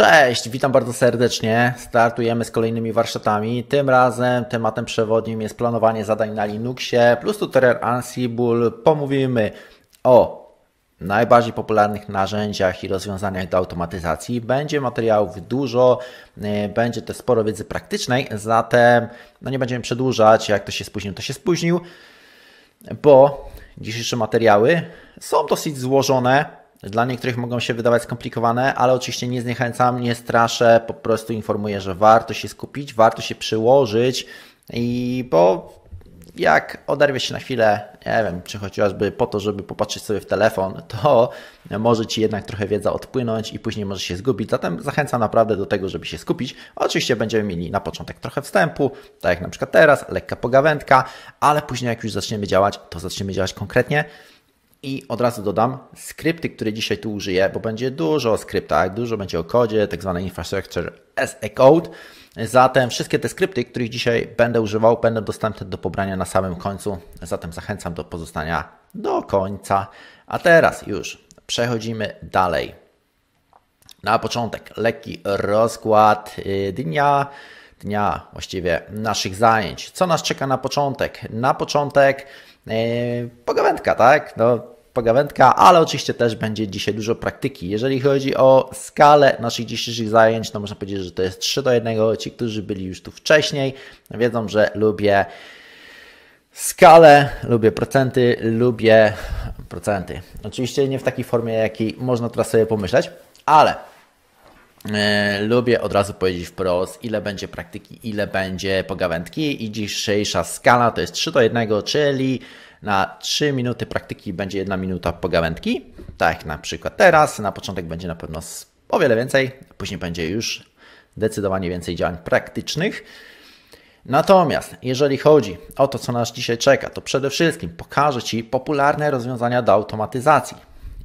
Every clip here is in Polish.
Cześć, witam bardzo serdecznie. Startujemy z kolejnymi warsztatami. Tym razem tematem przewodnim jest planowanie zadań na Linuxie plus tutorial Ansible. Pomówimy o najbardziej popularnych narzędziach i rozwiązaniach do automatyzacji. Będzie materiałów dużo, y, będzie też sporo wiedzy praktycznej, zatem no nie będziemy przedłużać. Jak to się spóźnił, to się spóźnił, bo dzisiejsze materiały są dosyć złożone dla niektórych mogą się wydawać skomplikowane, ale oczywiście nie zniechęcam, nie straszę, po prostu informuję, że warto się skupić, warto się przyłożyć i bo jak oderwie się na chwilę, nie wiem, czy chociażby po to, żeby popatrzeć sobie w telefon, to może Ci jednak trochę wiedza odpłynąć i później może się zgubić. Zatem zachęcam naprawdę do tego, żeby się skupić. Oczywiście będziemy mieli na początek trochę wstępu, tak jak na przykład teraz, lekka pogawędka, ale później jak już zaczniemy działać, to zaczniemy działać konkretnie. I od razu dodam skrypty, które dzisiaj tu użyję, bo będzie dużo o skryptach, dużo będzie o kodzie, tak zwanej infrastructure as a code. Zatem wszystkie te skrypty, których dzisiaj będę używał, będą dostępne do pobrania na samym końcu. Zatem zachęcam do pozostania do końca. A teraz już przechodzimy dalej. Na początek lekki rozkład y, dnia, dnia właściwie naszych zajęć. Co nas czeka na początek? Na początek E, pogawędka, tak? No, pogawędka, ale oczywiście też będzie dzisiaj dużo praktyki. Jeżeli chodzi o skalę naszych dzisiejszych zajęć, to można powiedzieć, że to jest 3 do 1. Ci, którzy byli już tu wcześniej, wiedzą, że lubię skalę, lubię procenty, lubię procenty. Oczywiście nie w takiej formie, jakiej można teraz sobie pomyśleć, ale E, lubię od razu powiedzieć wprost, ile będzie praktyki, ile będzie pogawędki i dzisiejsza skala to jest 3 do 1, czyli na 3 minuty praktyki będzie 1 minuta pogawędki, tak na przykład teraz, na początek będzie na pewno o wiele więcej, później będzie już zdecydowanie więcej działań praktycznych. Natomiast jeżeli chodzi o to, co nas dzisiaj czeka, to przede wszystkim pokażę Ci popularne rozwiązania do automatyzacji.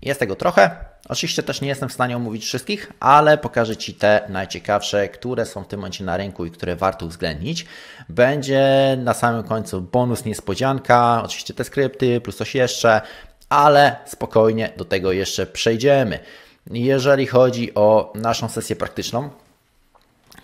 Jest tego trochę, Oczywiście też nie jestem w stanie omówić wszystkich, ale pokażę Ci te najciekawsze, które są w tym momencie na rynku i które warto uwzględnić. Będzie na samym końcu bonus niespodzianka, oczywiście te skrypty plus coś jeszcze, ale spokojnie do tego jeszcze przejdziemy. Jeżeli chodzi o naszą sesję praktyczną,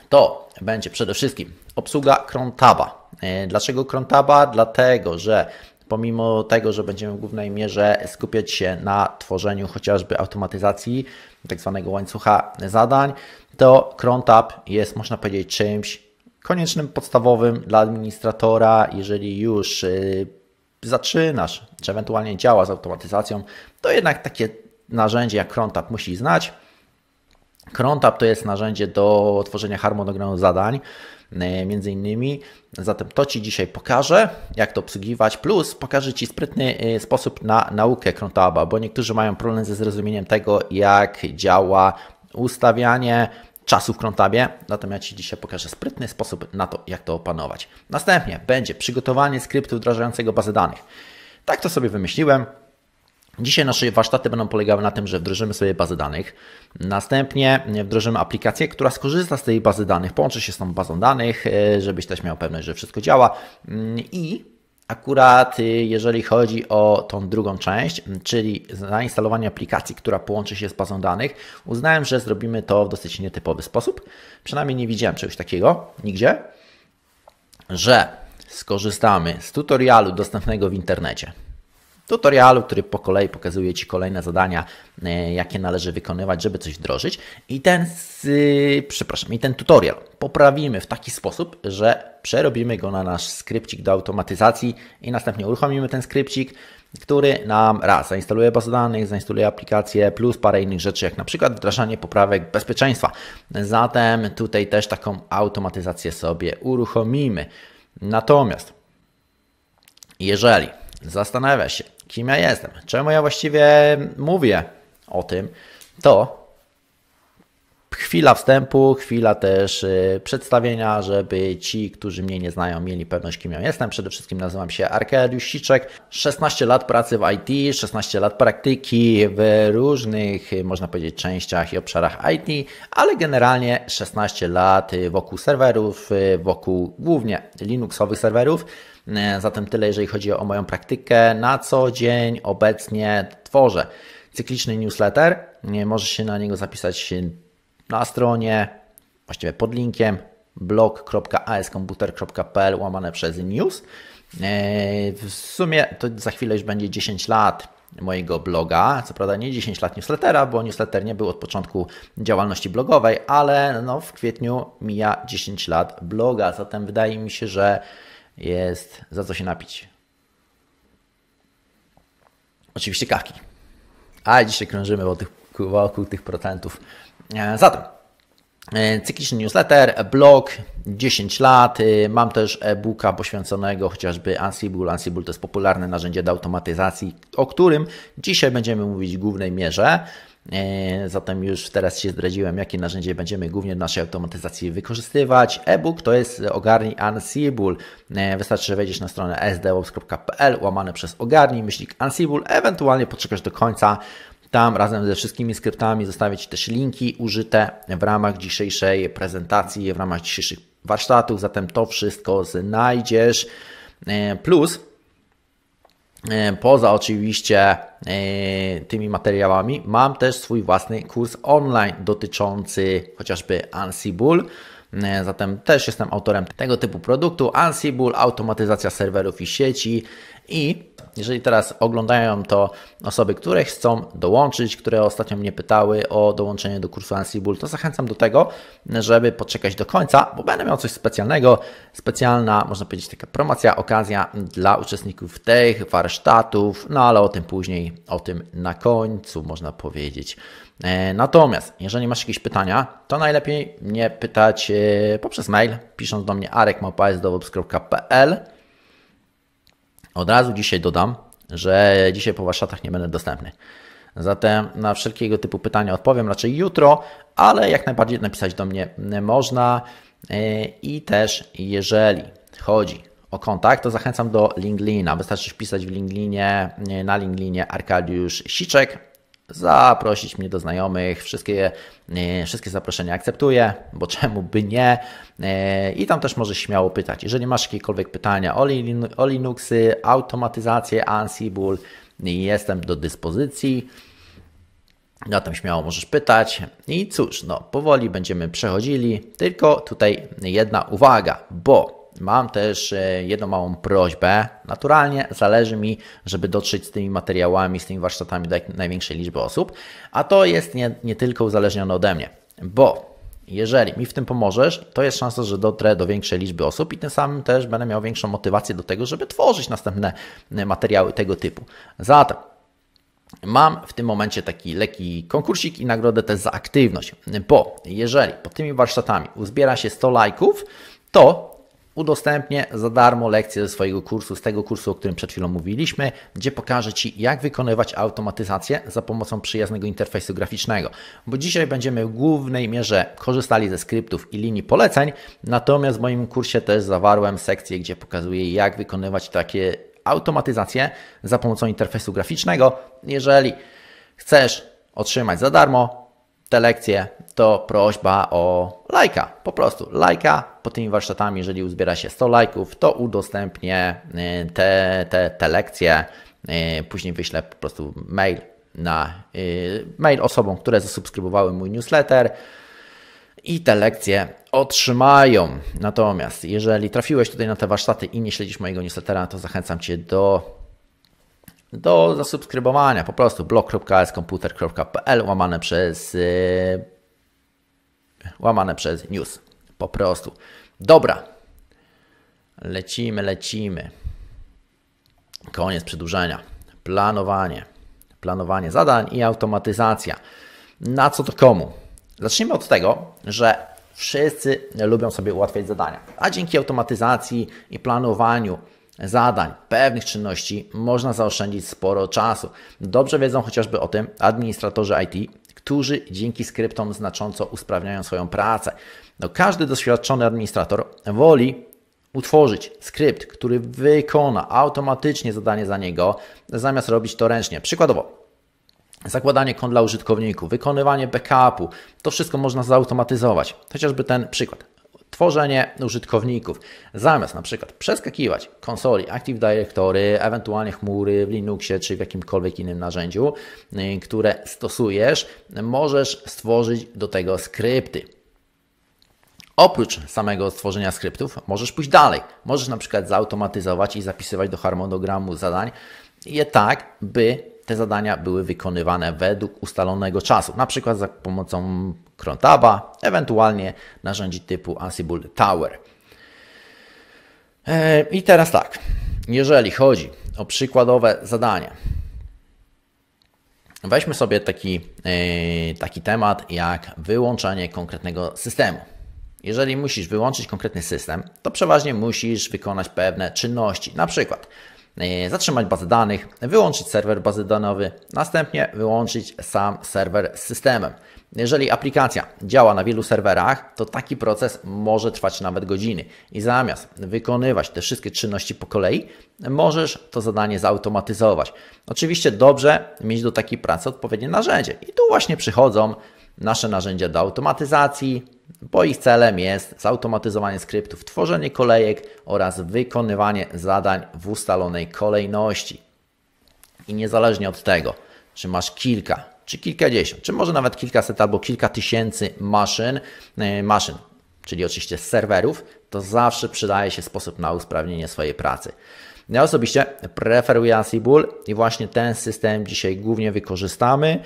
to będzie przede wszystkim obsługa Krontaba. E, dlaczego Krontaba? Dlatego, że pomimo tego, że będziemy w głównej mierze skupiać się na tworzeniu chociażby automatyzacji tak zwanego łańcucha zadań, to CronTab jest, można powiedzieć, czymś koniecznym, podstawowym dla administratora, jeżeli już y, zaczynasz, czy ewentualnie działa z automatyzacją, to jednak takie narzędzie jak CronTab musi znać. CronTab to jest narzędzie do tworzenia harmonogramu zadań. E, między innymi. Zatem to Ci dzisiaj pokażę, jak to obsługiwać, plus pokażę Ci sprytny e, sposób na naukę krontab'a, bo niektórzy mają problem ze zrozumieniem tego, jak działa ustawianie czasu w Crontabie, zatem ja Ci dzisiaj pokażę sprytny sposób na to, jak to opanować. Następnie będzie przygotowanie skryptu wdrażającego bazę danych. Tak to sobie wymyśliłem. Dzisiaj nasze warsztaty będą polegały na tym, że wdrożymy sobie bazę danych, następnie e, wdrożymy aplikację, która skorzysta z tej bazy danych, połączy się z tą bazą danych, e, żebyś też miał pewność, że wszystko działa mm, i Akurat e, jeżeli chodzi o tą drugą część, czyli zainstalowanie aplikacji, która połączy się z bazą danych, uznałem, że zrobimy to w dosyć nietypowy sposób. Przynajmniej nie widziałem czegoś takiego nigdzie, że skorzystamy z tutorialu dostępnego w internecie tutorialu, który po kolei pokazuje Ci kolejne zadania, e, jakie należy wykonywać, żeby coś wdrożyć. I ten, e, przepraszam, i ten tutorial poprawimy w taki sposób, że przerobimy go na nasz skrypcik do automatyzacji i następnie uruchomimy ten skrypcik, który nam raz zainstaluje bazę danych, zainstaluje aplikację, plus parę innych rzeczy, jak na przykład wdrażanie poprawek bezpieczeństwa. Zatem tutaj też taką automatyzację sobie uruchomimy. Natomiast jeżeli zastanawiasz się, kim ja jestem, czemu ja właściwie mówię o tym, to chwila wstępu, chwila też y, przedstawienia, żeby ci, którzy mnie nie znają, mieli pewność, kim ja jestem. Przede wszystkim nazywam się Arkadiusz Siczek. 16 lat pracy w IT, 16 lat praktyki w różnych, y, można powiedzieć, częściach i obszarach IT, ale generalnie 16 lat y, wokół serwerów, wokół głównie Linuxowych serwerów. E, zatem tyle, jeżeli chodzi o moją praktykę. Na co dzień obecnie tworzę cykliczny newsletter. E, możesz się na niego zapisać na stronie, właściwie pod linkiem blog.askomputer.pl łamane przez news. E, w sumie to za chwilę już będzie 10 lat mojego bloga. Co prawda nie 10 lat newslettera, bo newsletter nie był od początku działalności blogowej, ale no w kwietniu mija 10 lat bloga, zatem wydaje mi się, że jest za co się napić. Oczywiście kawki. A dzisiaj krążymy wokół tych, wokół tych procentów. E, zatem e, cykliczny newsletter, blog, 10 lat. E, mam też e-booka poświęconego chociażby Ansible. Ansible to jest popularne narzędzie do automatyzacji, o którym dzisiaj będziemy mówić w głównej mierze. E, zatem już teraz się zdradziłem, jakie narzędzie będziemy głównie w naszej automatyzacji wykorzystywać. E-book to jest ogarnij Ansible. E, wystarczy, że wejdziesz na stronę sdevs.pl łamane przez ogarnij myślnik Ansible, ewentualnie poczekasz do końca. Tam razem ze wszystkimi skryptami zostawię Ci też linki użyte w ramach dzisiejszej prezentacji, w ramach dzisiejszych warsztatów. Zatem to wszystko znajdziesz. E, plus E, poza oczywiście e, tymi materiałami mam też swój własny kurs online dotyczący chociażby Ansible. E, zatem też jestem autorem tego typu produktu Ansible, automatyzacja serwerów i sieci, i jeżeli teraz oglądają to osoby, które chcą dołączyć, które ostatnio mnie pytały o dołączenie do kursu Ansible, to zachęcam do tego, żeby poczekać do końca, bo będę miał coś specjalnego, specjalna, można powiedzieć, taka promocja, okazja dla uczestników tych warsztatów, no ale o tym później, o tym na końcu można powiedzieć. E, natomiast, jeżeli masz jakieś pytania, to najlepiej mnie pytać e, poprzez mail, pisząc do mnie arekmałpaesdowops.pl od razu dzisiaj dodam, że dzisiaj po warsztatach nie będę dostępny. Zatem na wszelkiego typu pytania odpowiem raczej jutro, ale jak najbardziej napisać do mnie można. E, I też jeżeli chodzi o kontakt, to zachęcam do LinkedIna. Wystarczy wpisać w LinkedInie, e, na LinkedInie Arkadiusz Siczek zaprosić mnie do znajomych, wszystkie, e, wszystkie zaproszenia akceptuję, bo czemu by nie? E, I tam też możesz śmiało pytać. Jeżeli masz jakiekolwiek pytania o, o Linuxy, automatyzację, Ansible, jestem do dyspozycji. Na no tym śmiało możesz pytać. I cóż, no powoli będziemy przechodzili, tylko tutaj jedna uwaga, bo Mam też e, jedną małą prośbę. Naturalnie zależy mi, żeby dotrzeć z tymi materiałami, z tymi warsztatami do największej liczby osób, a to jest nie, nie tylko uzależnione ode mnie, bo jeżeli mi w tym pomożesz, to jest szansa, że dotrę do większej liczby osób i tym samym też będę miał większą motywację do tego, żeby tworzyć następne e, materiały tego typu. Zatem Mam w tym momencie taki lekki konkursik i nagrodę też za aktywność, bo jeżeli pod tymi warsztatami uzbiera się 100 lajków, to udostępnię za darmo lekcję ze swojego kursu, z tego kursu, o którym przed chwilą mówiliśmy, gdzie pokażę Ci, jak wykonywać automatyzację za pomocą przyjaznego interfejsu graficznego. Bo dzisiaj będziemy w głównej mierze korzystali ze skryptów i linii poleceń, natomiast w moim kursie też zawarłem sekcję, gdzie pokazuję, jak wykonywać takie automatyzacje za pomocą interfejsu graficznego. Jeżeli chcesz otrzymać za darmo, te lekcje, to prośba o lajka. Po prostu lajka pod tymi warsztatami. Jeżeli uzbiera się 100 lajków, to udostępnię y, te, te, te lekcje. Y, później wyślę po prostu mail na y, mail osobom, które zasubskrybowały mój newsletter i te lekcje otrzymają. Natomiast jeżeli trafiłeś tutaj na te warsztaty i nie śledzisz mojego newslettera, to zachęcam Cię do do zasubskrybowania. Po prostu blog.scomputer.pl łamane przez yy, łamane przez news. Po prostu. Dobra. Lecimy, lecimy. Koniec przedłużenia. Planowanie. Planowanie zadań i automatyzacja. Na co to komu? Zacznijmy od tego, że wszyscy lubią sobie ułatwiać zadania, a dzięki automatyzacji i planowaniu zadań, pewnych czynności można zaoszczędzić sporo czasu. Dobrze wiedzą chociażby o tym administratorzy IT, którzy dzięki skryptom znacząco usprawniają swoją pracę. No, każdy doświadczony administrator woli utworzyć skrypt, który wykona automatycznie zadanie za niego, zamiast robić to ręcznie. Przykładowo, zakładanie kont dla użytkowników, wykonywanie backupu, to wszystko można zautomatyzować. Chociażby ten przykład tworzenie użytkowników. Zamiast na przykład przeskakiwać konsoli Active Directory, ewentualnie chmury w Linuxie czy w jakimkolwiek innym narzędziu, y, które stosujesz, możesz stworzyć do tego skrypty. Oprócz samego stworzenia skryptów, możesz pójść dalej. Możesz na przykład zautomatyzować i zapisywać do harmonogramu zadań je tak, by te zadania były wykonywane według ustalonego czasu, na przykład za pomocą Crontuba, ewentualnie narzędzi typu Ansible Tower. E, I teraz tak, jeżeli chodzi o przykładowe zadania, weźmy sobie taki, e, taki temat jak wyłączenie konkretnego systemu. Jeżeli musisz wyłączyć konkretny system, to przeważnie musisz wykonać pewne czynności, na przykład E, zatrzymać bazę danych, wyłączyć serwer bazy danych, następnie wyłączyć sam serwer z systemem. Jeżeli aplikacja działa na wielu serwerach, to taki proces może trwać nawet godziny i zamiast wykonywać te wszystkie czynności po kolei, możesz to zadanie zautomatyzować. Oczywiście dobrze mieć do takiej pracy odpowiednie narzędzie i tu właśnie przychodzą nasze narzędzia do automatyzacji, bo ich celem jest zautomatyzowanie skryptów, tworzenie kolejek oraz wykonywanie zadań w ustalonej kolejności. I niezależnie od tego, czy masz kilka, czy kilkadziesiąt, czy może nawet kilkaset albo kilka tysięcy maszyn, e, maszyn czyli oczywiście serwerów, to zawsze przydaje się sposób na usprawnienie swojej pracy. Ja osobiście preferuję Ansible i właśnie ten system dzisiaj głównie wykorzystamy.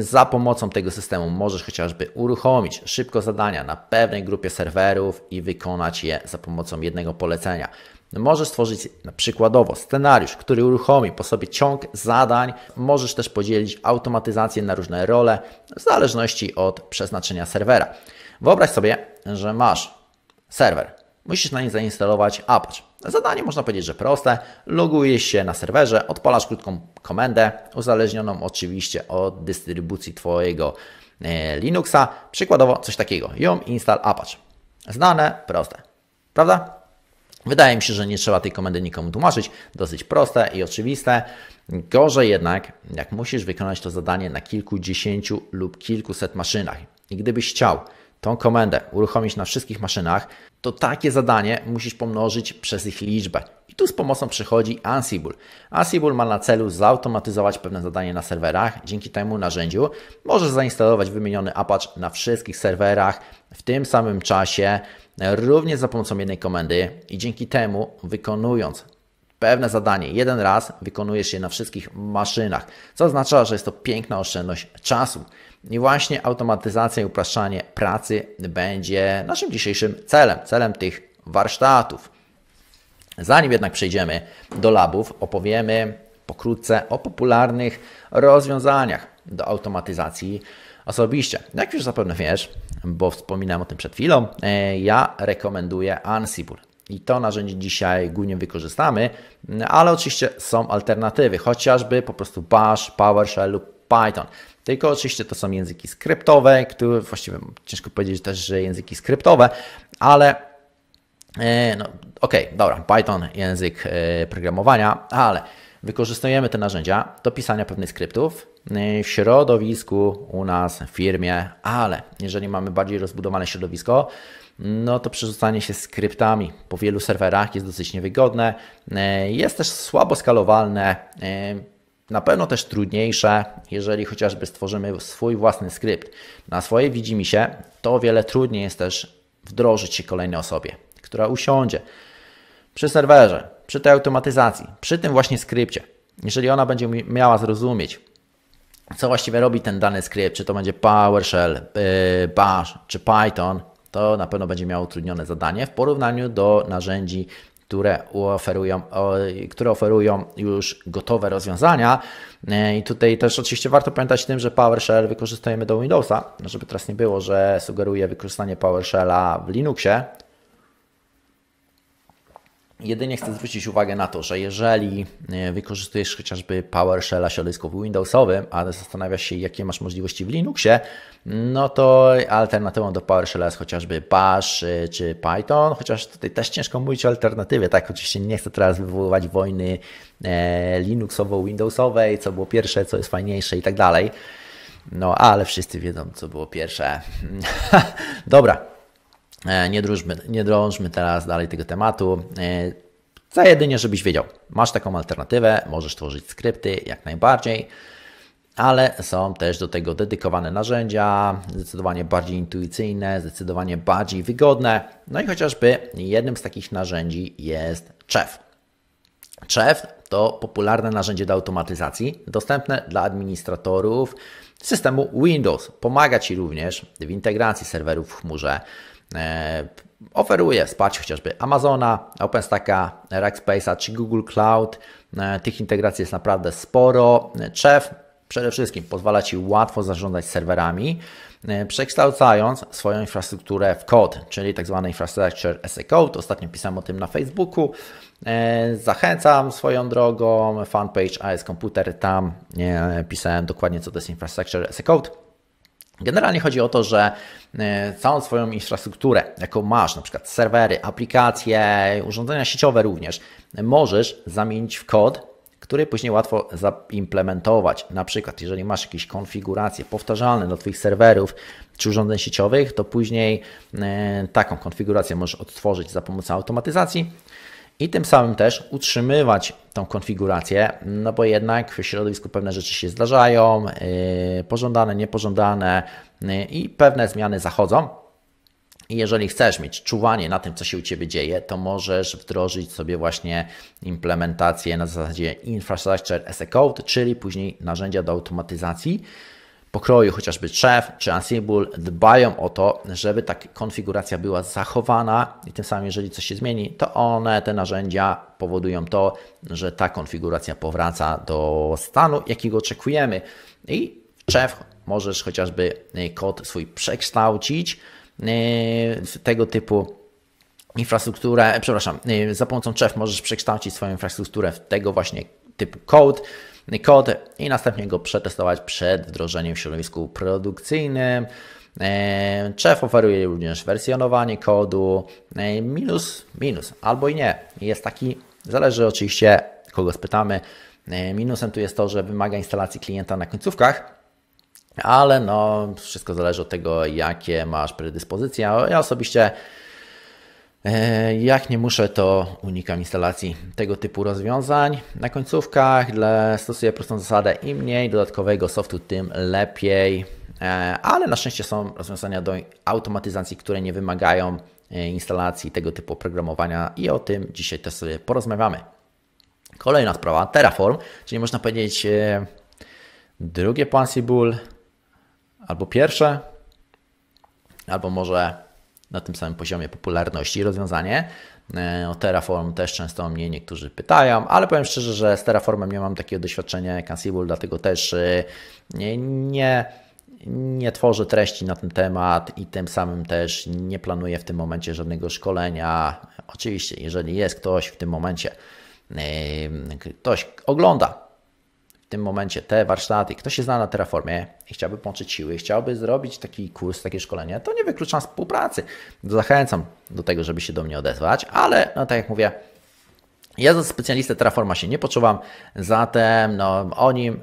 Za pomocą tego systemu możesz chociażby uruchomić szybko zadania na pewnej grupie serwerów i wykonać je za pomocą jednego polecenia. Możesz stworzyć na przykładowo scenariusz, który uruchomi po sobie ciąg zadań. Możesz też podzielić automatyzację na różne role w zależności od przeznaczenia serwera. Wyobraź sobie, że masz serwer. Musisz na nim zainstalować Apache. Zadanie można powiedzieć, że proste. Logujesz się na serwerze, odpalasz krótką komendę, uzależnioną oczywiście od dystrybucji Twojego e, Linuxa. Przykładowo coś takiego, yum install apache. Znane, proste. Prawda? Wydaje mi się, że nie trzeba tej komendy nikomu tłumaczyć. Dosyć proste i oczywiste. Gorzej jednak, jak musisz wykonać to zadanie na kilkudziesięciu lub kilkuset maszynach. I gdybyś chciał tą komendę uruchomić na wszystkich maszynach, to takie zadanie musisz pomnożyć przez ich liczbę. I tu z pomocą przychodzi Ansible. Ansible ma na celu zautomatyzować pewne zadanie na serwerach. Dzięki temu narzędziu możesz zainstalować wymieniony Apache na wszystkich serwerach w tym samym czasie, również za pomocą jednej komendy i dzięki temu wykonując pewne zadanie jeden raz, wykonujesz je na wszystkich maszynach, co oznacza, że jest to piękna oszczędność czasu. I właśnie automatyzacja i upraszczanie pracy będzie naszym dzisiejszym celem, celem tych warsztatów. Zanim jednak przejdziemy do labów, opowiemy pokrótce o popularnych rozwiązaniach do automatyzacji osobiście. No jak już zapewne wiesz, bo wspominałem o tym przed chwilą, e, ja rekomenduję Ansible. I to narzędzie dzisiaj głównie wykorzystamy, ale oczywiście są alternatywy, chociażby po prostu Bash, PowerShell lub Python. Tylko oczywiście to są języki skryptowe, które właściwie ciężko powiedzieć też, że języki skryptowe, ale e, no, okej, okay, dobra, Python, język e, programowania, ale wykorzystujemy te narzędzia do pisania pewnych skryptów e, w środowisku u nas, w firmie, ale jeżeli mamy bardziej rozbudowane środowisko, no to przerzucanie się skryptami po wielu serwerach jest dosyć niewygodne. Jest też słabo skalowalne. Na pewno też trudniejsze, jeżeli chociażby stworzymy swój własny skrypt. Na swoje widzimy się, to o wiele trudniej jest też wdrożyć się kolejnej osobie, która usiądzie przy serwerze, przy tej automatyzacji, przy tym właśnie skrypcie. Jeżeli ona będzie miała zrozumieć, co właściwie robi ten dany skrypt, czy to będzie PowerShell, y, Bash czy Python, to na pewno będzie miało utrudnione zadanie w porównaniu do narzędzi które oferują, które oferują już gotowe rozwiązania. E, I tutaj też oczywiście warto pamiętać tym, że PowerShell wykorzystujemy do Windowsa, no, żeby teraz nie było, że sugeruję wykorzystanie PowerShella w Linuxie, Jedynie chcę zwrócić uwagę na to, że jeżeli e, wykorzystujesz chociażby PowerShell środowisku Windowsowym, ale zastanawiasz się, jakie masz możliwości w Linuxie, no to alternatywą do PowerShell jest chociażby Bash e, czy Python, chociaż tutaj też ciężko mówić o alternatywie, tak? Oczywiście nie chcę teraz wywoływać wojny e, Linuxowo-Windowsowej, co było pierwsze, co jest fajniejsze i tak dalej. No, ale wszyscy wiedzą, co było pierwsze. Dobra, E, nie drążmy, nie drążmy teraz dalej tego tematu. E, za jedynie, żebyś wiedział, masz taką alternatywę, możesz tworzyć skrypty jak najbardziej, ale są też do tego dedykowane narzędzia, zdecydowanie bardziej intuicyjne, zdecydowanie bardziej wygodne. No i chociażby jednym z takich narzędzi jest Chef. Chef to popularne narzędzie do automatyzacji, dostępne dla administratorów systemu Windows. Pomaga Ci również w integracji serwerów w chmurze, E, oferuje wsparcie chociażby Amazona, OpenStacka, Rackspace'a czy Google Cloud. E, tych integracji jest naprawdę sporo. Chef przede wszystkim pozwala Ci łatwo zarządzać serwerami, e, przekształcając swoją infrastrukturę w kod, czyli tzw. Tak infrastructure as a code. Ostatnio pisałem o tym na Facebooku. Zachęcam swoją drogą fanpage AS Computer, tam pisałem dokładnie co to jest infrastructure as a code. Generalnie chodzi o to, że e, całą swoją infrastrukturę, jaką masz, na przykład serwery, aplikacje, urządzenia sieciowe również, możesz zamienić w kod, który później łatwo zaimplementować. Na przykład, jeżeli masz jakieś konfiguracje powtarzalne do Twoich serwerów czy urządzeń sieciowych, to później e, taką konfigurację możesz odtworzyć za pomocą automatyzacji i tym samym też utrzymywać tą konfigurację, no bo jednak w środowisku pewne rzeczy się zdarzają, yy, pożądane, niepożądane yy, i pewne zmiany zachodzą. I jeżeli chcesz mieć czuwanie na tym, co się u Ciebie dzieje, to możesz wdrożyć sobie właśnie implementację na zasadzie Infrastructure as a Code, czyli później narzędzia do automatyzacji, pokroju, chociażby Chef czy Ansible, dbają o to, żeby ta konfiguracja była zachowana i tym samym, jeżeli coś się zmieni, to one, te narzędzia powodują to, że ta konfiguracja powraca do stanu, jakiego oczekujemy. I Chef możesz chociażby y, kod swój przekształcić w y, tego typu infrastrukturę, przepraszam, y, za pomocą Chef możesz przekształcić swoją infrastrukturę w tego właśnie typu code kod i następnie go przetestować przed wdrożeniem w środowisku produkcyjnym. E, Chef oferuje również wersjonowanie kodu e, minus, minus albo i nie. Jest taki, zależy oczywiście kogo spytamy. E, minusem tu jest to, że wymaga instalacji klienta na końcówkach, ale no wszystko zależy od tego, jakie masz predyspozycje. Ja osobiście E, jak nie muszę, to unikam instalacji tego typu rozwiązań. Na końcówkach dla, stosuję prostą zasadę: im mniej dodatkowego softu, tym lepiej. E, ale na szczęście są rozwiązania do automatyzacji, które nie wymagają e, instalacji tego typu oprogramowania, i o tym dzisiaj też sobie porozmawiamy. Kolejna sprawa: Terraform, czyli można powiedzieć drugie Ansible, albo pierwsze, albo może na tym samym poziomie popularności rozwiązanie. E, o Terraform też często mnie niektórzy pytają, ale powiem szczerze, że z Terraformem nie mam takiego doświadczenia jak Ansible, dlatego też e, nie, nie, nie tworzę treści na ten temat i tym samym też nie planuję w tym momencie żadnego szkolenia. Oczywiście, jeżeli jest ktoś w tym momencie, e, ktoś ogląda tym momencie te warsztaty, kto się zna na Terraformie i chciałby połączyć siły, chciałby zrobić taki kurs, takie szkolenie, to nie wykluczam współpracy. Zachęcam do tego, żeby się do mnie odezwać, ale no tak jak mówię, ja za specjalistę Terraforma się nie poczuwam, zatem no, o nim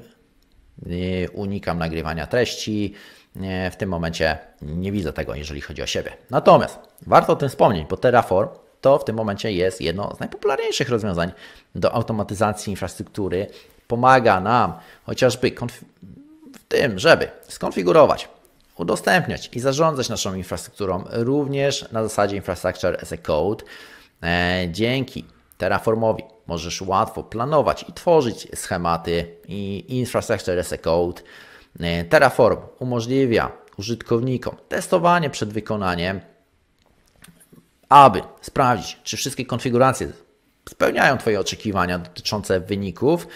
y, unikam nagrywania treści. Y, w tym momencie nie widzę tego, jeżeli chodzi o siebie. Natomiast warto o tym wspomnieć, bo Terraform to w tym momencie jest jedno z najpopularniejszych rozwiązań do automatyzacji infrastruktury pomaga nam chociażby w tym, żeby skonfigurować, udostępniać i zarządzać naszą infrastrukturą również na zasadzie Infrastructure as a Code. E, dzięki Terraformowi możesz łatwo planować i tworzyć schematy i Infrastructure as a Code. E, Terraform umożliwia użytkownikom testowanie przed wykonaniem, aby sprawdzić, czy wszystkie konfiguracje spełniają Twoje oczekiwania dotyczące wyników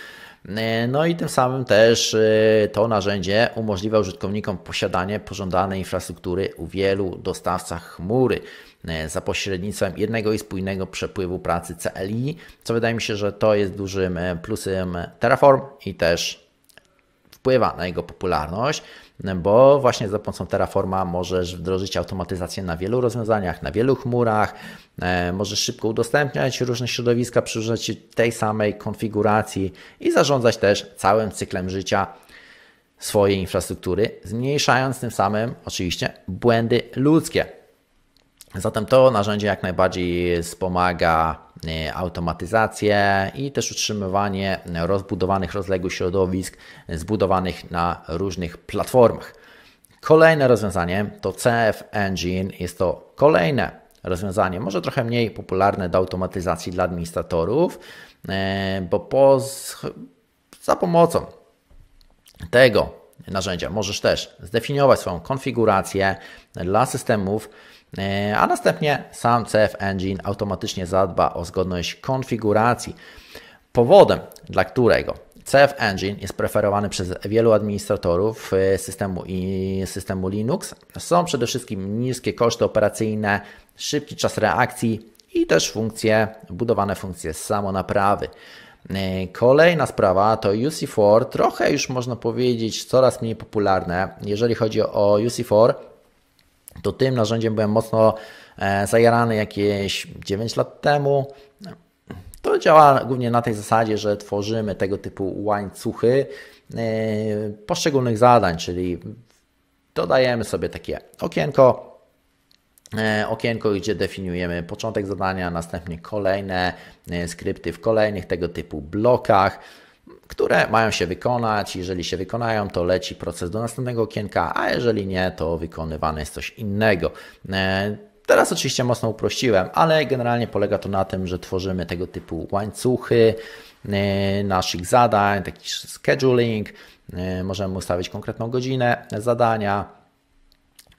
E, no i tym samym też e, to narzędzie umożliwia użytkownikom posiadanie pożądanej infrastruktury u wielu dostawcach chmury e, za pośrednictwem jednego i spójnego przepływu pracy CLI, co wydaje mi się, że to jest dużym plusem Terraform i też wpływa na jego popularność bo właśnie za pomocą Terraforma możesz wdrożyć automatyzację na wielu rozwiązaniach, na wielu chmurach, e, możesz szybko udostępniać różne środowiska przy użyciu tej samej konfiguracji i zarządzać też całym cyklem życia swojej infrastruktury, zmniejszając tym samym oczywiście błędy ludzkie. Zatem to narzędzie jak najbardziej wspomaga Y, automatyzację i też utrzymywanie rozbudowanych, rozległych środowisk zbudowanych na różnych platformach. Kolejne rozwiązanie to CF Engine. Jest to kolejne rozwiązanie, może trochę mniej popularne do automatyzacji dla administratorów, y, bo po, za pomocą tego narzędzia możesz też zdefiniować swoją konfigurację dla systemów E, a następnie sam CF Engine automatycznie zadba o zgodność konfiguracji. Powodem, dla którego CF Engine jest preferowany przez wielu administratorów e, systemu, i systemu Linux, są przede wszystkim niskie koszty operacyjne, szybki czas reakcji i też funkcje, budowane funkcje samonaprawy. E, kolejna sprawa to UC4, trochę już można powiedzieć coraz mniej popularne. Jeżeli chodzi o UC4, to tym narzędziem byłem mocno e, zajarany jakieś 9 lat temu. To działa głównie na tej zasadzie, że tworzymy tego typu łańcuchy e, poszczególnych zadań, czyli dodajemy sobie takie okienko, e, okienko, gdzie definiujemy początek zadania, następnie kolejne skrypty w kolejnych tego typu blokach które mają się wykonać. Jeżeli się wykonają, to leci proces do następnego okienka, a jeżeli nie, to wykonywane jest coś innego. E, teraz oczywiście mocno uprościłem, ale generalnie polega to na tym, że tworzymy tego typu łańcuchy e, naszych zadań, taki scheduling, e, możemy ustawić konkretną godzinę zadania,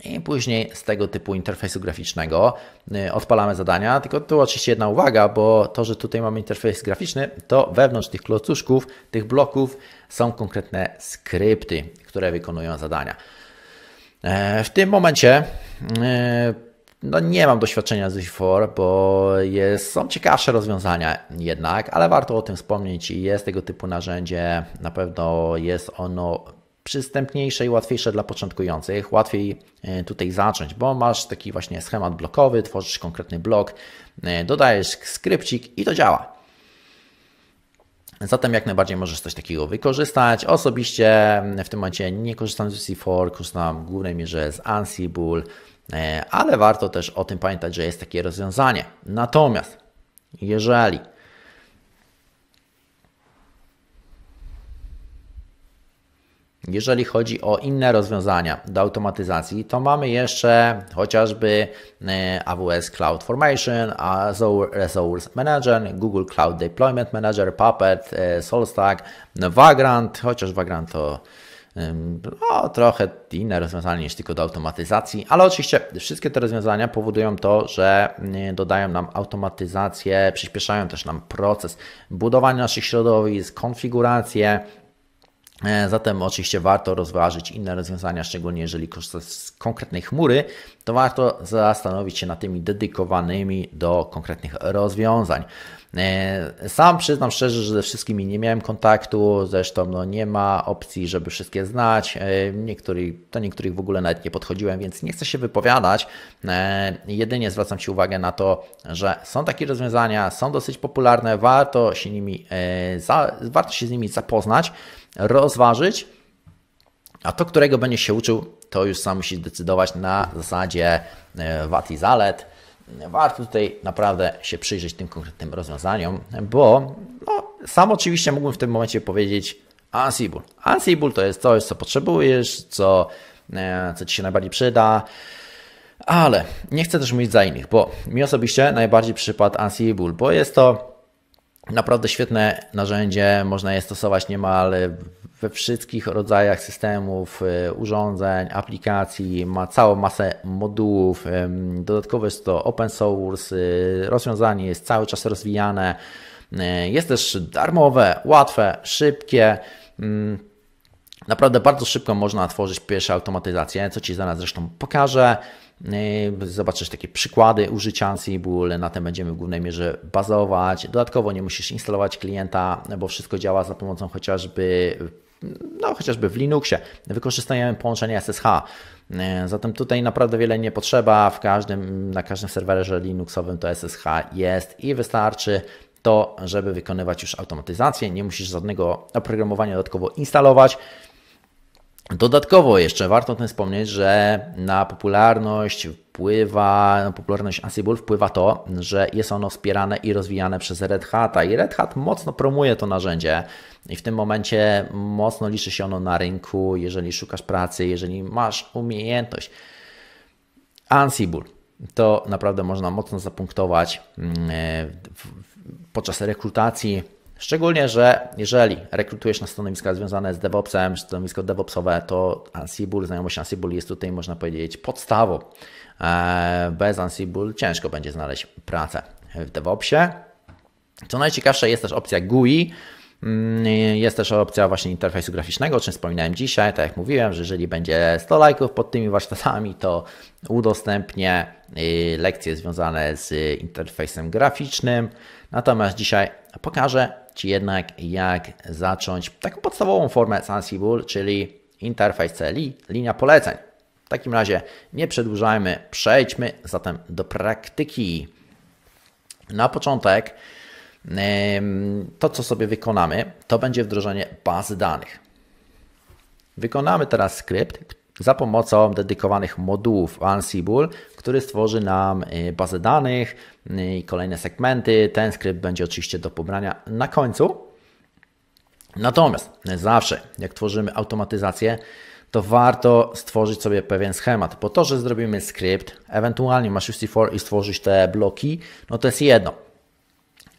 i później z tego typu interfejsu graficznego y, odpalamy zadania. Tylko tu oczywiście jedna uwaga, bo to, że tutaj mamy interfejs graficzny, to wewnątrz tych klocuszków, tych bloków są konkretne skrypty, które wykonują zadania. E, w tym momencie y, no nie mam doświadczenia z UFOR, bo jest, są ciekawsze rozwiązania jednak, ale warto o tym wspomnieć i jest tego typu narzędzie. Na pewno jest ono przystępniejsze i łatwiejsze dla początkujących. Łatwiej e, tutaj zacząć, bo masz taki właśnie schemat blokowy, tworzysz konkretny blok, e, dodajesz skrypcik i to działa. Zatem jak najbardziej możesz coś takiego wykorzystać. Osobiście mm, w tym momencie nie korzystam z C4, korzystam w głównej mierze z Ansible, e, ale warto też o tym pamiętać, że jest takie rozwiązanie. Natomiast jeżeli Jeżeli chodzi o inne rozwiązania do automatyzacji, to mamy jeszcze chociażby e, AWS Cloud Formation, Azure Resource Manager, Google Cloud Deployment Manager, Puppet, e, Solstack, Vagrant, chociaż Vagrant to no, trochę inne rozwiązanie niż tylko do automatyzacji, ale oczywiście wszystkie te rozwiązania powodują to, że e, dodają nam automatyzację, przyspieszają też nam proces budowania naszych środowisk, konfigurację, E, zatem oczywiście warto rozważyć inne rozwiązania, szczególnie jeżeli korzysta z konkretnej chmury, to warto zastanowić się nad tymi dedykowanymi do konkretnych rozwiązań. E, sam przyznam szczerze, że ze wszystkimi nie miałem kontaktu, zresztą no nie ma opcji, żeby wszystkie znać. E, Niektóry, do niektórych w ogóle nawet nie podchodziłem, więc nie chcę się wypowiadać. Jedynie zwracam Ci uwagę na to, że są takie rozwiązania, są dosyć popularne, warto się, nimi, warto się z nimi zapoznać rozważyć, a to, którego będziesz się uczył, to już sam musisz decydować na zasadzie e, wad i zalet. Warto tutaj naprawdę się przyjrzeć tym konkretnym rozwiązaniom, bo no, sam oczywiście mógłbym w tym momencie powiedzieć Ansible. Ansible to jest coś, co potrzebujesz, co, e, co Ci się najbardziej przyda, ale nie chcę też mówić za innych, bo mi osobiście najbardziej przypadł Ansible, bo jest to Naprawdę świetne narzędzie, można je stosować niemal we wszystkich rodzajach systemów, e, urządzeń, aplikacji, ma całą masę modułów. Dodatkowo jest to open source, e, rozwiązanie jest cały czas rozwijane. E, jest też darmowe, łatwe, szybkie. Mm, naprawdę bardzo szybko można tworzyć pierwsze automatyzacje, co Ci zaraz zresztą pokażę. E, zobaczysz takie przykłady użycia Ansible, na tym będziemy w głównej mierze bazować. Dodatkowo nie musisz instalować klienta, bo wszystko działa za pomocą chociażby no chociażby w Linuxie, wykorzystujemy połączenie SSH. E, zatem tutaj naprawdę wiele nie potrzeba. W każdym, na każdym serwerze Linuxowym to SSH jest i wystarczy to, żeby wykonywać już automatyzację. Nie musisz żadnego oprogramowania dodatkowo instalować. Dodatkowo jeszcze warto o tym wspomnieć, że na popularność wpływa, na popularność Ansible wpływa to, że jest ono wspierane i rozwijane przez Red Hata i Red Hat mocno promuje to narzędzie i w tym momencie mocno liczy się ono na rynku, jeżeli szukasz pracy, jeżeli masz umiejętność. Ansible to naprawdę można mocno zapunktować mm, podczas rekrutacji Szczególnie, że jeżeli rekrutujesz na stanowiska związane z DevOpsem, stanowisko DevOpsowe, to Ansible, znajomość Ansible jest tutaj, można powiedzieć, podstawą. E, bez Ansible ciężko będzie znaleźć pracę w DevOpsie. Co najciekawsze jest też opcja GUI, Mm, jest też opcja właśnie interfejsu graficznego, o czym wspominałem dzisiaj. Tak jak mówiłem, że jeżeli będzie 100 lajków pod tymi warsztatami, to udostępnię y, lekcje związane z interfejsem graficznym. Natomiast dzisiaj pokażę Ci jednak, jak zacząć taką podstawową formę Sensible, czyli interfejs CLI, linia poleceń. W takim razie nie przedłużajmy, przejdźmy zatem do praktyki. Na początek to, co sobie wykonamy, to będzie wdrożenie bazy danych. Wykonamy teraz skrypt za pomocą dedykowanych modułów Ansible, który stworzy nam y, bazę danych y, i kolejne segmenty. Ten skrypt będzie oczywiście do pobrania na końcu. Natomiast y, zawsze, jak tworzymy automatyzację, to warto stworzyć sobie pewien schemat, Po to, że zrobimy skrypt, ewentualnie masz UC4 i stworzyć te bloki, no to jest jedno.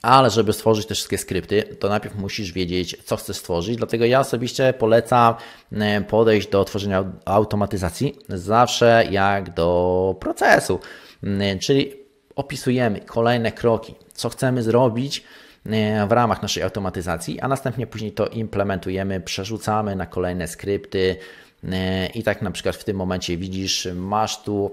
Ale żeby stworzyć te wszystkie skrypty, to najpierw musisz wiedzieć, co chcesz stworzyć. Dlatego ja osobiście polecam e, podejść do tworzenia automatyzacji zawsze jak do procesu. Mm, e, czyli opisujemy kolejne kroki, co chcemy zrobić e, w ramach naszej automatyzacji, a następnie później to implementujemy, przerzucamy na kolejne skrypty. I tak na przykład w tym momencie widzisz, masz tu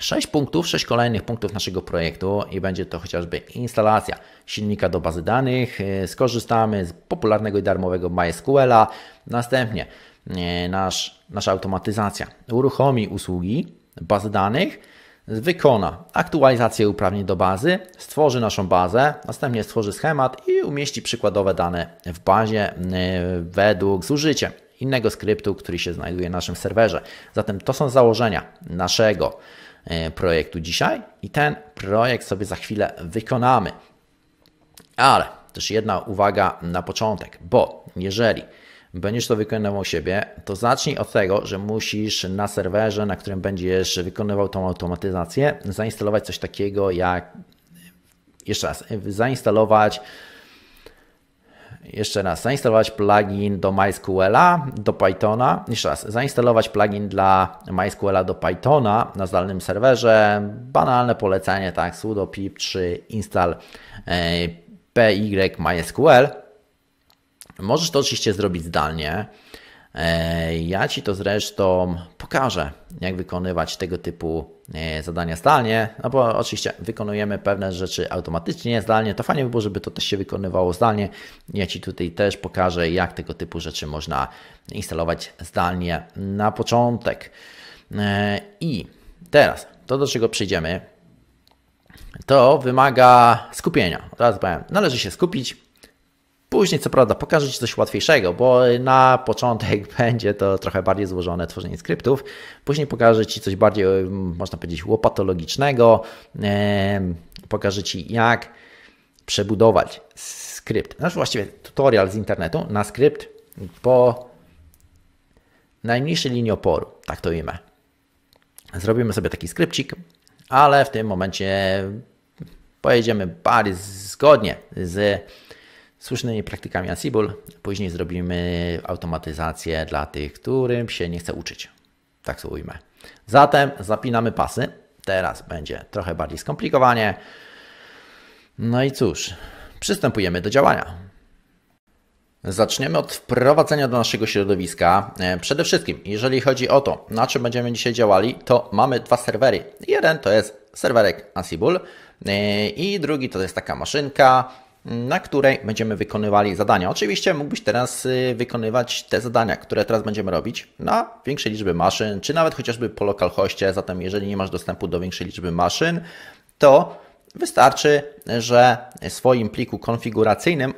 6 punktów, 6 kolejnych punktów naszego projektu i będzie to chociażby instalacja silnika do bazy danych. E, skorzystamy z popularnego i darmowego MySQLa. Następnie e, nasz, nasza automatyzacja uruchomi usługi bazy danych, wykona aktualizację uprawnień do bazy, stworzy naszą bazę, następnie stworzy schemat i umieści przykładowe dane w bazie e, według zużycia innego skryptu, który się znajduje na naszym serwerze. Zatem to są założenia naszego E, projektu dzisiaj i ten projekt sobie za chwilę wykonamy. Ale też jedna uwaga na początek, bo jeżeli będziesz to wykonywał u siebie, to zacznij od tego, że musisz na serwerze, na którym będziesz wykonywał tą automatyzację, zainstalować coś takiego jak, jeszcze raz, zainstalować jeszcze raz, zainstalować plugin do MySQLa, do Pythona. Jeszcze raz, zainstalować plugin dla MySQLa do Pythona na zdalnym serwerze. Banalne polecenie, tak, sudo pip czy install e, py y, mysql. Możesz to oczywiście zrobić zdalnie. E, ja Ci to zresztą pokażę, jak wykonywać tego typu e, zadania zdalnie, no bo oczywiście wykonujemy pewne rzeczy automatycznie, zdalnie, to fajnie by było, żeby to też się wykonywało zdalnie. Ja Ci tutaj też pokażę, jak tego typu rzeczy można instalować zdalnie na początek. E, I teraz to, do czego przejdziemy, to wymaga skupienia. Teraz powiem, należy się skupić, Później, co prawda, pokażę Ci coś łatwiejszego, bo na początek będzie to trochę bardziej złożone tworzenie skryptów. Później pokażę Ci coś bardziej, e, można powiedzieć, łopatologicznego. Pokażę Ci, jak przebudować skrypt, znaczy właściwie tutorial z internetu na skrypt po najmniejszej linii oporu, tak to imię. Zrobimy sobie taki skrypcik, ale w tym momencie pojedziemy bardziej zgodnie z słusznymi praktykami Ansible. Później zrobimy automatyzację dla tych, którym się nie chce uczyć. Tak sobie ujmę. Zatem zapinamy pasy. Teraz będzie trochę bardziej skomplikowanie. No i cóż, przystępujemy do działania. Zaczniemy od wprowadzenia do naszego środowiska. E, przede wszystkim, jeżeli chodzi o to, na czym będziemy dzisiaj działali, to mamy dwa serwery. Jeden to jest serwerek Ansible e, i drugi to jest taka maszynka, na której będziemy wykonywali zadania. Oczywiście mógłbyś teraz y, wykonywać te zadania, które teraz będziemy robić na większej liczby maszyn, czy nawet chociażby po localhoście. Zatem, jeżeli nie masz dostępu do większej liczby maszyn, to wystarczy, że w swoim pliku konfiguracyjnym,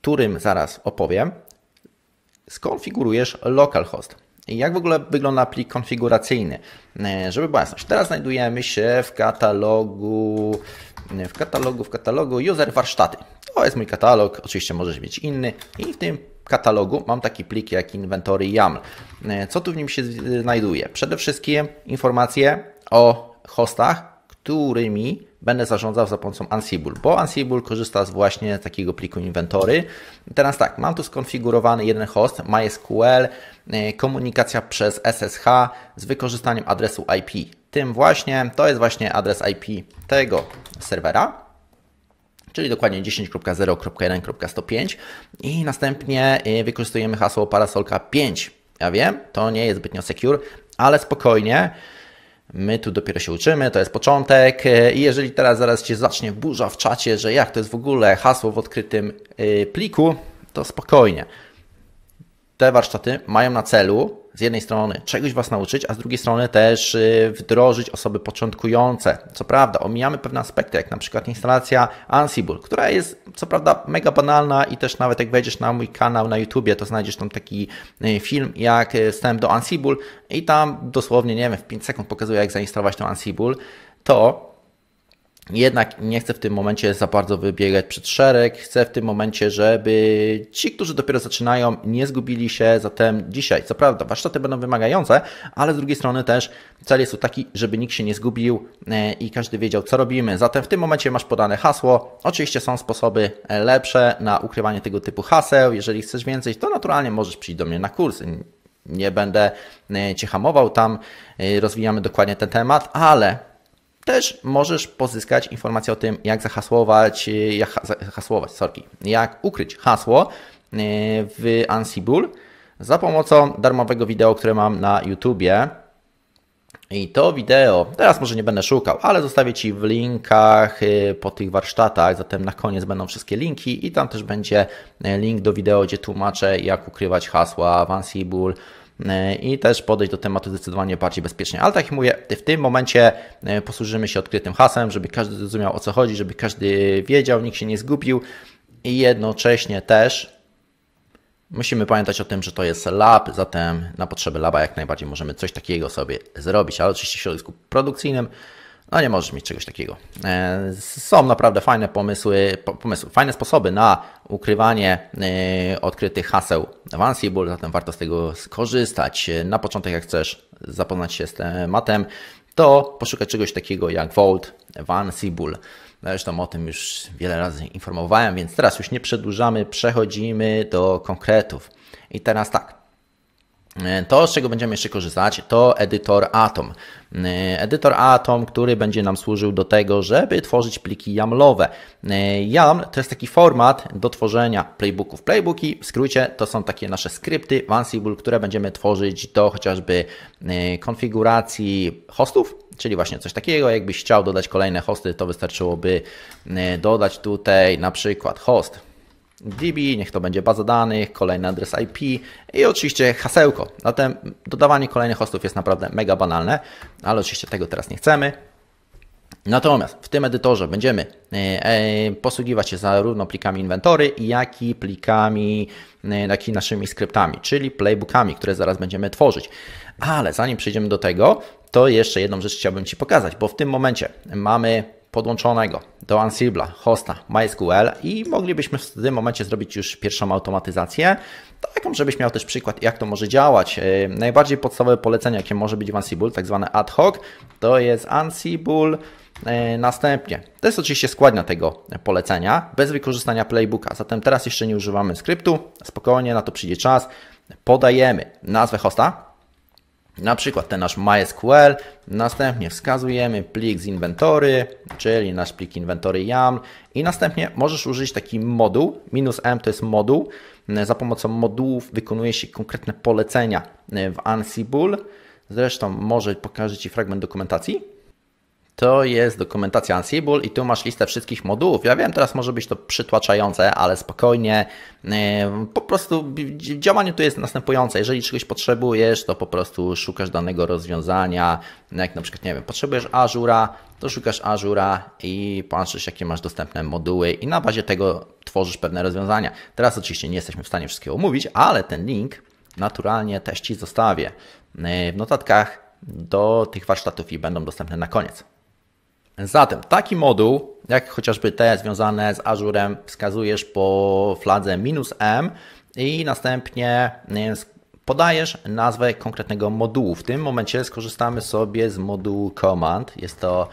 którym zaraz opowiem, skonfigurujesz localhost. Jak w ogóle wygląda plik konfiguracyjny? E, żeby była jasność, teraz znajdujemy się w katalogu, w katalogu, w katalogu user warsztaty. To no, jest mój katalog, oczywiście możesz mieć inny i w tym katalogu mam taki plik jak inventory YAML. E, co tu w nim się e, znajduje? Przede wszystkim informacje o hostach, którymi będę zarządzał za pomocą Ansible, bo Ansible korzysta z właśnie takiego pliku inwentory. Teraz tak, mam tu skonfigurowany jeden host MySQL, e, komunikacja przez SSH z wykorzystaniem adresu IP. Tym właśnie, to jest właśnie adres IP tego serwera czyli dokładnie 10.0.1.105 i następnie y, wykorzystujemy hasło parasolka 5. Ja wiem, to nie jest zbytnio secure, ale spokojnie. My tu dopiero się uczymy, to jest początek y, i jeżeli teraz zaraz się zacznie burza w czacie, że jak to jest w ogóle hasło w odkrytym y, pliku, to spokojnie. Te warsztaty mają na celu z jednej strony czegoś Was nauczyć, a z drugiej strony też y, wdrożyć osoby początkujące. Co prawda, omijamy pewne aspekty, jak na przykład instalacja Ansible, która jest co prawda mega banalna i też nawet jak wejdziesz na mój kanał na YouTubie, to znajdziesz tam taki y, film jak y, wstęp do Ansible i tam dosłownie, nie wiem, w 5 sekund pokazuję jak zainstalować to Ansible, to jednak nie chcę w tym momencie za bardzo wybiegać przed szereg. Chcę w tym momencie, żeby ci, którzy dopiero zaczynają, nie zgubili się. Zatem dzisiaj, co prawda, warsztaty będą wymagające, ale z drugiej strony też cel jest tu taki, żeby nikt się nie zgubił e, i każdy wiedział, co robimy. Zatem w tym momencie masz podane hasło. Oczywiście są sposoby e, lepsze na ukrywanie tego typu haseł. Jeżeli chcesz więcej, to naturalnie możesz przyjść do mnie na kurs. Nie będę e, Cię hamował tam, rozwijamy dokładnie ten temat, ale też możesz pozyskać informacje o tym, jak zahasłować, e, jak hasłować, sorki, jak ukryć hasło e, w Ansible za pomocą darmowego wideo, które mam na YouTubie. I to wideo, teraz może nie będę szukał, ale zostawię Ci w linkach e, po tych warsztatach, zatem na koniec będą wszystkie linki i tam też będzie link do wideo, gdzie tłumaczę jak ukrywać hasła w Ansible, E, i też podejść do tematu zdecydowanie bardziej bezpiecznie. Ale tak jak mówię, w tym momencie e, posłużymy się odkrytym hasem, żeby każdy zrozumiał o co chodzi, żeby każdy wiedział, nikt się nie zgubił i jednocześnie też Musimy pamiętać o tym, że to jest lab, zatem na potrzeby laba jak najbardziej możemy coś takiego sobie zrobić, ale oczywiście w środowisku produkcyjnym. No nie możesz mieć czegoś takiego. E, są naprawdę fajne pomysły, pomysły fajne sposoby na ukrywanie e, odkrytych haseł w Ansible, zatem warto z tego skorzystać. Na początek, jak chcesz zapoznać się z tematem, to poszukać czegoś takiego jak Vault w Ansible. Zresztą o tym już wiele razy informowałem, więc teraz już nie przedłużamy, przechodzimy do konkretów. I teraz tak, E, to, z czego będziemy jeszcze korzystać, to edytor Atom. E, edytor Atom, który będzie nam służył do tego, żeby tworzyć pliki YAMLowe. E, YAML to jest taki format do tworzenia playbooków. Playbooki, w skrócie, to są takie nasze skrypty w Ansible, które będziemy tworzyć do chociażby konfiguracji hostów, czyli właśnie coś takiego. Jakbyś chciał dodać kolejne hosty, to wystarczyłoby dodać tutaj na przykład host DB, niech to będzie baza danych, kolejny adres IP i oczywiście hasełko. Zatem dodawanie kolejnych hostów jest naprawdę mega banalne, ale oczywiście tego teraz nie chcemy. Natomiast w tym edytorze będziemy e, e, posługiwać się zarówno plikami inwentory, jak i plikami, jak e, i naszymi skryptami, czyli playbookami, które zaraz będziemy tworzyć. Ale zanim przejdziemy do tego, to jeszcze jedną rzecz chciałbym Ci pokazać, bo w tym momencie mamy podłączonego do Ansible hosta, MySQL i moglibyśmy w tym momencie zrobić już pierwszą automatyzację, taką, żebyś miał też przykład, jak to może działać. Y, najbardziej podstawowe polecenie, jakie może być w Ansible, tak zwane ad hoc, to jest Ansible y, Następnie, to jest oczywiście składnia tego polecenia, bez wykorzystania playbooka. Zatem teraz jeszcze nie używamy skryptu, spokojnie, na to przyjdzie czas. Podajemy nazwę hosta, na przykład ten nasz MySQL, następnie wskazujemy plik z inwentory, czyli nasz plik inwentory YAML i następnie możesz użyć taki moduł, minus M to jest moduł, za pomocą modułów wykonuje się konkretne polecenia w Ansible, zresztą może pokażę Ci fragment dokumentacji, to jest dokumentacja Ansible i tu masz listę wszystkich modułów. Ja wiem, teraz może być to przytłaczające, ale spokojnie. Y, po prostu działanie tu jest następujące. Jeżeli czegoś potrzebujesz, to po prostu szukasz danego rozwiązania. No jak na przykład, nie wiem, potrzebujesz Azura, to szukasz Azura i patrzysz, jakie masz dostępne moduły i na bazie tego tworzysz pewne rozwiązania. Teraz oczywiście nie jesteśmy w stanie wszystkiego omówić, ale ten link naturalnie też Ci zostawię y, w notatkach do tych warsztatów i będą dostępne na koniec. Zatem taki moduł, jak chociażby te związane z Azurem, wskazujesz po fladze minus "-m", i następnie podajesz nazwę konkretnego modułu. W tym momencie skorzystamy sobie z modułu command. Jest to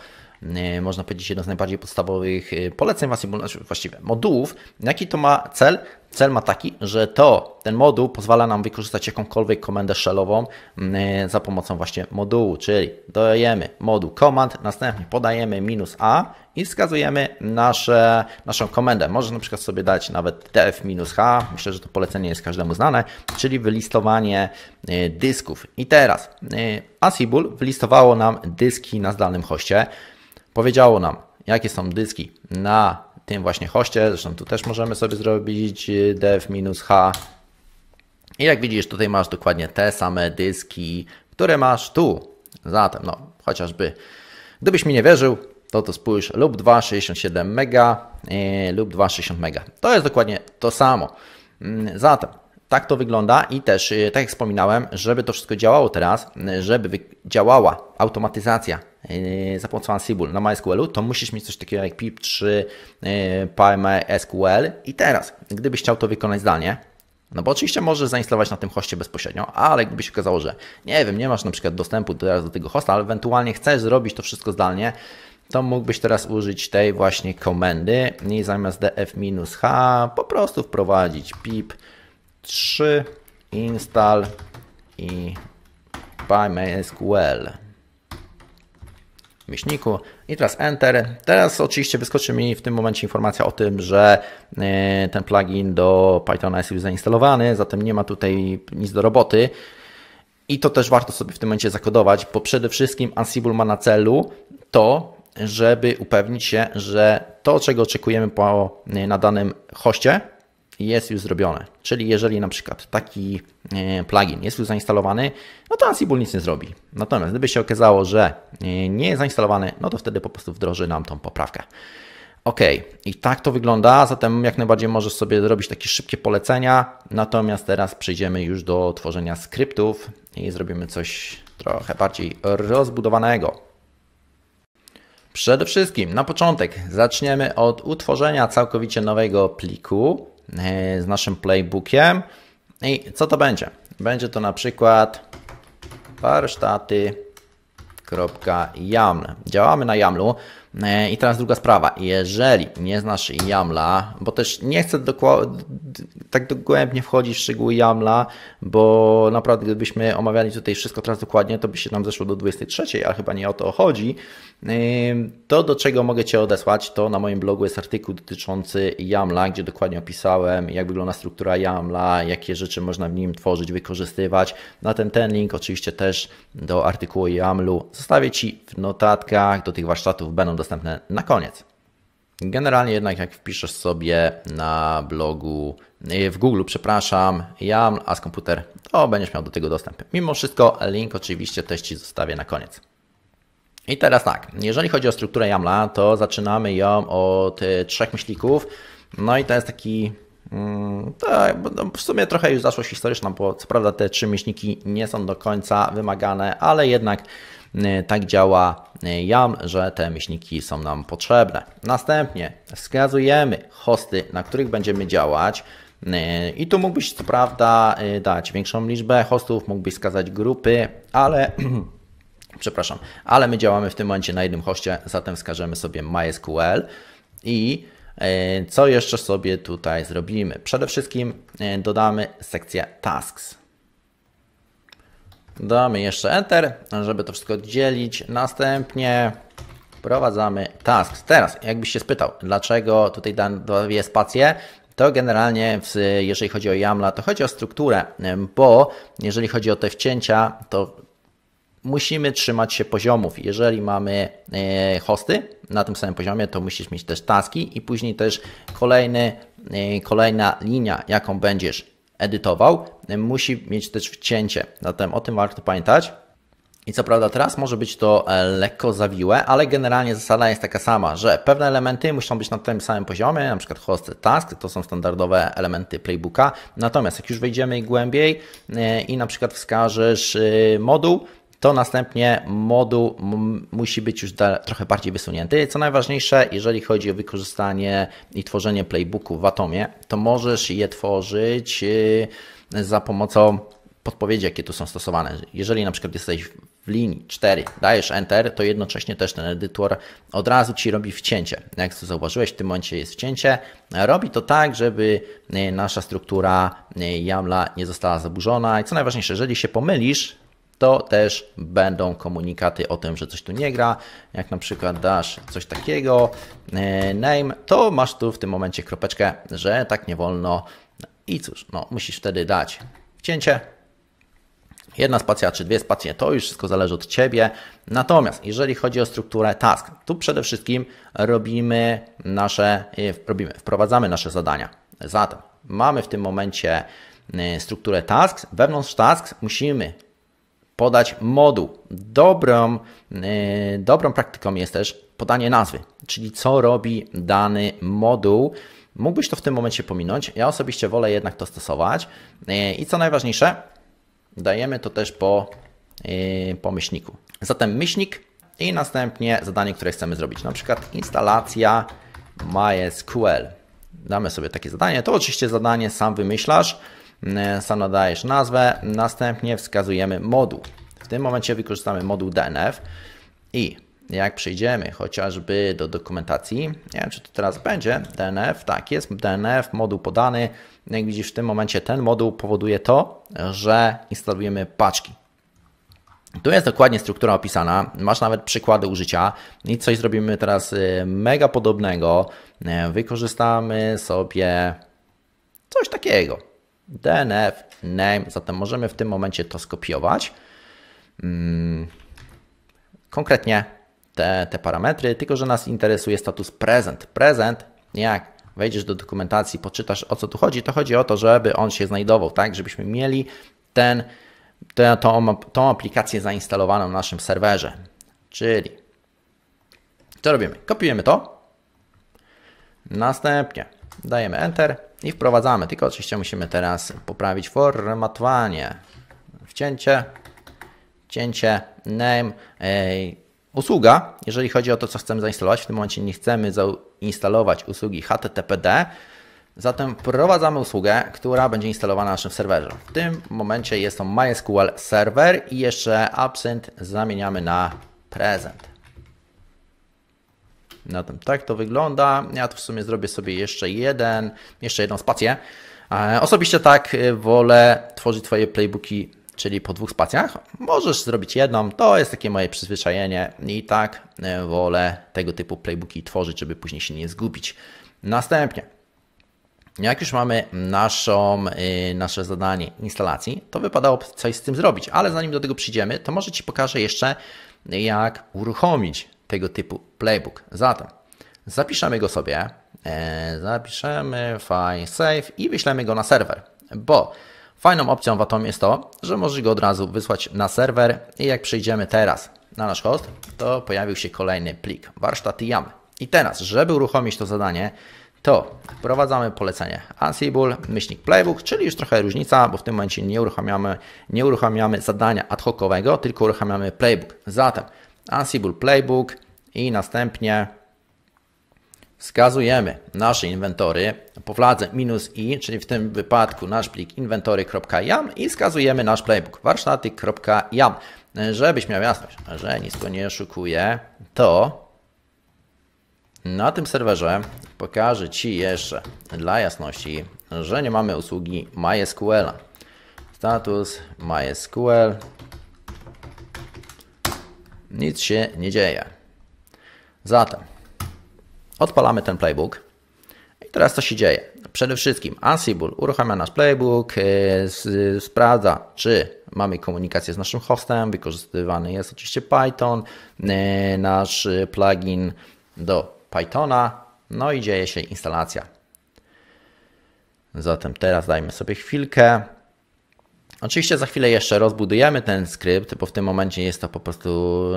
E, można powiedzieć, jedno z najbardziej podstawowych e, poleceń Was, znaczy właściwie modułów. Jaki to ma cel? Cel ma taki, że to, ten moduł pozwala nam wykorzystać jakąkolwiek komendę shellową e, za pomocą właśnie modułu, czyli dodajemy moduł command, następnie podajemy minus a i wskazujemy nasze, naszą komendę. Może na przykład sobie dać nawet df-h, myślę, że to polecenie jest każdemu znane, czyli wylistowanie dysków. I teraz Asibul wylistowało nam dyski na zdalnym hoście. Powiedziało nam, jakie są dyski na tym właśnie hoście. Zresztą tu też możemy sobie zrobić y, dev-h. I jak widzisz, tutaj masz dokładnie te same dyski, które masz tu. Zatem, no, chociażby, gdybyś mi nie wierzył, to to spójrz lub 2,67 mega yy, lub 2,60 mega. To jest dokładnie to samo. Mm, zatem, tak to wygląda i też, y, tak jak wspominałem, żeby to wszystko działało teraz, y, żeby działała automatyzacja za pomocą Ansible na MySQL-u, to musisz mieć coś takiego jak pip 3 e, PyMySQL I teraz, gdybyś chciał to wykonać zdalnie, no bo oczywiście możesz zainstalować na tym hoście bezpośrednio, ale gdyby się okazało, że nie wiem, nie masz na przykład dostępu teraz do tego hosta, ale ewentualnie chcesz zrobić to wszystko zdalnie, to mógłbyś teraz użyć tej właśnie komendy i zamiast df-h po prostu wprowadzić pip 3 install i PyMySQL myślniku i teraz Enter. Teraz oczywiście wyskoczy mi w tym momencie informacja o tym, że e, ten plugin do Pythona jest już zainstalowany, zatem nie ma tutaj nic do roboty. I to też warto sobie w tym momencie zakodować, bo przede wszystkim Ansible ma na celu to, żeby upewnić się, że to, czego oczekujemy po, e, na danym hoście, jest już zrobione. Czyli jeżeli na przykład taki e, plugin jest już zainstalowany, no to Ansible nic nie zrobi. Natomiast gdyby się okazało, że e, nie jest zainstalowany, no to wtedy po prostu wdroży nam tą poprawkę. Ok, i tak to wygląda, zatem jak najbardziej możesz sobie zrobić takie szybkie polecenia. Natomiast teraz przejdziemy już do tworzenia skryptów i zrobimy coś trochę bardziej rozbudowanego. Przede wszystkim na początek zaczniemy od utworzenia całkowicie nowego pliku E, z naszym playbookiem. I co to będzie? Będzie to na przykład warsztaty.yaml. Działamy na YAMLu. E, I teraz druga sprawa. Jeżeli nie znasz YAMLa, bo też nie chcę tak dogłębnie wchodzić w szczegóły YAMLa, bo naprawdę gdybyśmy omawiali tutaj wszystko teraz dokładnie, to by się nam zeszło do 23, a chyba nie o to chodzi. E, to, do czego mogę Cię odesłać, to na moim blogu jest artykuł dotyczący YAMLa, gdzie dokładnie opisałem, jak wygląda struktura YAMLa, jakie rzeczy można w nim tworzyć, wykorzystywać. Na ten link oczywiście też do artykułu YAMLu zostawię Ci w notatkach, do tych warsztatów będą dostępne dostępne na koniec. Generalnie jednak jak wpiszesz sobie na blogu, yy, w Google, przepraszam, Yaml, z komputer, to będziesz miał do tego dostęp. Mimo wszystko link oczywiście też Ci zostawię na koniec. I teraz tak, jeżeli chodzi o strukturę YAMLa, to zaczynamy ją od yy, trzech myślików. No i to jest taki tak, w sumie trochę już zaszło historyczną, bo co prawda te trzy myślniki nie są do końca wymagane, ale jednak E, tak działa e, jam, że te myślniki są nam potrzebne. Następnie wskazujemy hosty, na których będziemy działać. E, I tu mógłbyś, co prawda, dać większą liczbę hostów, mógłbyś wskazać grupy, ale przepraszam, ale my działamy w tym momencie na jednym hoście, zatem wskażemy sobie MySQL i co jeszcze sobie tutaj zrobimy? Przede wszystkim dodamy sekcję Tasks. Damy jeszcze Enter, żeby to wszystko oddzielić. Następnie wprowadzamy task. Teraz, jakbyś się spytał, dlaczego tutaj dam dwie spacje, to generalnie w, jeżeli chodzi o YAMLa, to chodzi o strukturę, bo jeżeli chodzi o te wcięcia, to musimy trzymać się poziomów. Jeżeli mamy e, hosty na tym samym poziomie, to musisz mieć też taski i później też kolejny, e, kolejna linia, jaką będziesz edytował, musi mieć też wcięcie. Zatem o tym warto pamiętać. I co prawda teraz może być to e, lekko zawiłe, ale generalnie zasada jest taka sama, że pewne elementy muszą być na tym samym poziomie, na przykład host task, to są standardowe elementy playbooka. Natomiast jak już wejdziemy głębiej e, i na przykład wskażesz e, moduł, to następnie moduł musi być już trochę bardziej wysunięty. Co najważniejsze, jeżeli chodzi o wykorzystanie i tworzenie playbooku w Atomie, to możesz je tworzyć y, za pomocą podpowiedzi, jakie tu są stosowane. Jeżeli na przykład jesteś w linii 4, dajesz Enter, to jednocześnie też ten edytor od razu Ci robi wcięcie. Jak tu zauważyłeś, w tym momencie jest wcięcie. Robi to tak, żeby y, nasza struktura y, YAMLa nie została zaburzona. I co najważniejsze, jeżeli się pomylisz, to też będą komunikaty o tym, że coś tu nie gra. Jak na przykład dasz coś takiego, e, name, to masz tu w tym momencie kropeczkę, że tak nie wolno. I cóż, no musisz wtedy dać wcięcie, jedna spacja czy dwie spacje, to już wszystko zależy od Ciebie. Natomiast jeżeli chodzi o strukturę task, tu przede wszystkim robimy nasze, e, robimy, wprowadzamy nasze zadania. Zatem mamy w tym momencie e, strukturę tasks. Wewnątrz tasks musimy podać moduł. Dobrą, yy, dobrą praktyką jest też podanie nazwy, czyli co robi dany moduł. Mógłbyś to w tym momencie pominąć. Ja osobiście wolę jednak to stosować. Yy, I co najważniejsze, dajemy to też po, yy, po myślniku. Zatem myślnik i następnie zadanie, które chcemy zrobić. Na przykład instalacja MySQL. Damy sobie takie zadanie. To oczywiście zadanie sam wymyślasz. Mm, e, sam nadajesz nazwę, następnie wskazujemy moduł. W tym momencie wykorzystamy moduł DNF i jak przejdziemy chociażby do dokumentacji, nie wiem czy to teraz będzie, DNF, tak jest, DNF, moduł podany. Jak widzisz w tym momencie ten moduł powoduje to, że instalujemy paczki. Tu jest dokładnie struktura opisana, masz nawet przykłady użycia i coś zrobimy teraz y, mega podobnego. E, wykorzystamy sobie coś takiego. DNF name, zatem możemy w tym momencie to skopiować. Mm, konkretnie te, te parametry, tylko że nas interesuje status present. Present, jak wejdziesz do dokumentacji, poczytasz o co tu chodzi, to chodzi o to, żeby on się znajdował, tak, żebyśmy mieli ten, tę, tą, tą aplikację zainstalowaną na naszym serwerze. Czyli co robimy? Kopiujemy to. Następnie Dajemy Enter i wprowadzamy, tylko oczywiście musimy teraz poprawić formatowanie. Wcięcie, wcięcie name, usługa. Jeżeli chodzi o to, co chcemy zainstalować, w tym momencie nie chcemy zainstalować usługi HTTPD, Zatem wprowadzamy usługę, która będzie instalowana na naszym serwerze. W tym momencie jest to MySQL Server i jeszcze absent zamieniamy na present. Na tym tak to wygląda. Ja tu w sumie zrobię sobie jeszcze jeden, jeszcze jedną spację. E, osobiście tak e, wolę tworzyć twoje playbooki, czyli po dwóch spacjach. Możesz zrobić jedną, to jest takie moje przyzwyczajenie i tak e, wolę tego typu playbooki tworzyć, żeby później się nie zgubić. Następnie, jak już mamy naszą, nasze zadanie instalacji, to wypadało coś z tym zrobić, ale zanim do tego przyjdziemy, to może Ci pokażę jeszcze, jak uruchomić tego typu playbook. Zatem zapiszemy go sobie, e, zapiszemy file save i wyślemy go na serwer, bo fajną opcją w Atomie jest to, że możesz go od razu wysłać na serwer i jak przejdziemy teraz na nasz host, to pojawił się kolejny plik, warsztaty jamy. I teraz, żeby uruchomić to zadanie, to wprowadzamy polecenie Ansible, myślnik playbook, czyli już trochę różnica, bo w tym momencie nie uruchamiamy, nie uruchamiamy zadania ad hocowego, tylko uruchamiamy playbook. Zatem Ansible Playbook i następnie wskazujemy nasze inwentory po fladze minus i, czyli w tym wypadku nasz plik inwentory.yam i wskazujemy nasz playbook warsztaty.yam. Żebyś miał jasność, że tu nie szukuje to na tym serwerze pokażę Ci jeszcze dla jasności, że nie mamy usługi MySQL. Status MySQL nic się nie dzieje. Zatem odpalamy ten playbook. I teraz co się dzieje? Przede wszystkim Ansible uruchamia nasz playbook, e, sprawdza, czy mamy komunikację z naszym hostem, wykorzystywany jest oczywiście Python, e, nasz plugin do Pythona, no i dzieje się instalacja. Zatem teraz dajmy sobie chwilkę. Oczywiście za chwilę jeszcze rozbudujemy ten skrypt, bo w tym momencie jest to po prostu,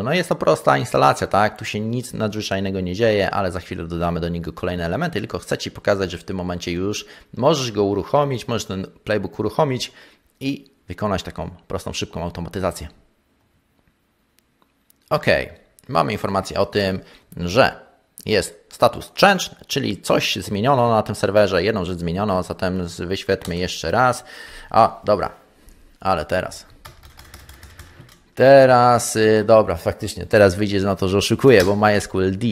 no jest to prosta instalacja, tak? Tu się nic nadzwyczajnego nie dzieje, ale za chwilę dodamy do niego kolejne elementy, tylko chcę Ci pokazać, że w tym momencie już możesz go uruchomić, możesz ten playbook uruchomić i wykonać taką prostą, szybką automatyzację. Ok, mamy informację o tym, że jest status change, czyli coś zmieniono na tym serwerze, jedną rzecz zmieniono, zatem wyświetlmy jeszcze raz. A, dobra, ale teraz. Teraz, y, dobra, faktycznie, teraz wyjdzie na to, że oszukuję, bo MySQL D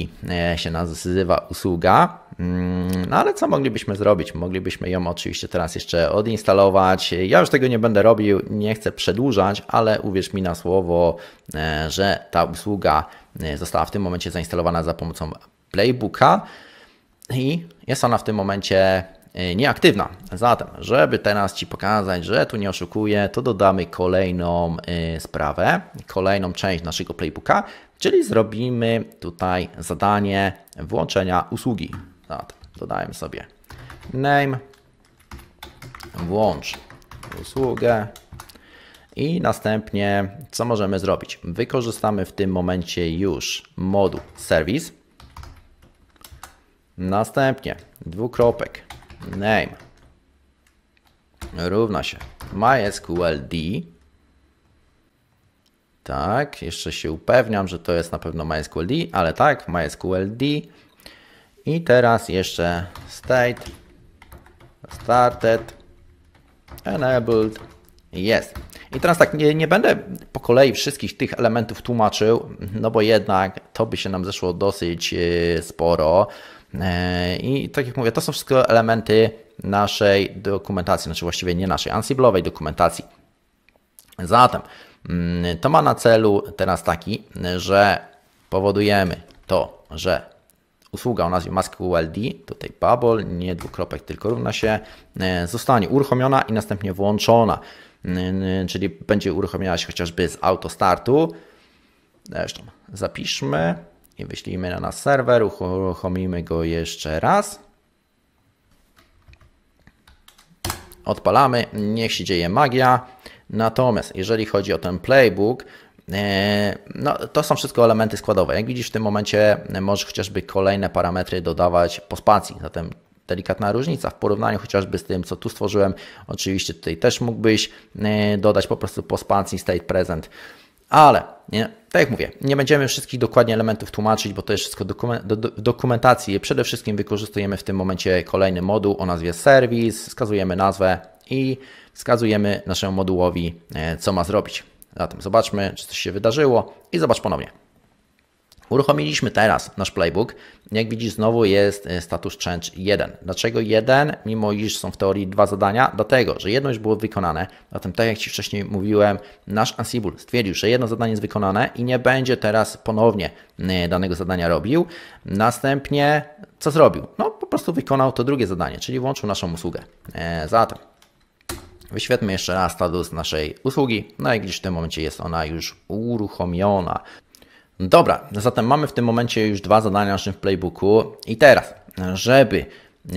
e, się nazywa usługa. Mm, no ale co moglibyśmy zrobić? Moglibyśmy ją oczywiście teraz jeszcze odinstalować. Ja już tego nie będę robił, nie chcę przedłużać, ale uwierz mi na słowo, e, że ta usługa e, została w tym momencie zainstalowana za pomocą Playbooka i jest ona w tym momencie E, nieaktywna. Zatem, żeby teraz Ci pokazać, że tu nie oszukuję, to dodamy kolejną e, sprawę, kolejną część naszego playbooka, czyli zrobimy tutaj zadanie włączenia usługi. Zatem dodajemy sobie name, włącz usługę i następnie co możemy zrobić? Wykorzystamy w tym momencie już moduł service. Następnie dwukropek name równa się MySQL D. Tak, jeszcze się upewniam, że to jest na pewno MySQL D, ale tak, MySQL D. I teraz jeszcze state started enabled jest. I teraz tak, nie, nie będę po kolei wszystkich tych elementów tłumaczył, no bo jednak to by się nam zeszło dosyć e, sporo. E, I tak jak mówię, to są wszystko elementy naszej dokumentacji, znaczy właściwie nie naszej, Ansible'owej dokumentacji. Zatem mm, to ma na celu teraz taki, że powodujemy to, że usługa o nazwie MaskQLD, tutaj Bubble, nie dwukropek, tylko równa się, e, zostanie uruchomiona i następnie włączona, mm, e, czyli będzie uruchomiona się chociażby z autostartu. Zresztą zapiszmy. I wyślijmy na nasz serwer, uruchomimy go jeszcze raz. Odpalamy, niech się dzieje magia. Natomiast jeżeli chodzi o ten playbook, e, no, to są wszystko elementy składowe. Jak widzisz, w tym momencie e, możesz chociażby kolejne parametry dodawać po spacji. Zatem delikatna różnica w porównaniu chociażby z tym, co tu stworzyłem. Oczywiście tutaj też mógłbyś e, dodać po prostu po spacji state present. Ale, nie, tak jak mówię, nie będziemy wszystkich dokładnie elementów tłumaczyć, bo to jest wszystko w dokumentacji. Przede wszystkim wykorzystujemy w tym momencie kolejny moduł o nazwie serwis, wskazujemy nazwę i wskazujemy naszemu modułowi, e, co ma zrobić. Zatem zobaczmy, czy coś się wydarzyło i zobacz ponownie. Uruchomiliśmy teraz nasz playbook. Jak widzisz, znowu jest e, status change 1. Dlaczego 1, mimo iż są w teorii dwa zadania? Dlatego, że jedno już było wykonane. Zatem, tak jak Ci wcześniej mówiłem, nasz Ansible stwierdził, że jedno zadanie jest wykonane i nie będzie teraz ponownie e, danego zadania robił. Następnie, co zrobił? No, po prostu wykonał to drugie zadanie, czyli włączył naszą usługę. E, zatem, Wyświetlmy jeszcze raz status naszej usługi. No jak widzisz, w tym momencie jest ona już uruchomiona. Dobra, zatem mamy w tym momencie już dwa zadania naszym playbooku. I teraz, żeby e,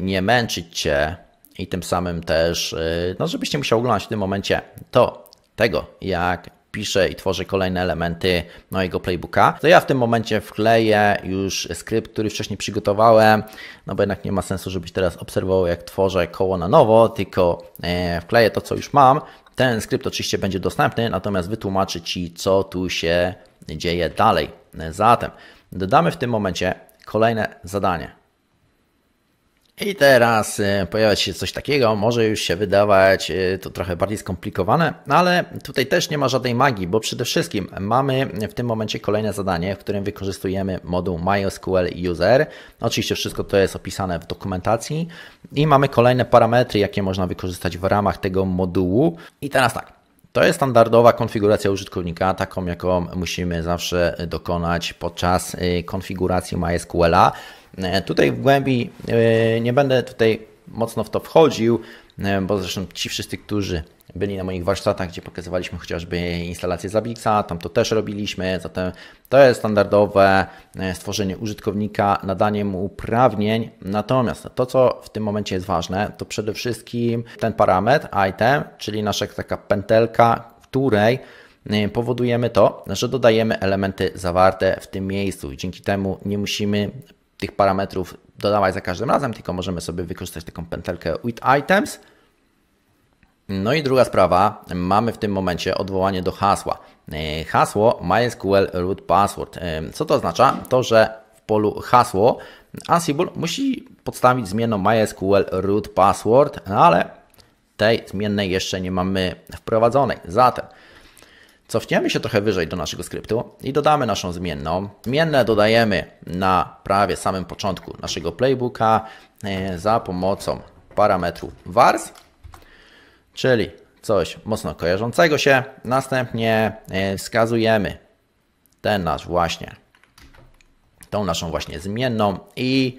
nie męczyć Cię i tym samym też, e, no żebyś nie musiał oglądać w tym momencie to, tego, jak piszę i tworzę kolejne elementy mojego playbooka, to ja w tym momencie wkleję już skrypt, który wcześniej przygotowałem, no bo jednak nie ma sensu, żebyś teraz obserwował, jak tworzę koło na nowo, tylko e, wkleję to, co już mam. Ten skrypt oczywiście będzie dostępny, natomiast wytłumaczy Ci, co tu się dzieje dzieje dalej. Zatem dodamy w tym momencie kolejne zadanie. I teraz e, pojawia się coś takiego, może już się wydawać e, to trochę bardziej skomplikowane, ale tutaj też nie ma żadnej magii, bo przede wszystkim mamy w tym momencie kolejne zadanie, w którym wykorzystujemy moduł MySQL User. Oczywiście wszystko to jest opisane w dokumentacji i mamy kolejne parametry, jakie można wykorzystać w ramach tego modułu. I teraz tak, to jest standardowa konfiguracja użytkownika, taką jaką musimy zawsze dokonać podczas y, konfiguracji MySQL-a. E, tutaj w głębi y, nie będę tutaj mocno w to wchodził, e, bo zresztą ci wszyscy, którzy byli na moich warsztatach, gdzie pokazywaliśmy chociażby instalację Zabixa, tam to też robiliśmy, zatem to jest standardowe e, stworzenie użytkownika, nadanie mu uprawnień. Natomiast to, co w tym momencie jest ważne, to przede wszystkim ten parametr item, czyli nasza taka pętelka, której e, powodujemy to, że dodajemy elementy zawarte w tym miejscu. Dzięki temu nie musimy tych parametrów dodawać za każdym razem, tylko możemy sobie wykorzystać taką pętelkę with items – no i druga sprawa, mamy w tym momencie odwołanie do hasła. E, hasło MySQL root password. E, co to oznacza? To, że w polu hasło Ansible musi podstawić zmienną MySQL root password, no ale tej zmiennej jeszcze nie mamy wprowadzonej. Zatem cofniemy się trochę wyżej do naszego skryptu i dodamy naszą zmienną. Zmienne dodajemy na prawie samym początku naszego playbooka e, za pomocą parametru vars czyli coś mocno kojarzącego się. Następnie e, wskazujemy ten nasz właśnie, tą naszą właśnie zmienną i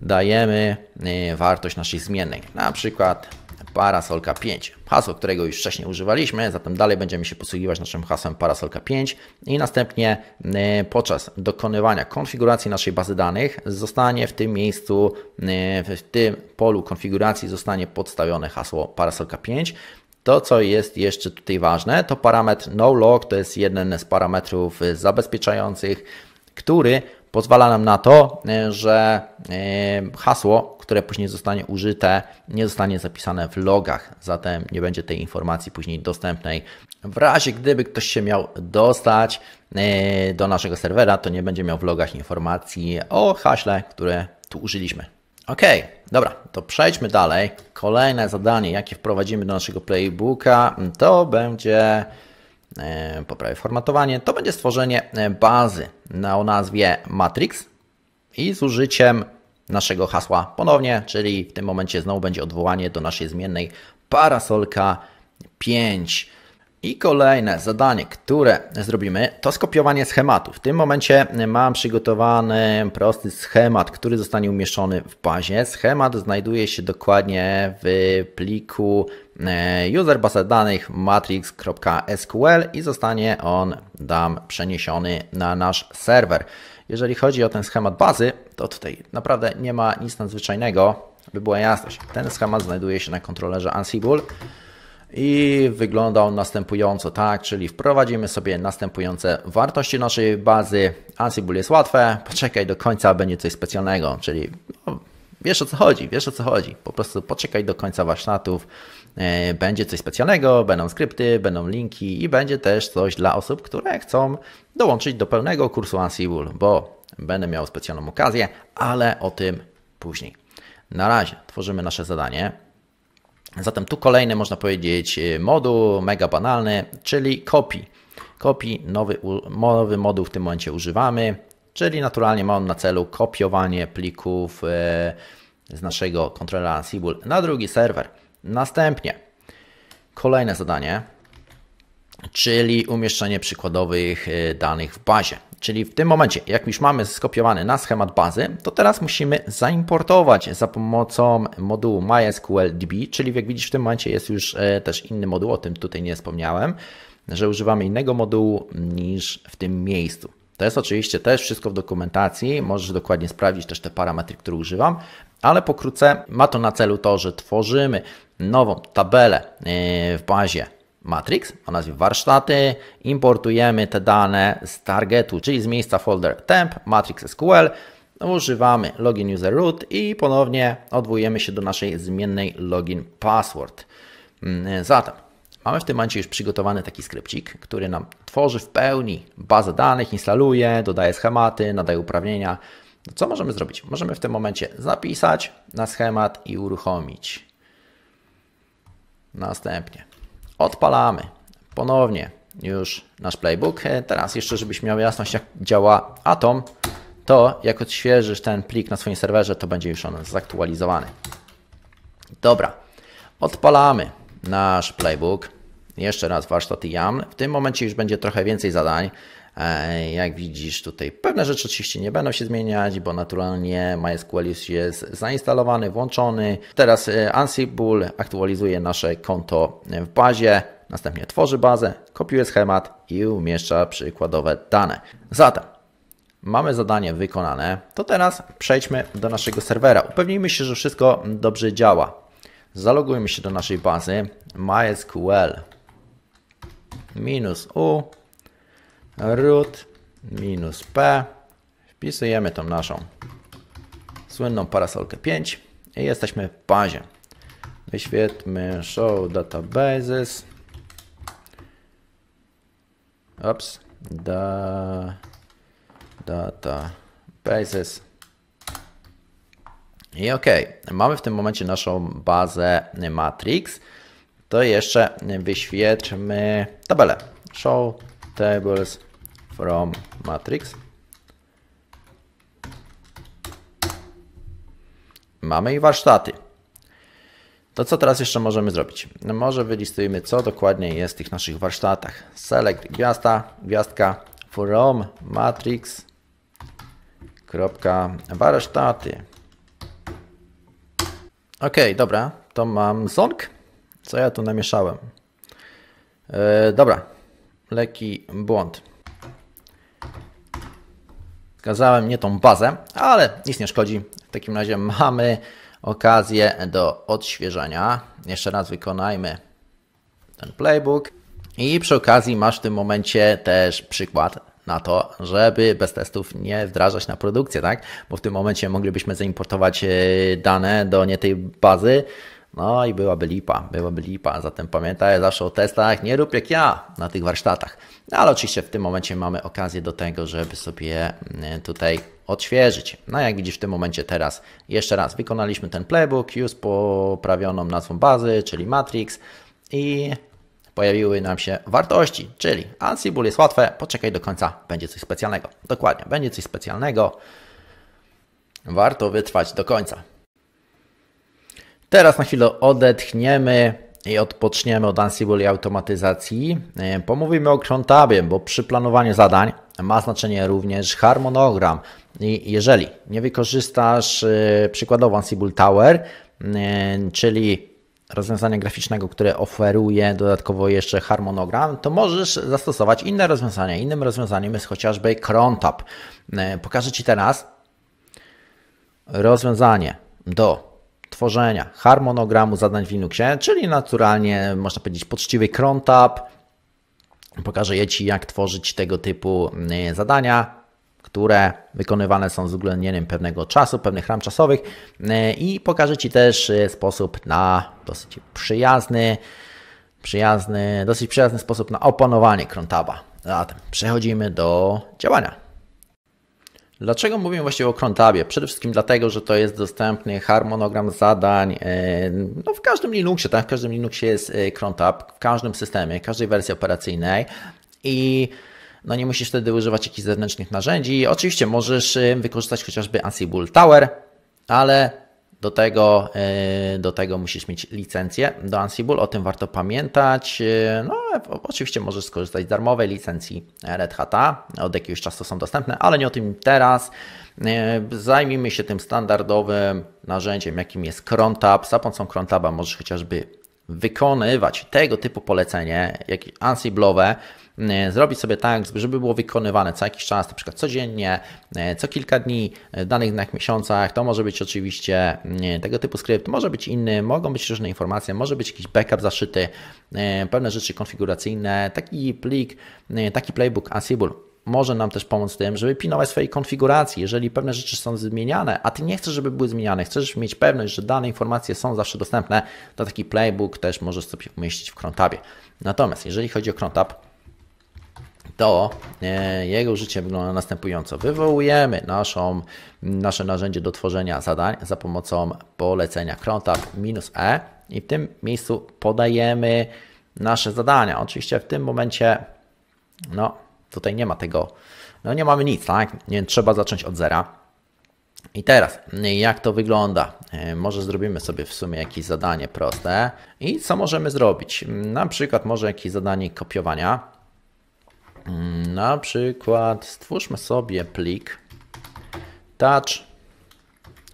dajemy e, wartość naszej zmiennej, na przykład Parasolka 5. Hasło, którego już wcześniej używaliśmy, zatem dalej będziemy się posługiwać naszym hasłem Parasolka 5 i następnie e, podczas dokonywania konfiguracji naszej bazy danych zostanie w tym miejscu, e, w tym polu konfiguracji zostanie podstawione hasło Parasolka 5. To, co jest jeszcze tutaj ważne, to parametr no log, to jest jeden z parametrów e, zabezpieczających, który pozwala nam na to, e, że e, hasło, które później zostanie użyte, nie zostanie zapisane w logach, zatem nie będzie tej informacji później dostępnej. W razie gdyby ktoś się miał dostać e, do naszego serwera, to nie będzie miał w logach informacji o haśle, które tu użyliśmy. OK, dobra, to przejdźmy dalej. Kolejne zadanie, jakie wprowadzimy do naszego playbooka, to będzie E, poprawię formatowanie, to będzie stworzenie e, bazy o nazwie matrix i z użyciem naszego hasła ponownie, czyli w tym momencie znowu będzie odwołanie do naszej zmiennej parasolka 5. I kolejne zadanie, które zrobimy, to skopiowanie schematu. W tym momencie mam przygotowany prosty schemat, który zostanie umieszczony w bazie. Schemat znajduje się dokładnie w pliku e, user danych matrix.sql i zostanie on tam przeniesiony na nasz serwer. Jeżeli chodzi o ten schemat bazy, to tutaj naprawdę nie ma nic nadzwyczajnego, by była jasność. Ten schemat znajduje się na kontrolerze Ansible i wygląda on następująco, tak, czyli wprowadzimy sobie następujące wartości naszej bazy. Ansible jest łatwe, poczekaj do końca, będzie coś specjalnego, czyli no, wiesz o co chodzi, wiesz o co chodzi. Po prostu poczekaj do końca warsztatów, e, będzie coś specjalnego, będą skrypty, będą linki i będzie też coś dla osób, które chcą dołączyć do pełnego kursu Ansible, bo będę miał specjalną okazję, ale o tym później. Na razie tworzymy nasze zadanie. Zatem tu kolejny, można powiedzieć, y, moduł, mega banalny, czyli copy. Copy, nowy, nowy moduł w tym momencie używamy, czyli naturalnie ma on na celu kopiowanie plików y, z naszego kontrolera Ansible na drugi serwer. Następnie kolejne zadanie, czyli umieszczenie przykładowych y, danych w bazie. Czyli w tym momencie, jak już mamy skopiowany na schemat bazy, to teraz musimy zaimportować za pomocą modułu MySQL DB, czyli jak widzisz w tym momencie jest już e, też inny moduł, o tym tutaj nie wspomniałem, że używamy innego modułu niż w tym miejscu. To jest oczywiście też wszystko w dokumentacji, możesz dokładnie sprawdzić też te parametry, które używam, ale pokrótce ma to na celu to, że tworzymy nową tabelę e, w bazie matrix o nazwie warsztaty, importujemy te dane z targetu, czyli z miejsca folder temp, matrix SQL, używamy login user root i ponownie odwołujemy się do naszej zmiennej login password. Mm, zatem mamy w tym momencie już przygotowany taki skrypcik, który nam tworzy w pełni bazę danych, instaluje, dodaje schematy, nadaje uprawnienia. No, co możemy zrobić? Możemy w tym momencie zapisać na schemat i uruchomić. Następnie Odpalamy ponownie już nasz playbook. E, teraz jeszcze, żebyś miał jasność, jak działa Atom, to jak odświeżysz ten plik na swoim serwerze, to będzie już on zaktualizowany. Dobra, odpalamy nasz playbook. Jeszcze raz warsztaty YAML. W tym momencie już będzie trochę więcej zadań. E, jak widzisz tutaj pewne rzeczy oczywiście nie będą się zmieniać, bo naturalnie MySQL już jest zainstalowany, włączony. Teraz e, Ansible aktualizuje nasze konto e, w bazie, następnie tworzy bazę, kopiuje schemat i umieszcza przykładowe dane. Zatem mamy zadanie wykonane, to teraz przejdźmy do naszego serwera. Upewnijmy się, że wszystko dobrze działa. Zalogujmy się do naszej bazy MySQL minus u root minus p. Wpisujemy tą naszą słynną parasolkę 5 i jesteśmy w bazie. Wyświetlmy show databases. Ops. Da, databases. I ok, mamy w tym momencie naszą bazę matrix. To jeszcze wyświetlmy tabelę. Show tables from matrix. Mamy i warsztaty. To co teraz jeszcze możemy zrobić? No może wylistujemy, co dokładnie jest w tych naszych warsztatach. Select gwiazda, gwiazdka from matrix. Kropka, warsztaty. Ok, dobra, to mam song. Co ja tu namieszałem? Yy, dobra, lekki błąd. Wskazałem nie tą bazę, ale nic nie szkodzi. W takim razie mamy okazję do odświeżenia. Jeszcze raz wykonajmy ten playbook. I przy okazji masz w tym momencie też przykład na to, żeby bez testów nie wdrażać na produkcję, tak? Bo w tym momencie moglibyśmy zaimportować e, dane do nie tej bazy, no i byłaby lipa, byłaby lipa. Zatem pamiętaj zawsze o testach, nie rób jak ja na tych warsztatach. No, ale oczywiście w tym momencie mamy okazję do tego, żeby sobie mm, tutaj odświeżyć. No jak widzisz w tym momencie teraz, jeszcze raz, wykonaliśmy ten playbook już poprawioną nazwą bazy, czyli Matrix i pojawiły nam się wartości, czyli Ansible jest łatwe, poczekaj do końca, będzie coś specjalnego. Dokładnie, będzie coś specjalnego. Warto wytrwać do końca. Teraz na chwilę odetchniemy i odpoczniemy od Ansible i automatyzacji. E, pomówimy o krątabie, bo przy planowaniu zadań ma znaczenie również harmonogram. I jeżeli nie wykorzystasz e, przykładowo Ansible Tower, e, czyli rozwiązania graficznego, które oferuje dodatkowo jeszcze harmonogram, to możesz zastosować inne rozwiązania. Innym rozwiązaniem jest chociażby Crontab. Pokażę Ci teraz rozwiązanie do tworzenia harmonogramu zadań w Linuxie, czyli naturalnie można powiedzieć poczciwy crontab. Pokażę Ci, jak tworzyć tego typu y, zadania, które wykonywane są z uwzględnieniem pewnego czasu, pewnych ram czasowych y, i pokażę Ci też y, sposób na dosyć przyjazny, przyjazny, dosyć przyjazny sposób na opanowanie Crontaba. Zatem przechodzimy do działania. Dlaczego mówimy właśnie o Krontabie? Przede wszystkim dlatego, że to jest dostępny harmonogram zadań. E, no w każdym Linuxie, tak? W każdym Linuxie jest e, Krontab w każdym systemie, w każdej wersji operacyjnej i no nie musisz wtedy używać jakichś zewnętrznych narzędzi. Oczywiście możesz e, wykorzystać chociażby Ansible Tower, ale do tego, e, do tego musisz mieć licencję do Ansible, o tym warto pamiętać. E, no, e, oczywiście możesz skorzystać z darmowej licencji Red Hata, od jakiegoś czasu są dostępne, ale nie o tym teraz. Zajmijmy się tym standardowym narzędziem, jakim jest CronTab. Za pomocą CronTaba możesz chociażby wykonywać tego typu polecenie, jak ansiblowe, e, zrobić sobie tak, żeby było wykonywane co jakiś czas, na przykład codziennie, e, co kilka dni, w e, danych dniach, miesiącach. To może być oczywiście tego typu skrypt, może być inny, mogą być różne informacje, może być jakiś backup zaszyty, pewne rzeczy konfiguracyjne, taki plik, taki playbook Ansible może nam też pomóc w tym, żeby pilnować swojej konfiguracji. Jeżeli pewne rzeczy są zmieniane, a ty nie chcesz, żeby były zmieniane, chcesz mieć pewność, że dane informacje są zawsze dostępne, to taki playbook też możesz sobie umieścić w krontabie. Natomiast jeżeli chodzi o krontab, to e, jego użycie wygląda następująco. Wywołujemy naszą, nasze narzędzie do tworzenia zadań za pomocą polecenia krontab e i w tym miejscu podajemy nasze zadania. Oczywiście w tym momencie no, Tutaj nie ma tego, no nie mamy nic, tak? Nie, trzeba zacząć od zera. I teraz, jak to wygląda? E, może zrobimy sobie w sumie jakieś zadanie proste. I co możemy zrobić? Na przykład może jakieś zadanie kopiowania. Mm, na przykład stwórzmy sobie plik touch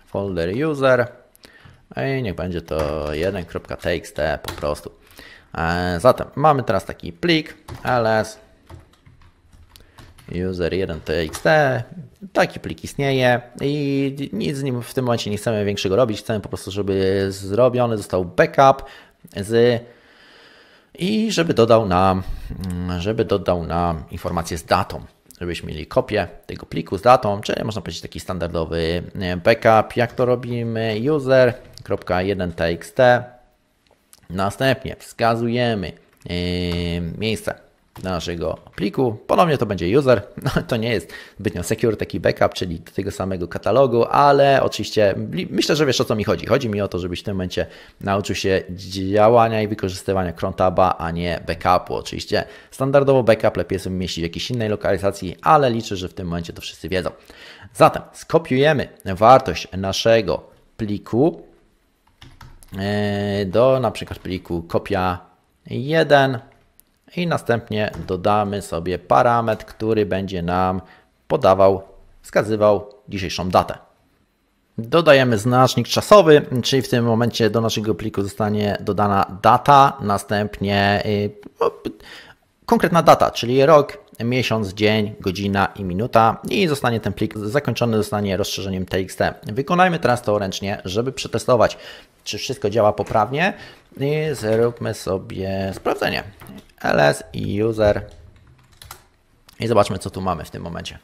folder user no i niech będzie to 1.txt po prostu. E, zatem mamy teraz taki plik ls User 1.txt. Taki plik istnieje i nic z nim w tym momencie nie chcemy większego robić. Chcemy po prostu, żeby zrobiony został backup z i żeby dodał nam, mm, żeby dodał nam informację z datą żebyśmy mieli kopię tego pliku z datą, czyli można powiedzieć taki standardowy backup. Jak to robimy? User.1.txt. Następnie wskazujemy e, miejsce, naszego pliku. Ponownie to będzie user. No, to nie jest zbytnio secure taki backup, czyli do tego samego katalogu, ale oczywiście myślę, że wiesz o co mi chodzi. Chodzi mi o to, żebyś w tym momencie nauczył się działania i wykorzystywania cron a nie backupu. Oczywiście standardowo backup lepiej sobie mieścić w jakiejś innej lokalizacji, ale liczę, że w tym momencie to wszyscy wiedzą. Zatem skopiujemy wartość naszego pliku e, do na przykład pliku kopia 1 i następnie dodamy sobie parametr, który będzie nam podawał, wskazywał dzisiejszą datę. Dodajemy znacznik czasowy, czyli w tym momencie do naszego pliku zostanie dodana data, następnie y, no, konkretna data, czyli rok, miesiąc, dzień, godzina i minuta i zostanie ten plik zakończony, zostanie rozszerzeniem txt. Wykonajmy teraz to ręcznie, żeby przetestować, czy wszystko działa poprawnie i zróbmy sobie sprawdzenie ls user i zobaczmy, co tu mamy w tym momencie.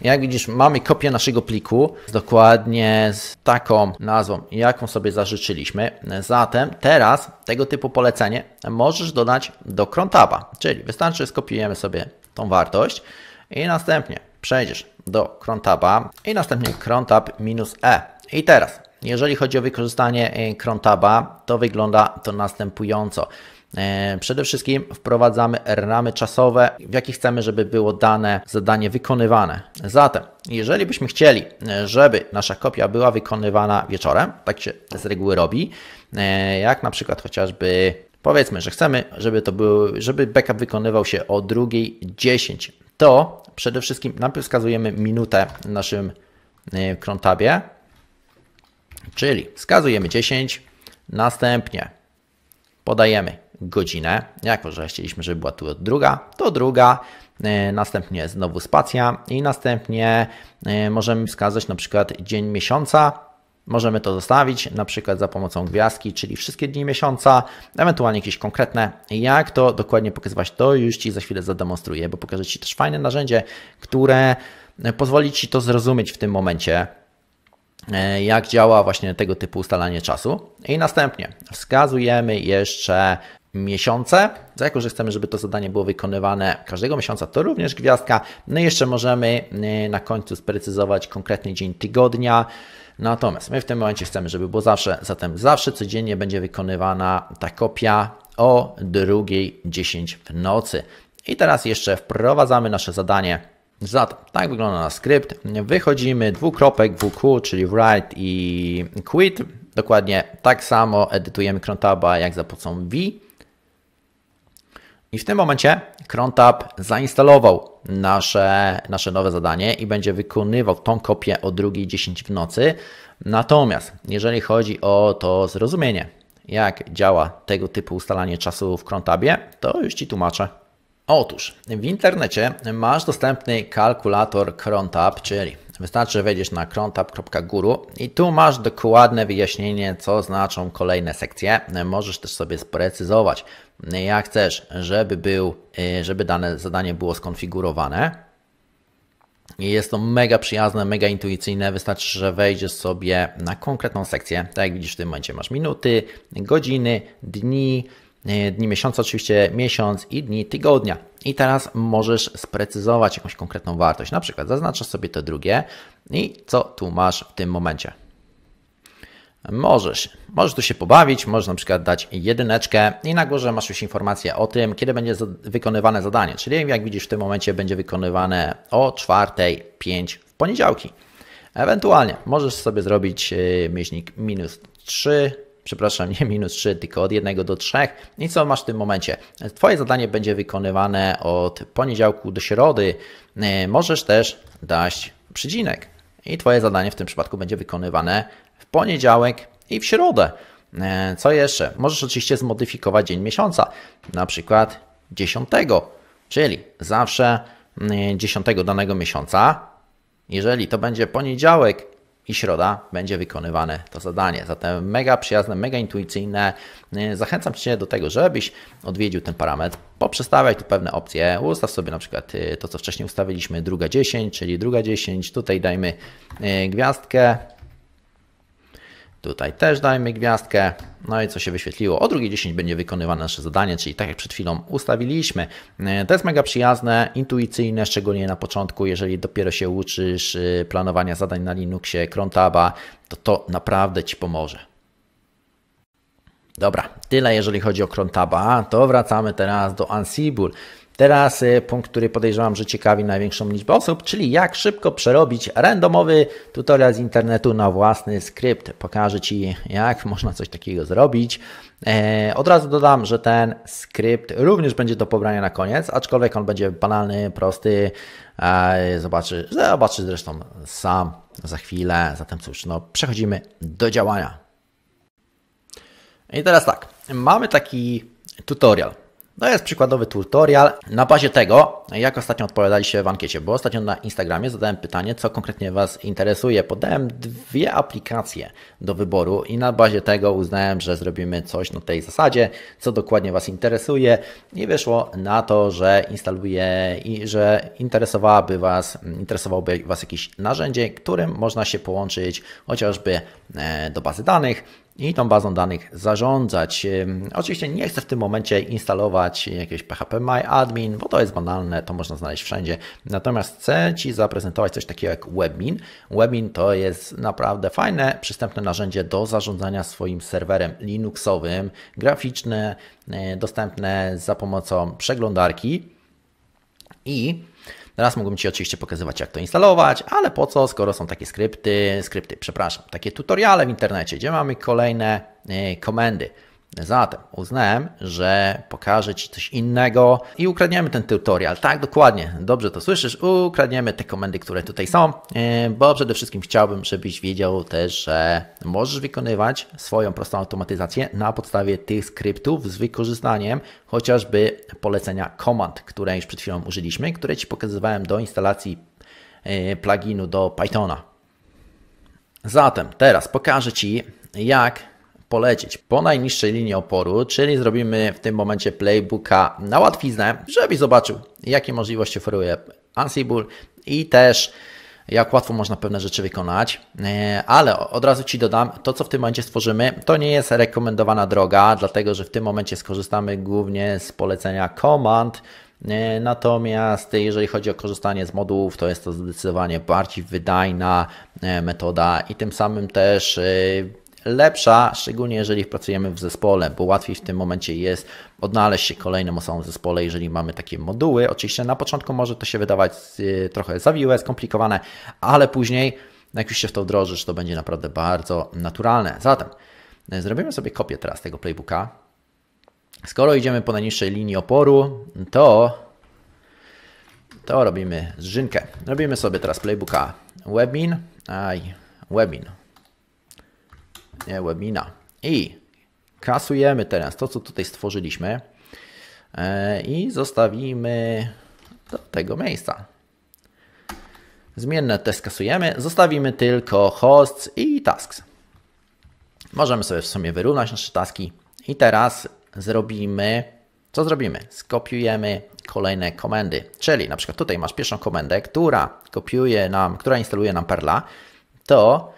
Jak widzisz, mamy kopię naszego pliku, dokładnie z taką nazwą, jaką sobie zażyczyliśmy. Zatem teraz tego typu polecenie możesz dodać do krontaba czyli wystarczy skopiujemy sobie tą wartość i następnie przejdziesz do krontaba i następnie CronTab-E. I teraz, jeżeli chodzi o wykorzystanie krontaba e, to wygląda to następująco. E, przede wszystkim wprowadzamy ramy czasowe, w jakich chcemy, żeby było dane zadanie wykonywane. Zatem, jeżeli byśmy chcieli, e, żeby nasza kopia była wykonywana wieczorem, tak się z reguły robi, e, jak na przykład chociażby powiedzmy, że chcemy, żeby to był, żeby backup wykonywał się o 2.10, to przede wszystkim najpierw wskazujemy minutę w naszym krontabie, czyli wskazujemy 10, następnie podajemy godzinę. Jako, że chcieliśmy, żeby była tu druga, to druga. E, następnie znowu spacja i następnie e, możemy wskazać na przykład dzień miesiąca. Możemy to zostawić na przykład za pomocą gwiazdki, czyli wszystkie dni miesiąca, ewentualnie jakieś konkretne. Jak to dokładnie pokazywać, to już Ci za chwilę zademonstruję, bo pokażę Ci też fajne narzędzie, które pozwoli Ci to zrozumieć w tym momencie, e, jak działa właśnie tego typu ustalanie czasu. I następnie wskazujemy jeszcze miesiące. Za jako, że chcemy, żeby to zadanie było wykonywane każdego miesiąca, to również gwiazdka. No i jeszcze możemy y, na końcu sprecyzować konkretny dzień tygodnia. Natomiast my w tym momencie chcemy, żeby było zawsze, zatem zawsze codziennie będzie wykonywana ta kopia o drugiej 10 w nocy. I teraz jeszcze wprowadzamy nasze zadanie. Zatem tak wygląda nasz skrypt. Wychodzimy dwukropek WQ, czyli write i quit. Dokładnie tak samo edytujemy Crontab'a jak za pomocą V. I w tym momencie CronTab zainstalował nasze, nasze nowe zadanie i będzie wykonywał tą kopię o 2.10 w nocy. Natomiast jeżeli chodzi o to zrozumienie, jak działa tego typu ustalanie czasu w CronTabie, to już Ci tłumaczę. Otóż w internecie masz dostępny kalkulator CronTab, czyli Wystarczy, że wejdziesz na krontap.guru i tu masz dokładne wyjaśnienie, co znaczą kolejne sekcje. Możesz też sobie sprecyzować, jak chcesz, żeby, był, y, żeby dane zadanie było skonfigurowane. Jest to mega przyjazne, mega intuicyjne. Wystarczy, że wejdziesz sobie na konkretną sekcję. Tak jak widzisz, w tym momencie masz minuty, godziny, dni, y, dni miesiąca, oczywiście miesiąc i dni tygodnia. I teraz możesz sprecyzować jakąś konkretną wartość. Na przykład zaznaczasz sobie to drugie i co tu masz w tym momencie. Możesz. Możesz tu się pobawić, możesz na przykład dać jedyneczkę i na górze masz już informację o tym, kiedy będzie wykonywane zadanie. Czyli jak widzisz w tym momencie będzie wykonywane o 4.05 w poniedziałki. Ewentualnie możesz sobie zrobić y, myślnik minus 3 przepraszam, nie minus 3, tylko od 1 do 3. I co masz w tym momencie? Twoje zadanie będzie wykonywane od poniedziałku do środy. E, możesz też dać przycinek. I Twoje zadanie w tym przypadku będzie wykonywane w poniedziałek i w środę. E, co jeszcze? Możesz oczywiście zmodyfikować dzień miesiąca, na przykład 10, czyli zawsze 10 mm, danego miesiąca. Jeżeli to będzie poniedziałek i środa będzie wykonywane to zadanie. Zatem mega przyjazne, mega intuicyjne. Y, zachęcam Cię do tego, żebyś odwiedził ten parametr, poprzestawiaj tu pewne opcje, ustaw sobie na przykład y, to, co wcześniej ustawiliśmy, druga 10, czyli druga 10, tutaj dajmy y, gwiazdkę, Tutaj też dajmy gwiazdkę. No i co się wyświetliło? O 2.10 będzie wykonywane nasze zadanie, czyli tak jak przed chwilą ustawiliśmy. E, to jest mega przyjazne, intuicyjne, szczególnie na początku, jeżeli dopiero się uczysz y, planowania zadań na Linuxie, Crontaba, to to naprawdę Ci pomoże. Dobra, tyle jeżeli chodzi o Crontaba, to wracamy teraz do Ansible. Teraz punkt, który podejrzewam, że ciekawi największą liczbę osób, czyli jak szybko przerobić randomowy tutorial z internetu na własny skrypt. Pokażę Ci, jak można coś takiego zrobić. E, od razu dodam, że ten skrypt również będzie do pobrania na koniec, aczkolwiek on będzie banalny, prosty. E, zobaczy, zobaczy zresztą sam za chwilę. Zatem cóż, no przechodzimy do działania. I teraz tak, mamy taki tutorial. No jest przykładowy tutorial na bazie tego, jak ostatnio odpowiadaliście w ankiecie, bo ostatnio na Instagramie zadałem pytanie, co konkretnie Was interesuje. Podałem dwie aplikacje do wyboru i na bazie tego uznałem, że zrobimy coś na tej zasadzie, co dokładnie Was interesuje i wyszło na to, że instaluję i że interesowałaby Was, interesowałby Was jakieś narzędzie, którym można się połączyć chociażby e, do bazy danych, i tą bazą danych zarządzać. Oczywiście nie chcę w tym momencie instalować jakiegoś PHP Admin, bo to jest banalne, to można znaleźć wszędzie. Natomiast chcę Ci zaprezentować coś takiego jak Webmin. Webmin to jest naprawdę fajne, przystępne narzędzie do zarządzania swoim serwerem Linuxowym, graficzne, e, dostępne za pomocą przeglądarki i Teraz mógłbym Ci oczywiście pokazywać, jak to instalować, ale po co, skoro są takie skrypty, skrypty, przepraszam, takie tutoriale w internecie, gdzie mamy kolejne y, komendy. Zatem uznałem, że pokażę Ci coś innego i ukradniemy ten tutorial. Tak, dokładnie, dobrze to słyszysz, ukradniemy te komendy, które tutaj są, e, bo przede wszystkim chciałbym, żebyś wiedział też, że możesz wykonywać swoją prostą automatyzację na podstawie tych skryptów z wykorzystaniem chociażby polecenia komand, które już przed chwilą użyliśmy, które Ci pokazywałem do instalacji e, pluginu do Pythona. Zatem teraz pokażę Ci, jak polecieć po najniższej linii oporu, czyli zrobimy w tym momencie playbooka na łatwiznę, żeby zobaczył, jakie możliwości oferuje Ansible i też jak łatwo można pewne rzeczy wykonać, e, ale od razu Ci dodam, to co w tym momencie stworzymy, to nie jest rekomendowana droga, dlatego że w tym momencie skorzystamy głównie z polecenia command e, Natomiast jeżeli chodzi o korzystanie z modułów, to jest to zdecydowanie bardziej wydajna e, metoda i tym samym też lepsza, szczególnie jeżeli pracujemy w zespole, bo łatwiej w tym momencie jest odnaleźć się kolejnym osobom w zespole, jeżeli mamy takie moduły. Oczywiście na początku może to się wydawać y, trochę zawiłe, skomplikowane, ale później, jak już się w to wdrożysz, to będzie naprawdę bardzo naturalne. Zatem y, zrobimy sobie kopię teraz tego playbooka. Skoro idziemy po najniższej linii oporu, to to robimy żynkę. Robimy sobie teraz playbooka webmin, aj, webmin nie webina. I kasujemy teraz to, co tutaj stworzyliśmy e, i zostawimy do tego miejsca. Zmienne te skasujemy, zostawimy tylko hosts i tasks. Możemy sobie w sumie wyrównać nasze taski i teraz zrobimy, co zrobimy? Skopiujemy kolejne komendy, czyli na przykład tutaj masz pierwszą komendę, która kopiuje nam, która instaluje nam Perla, to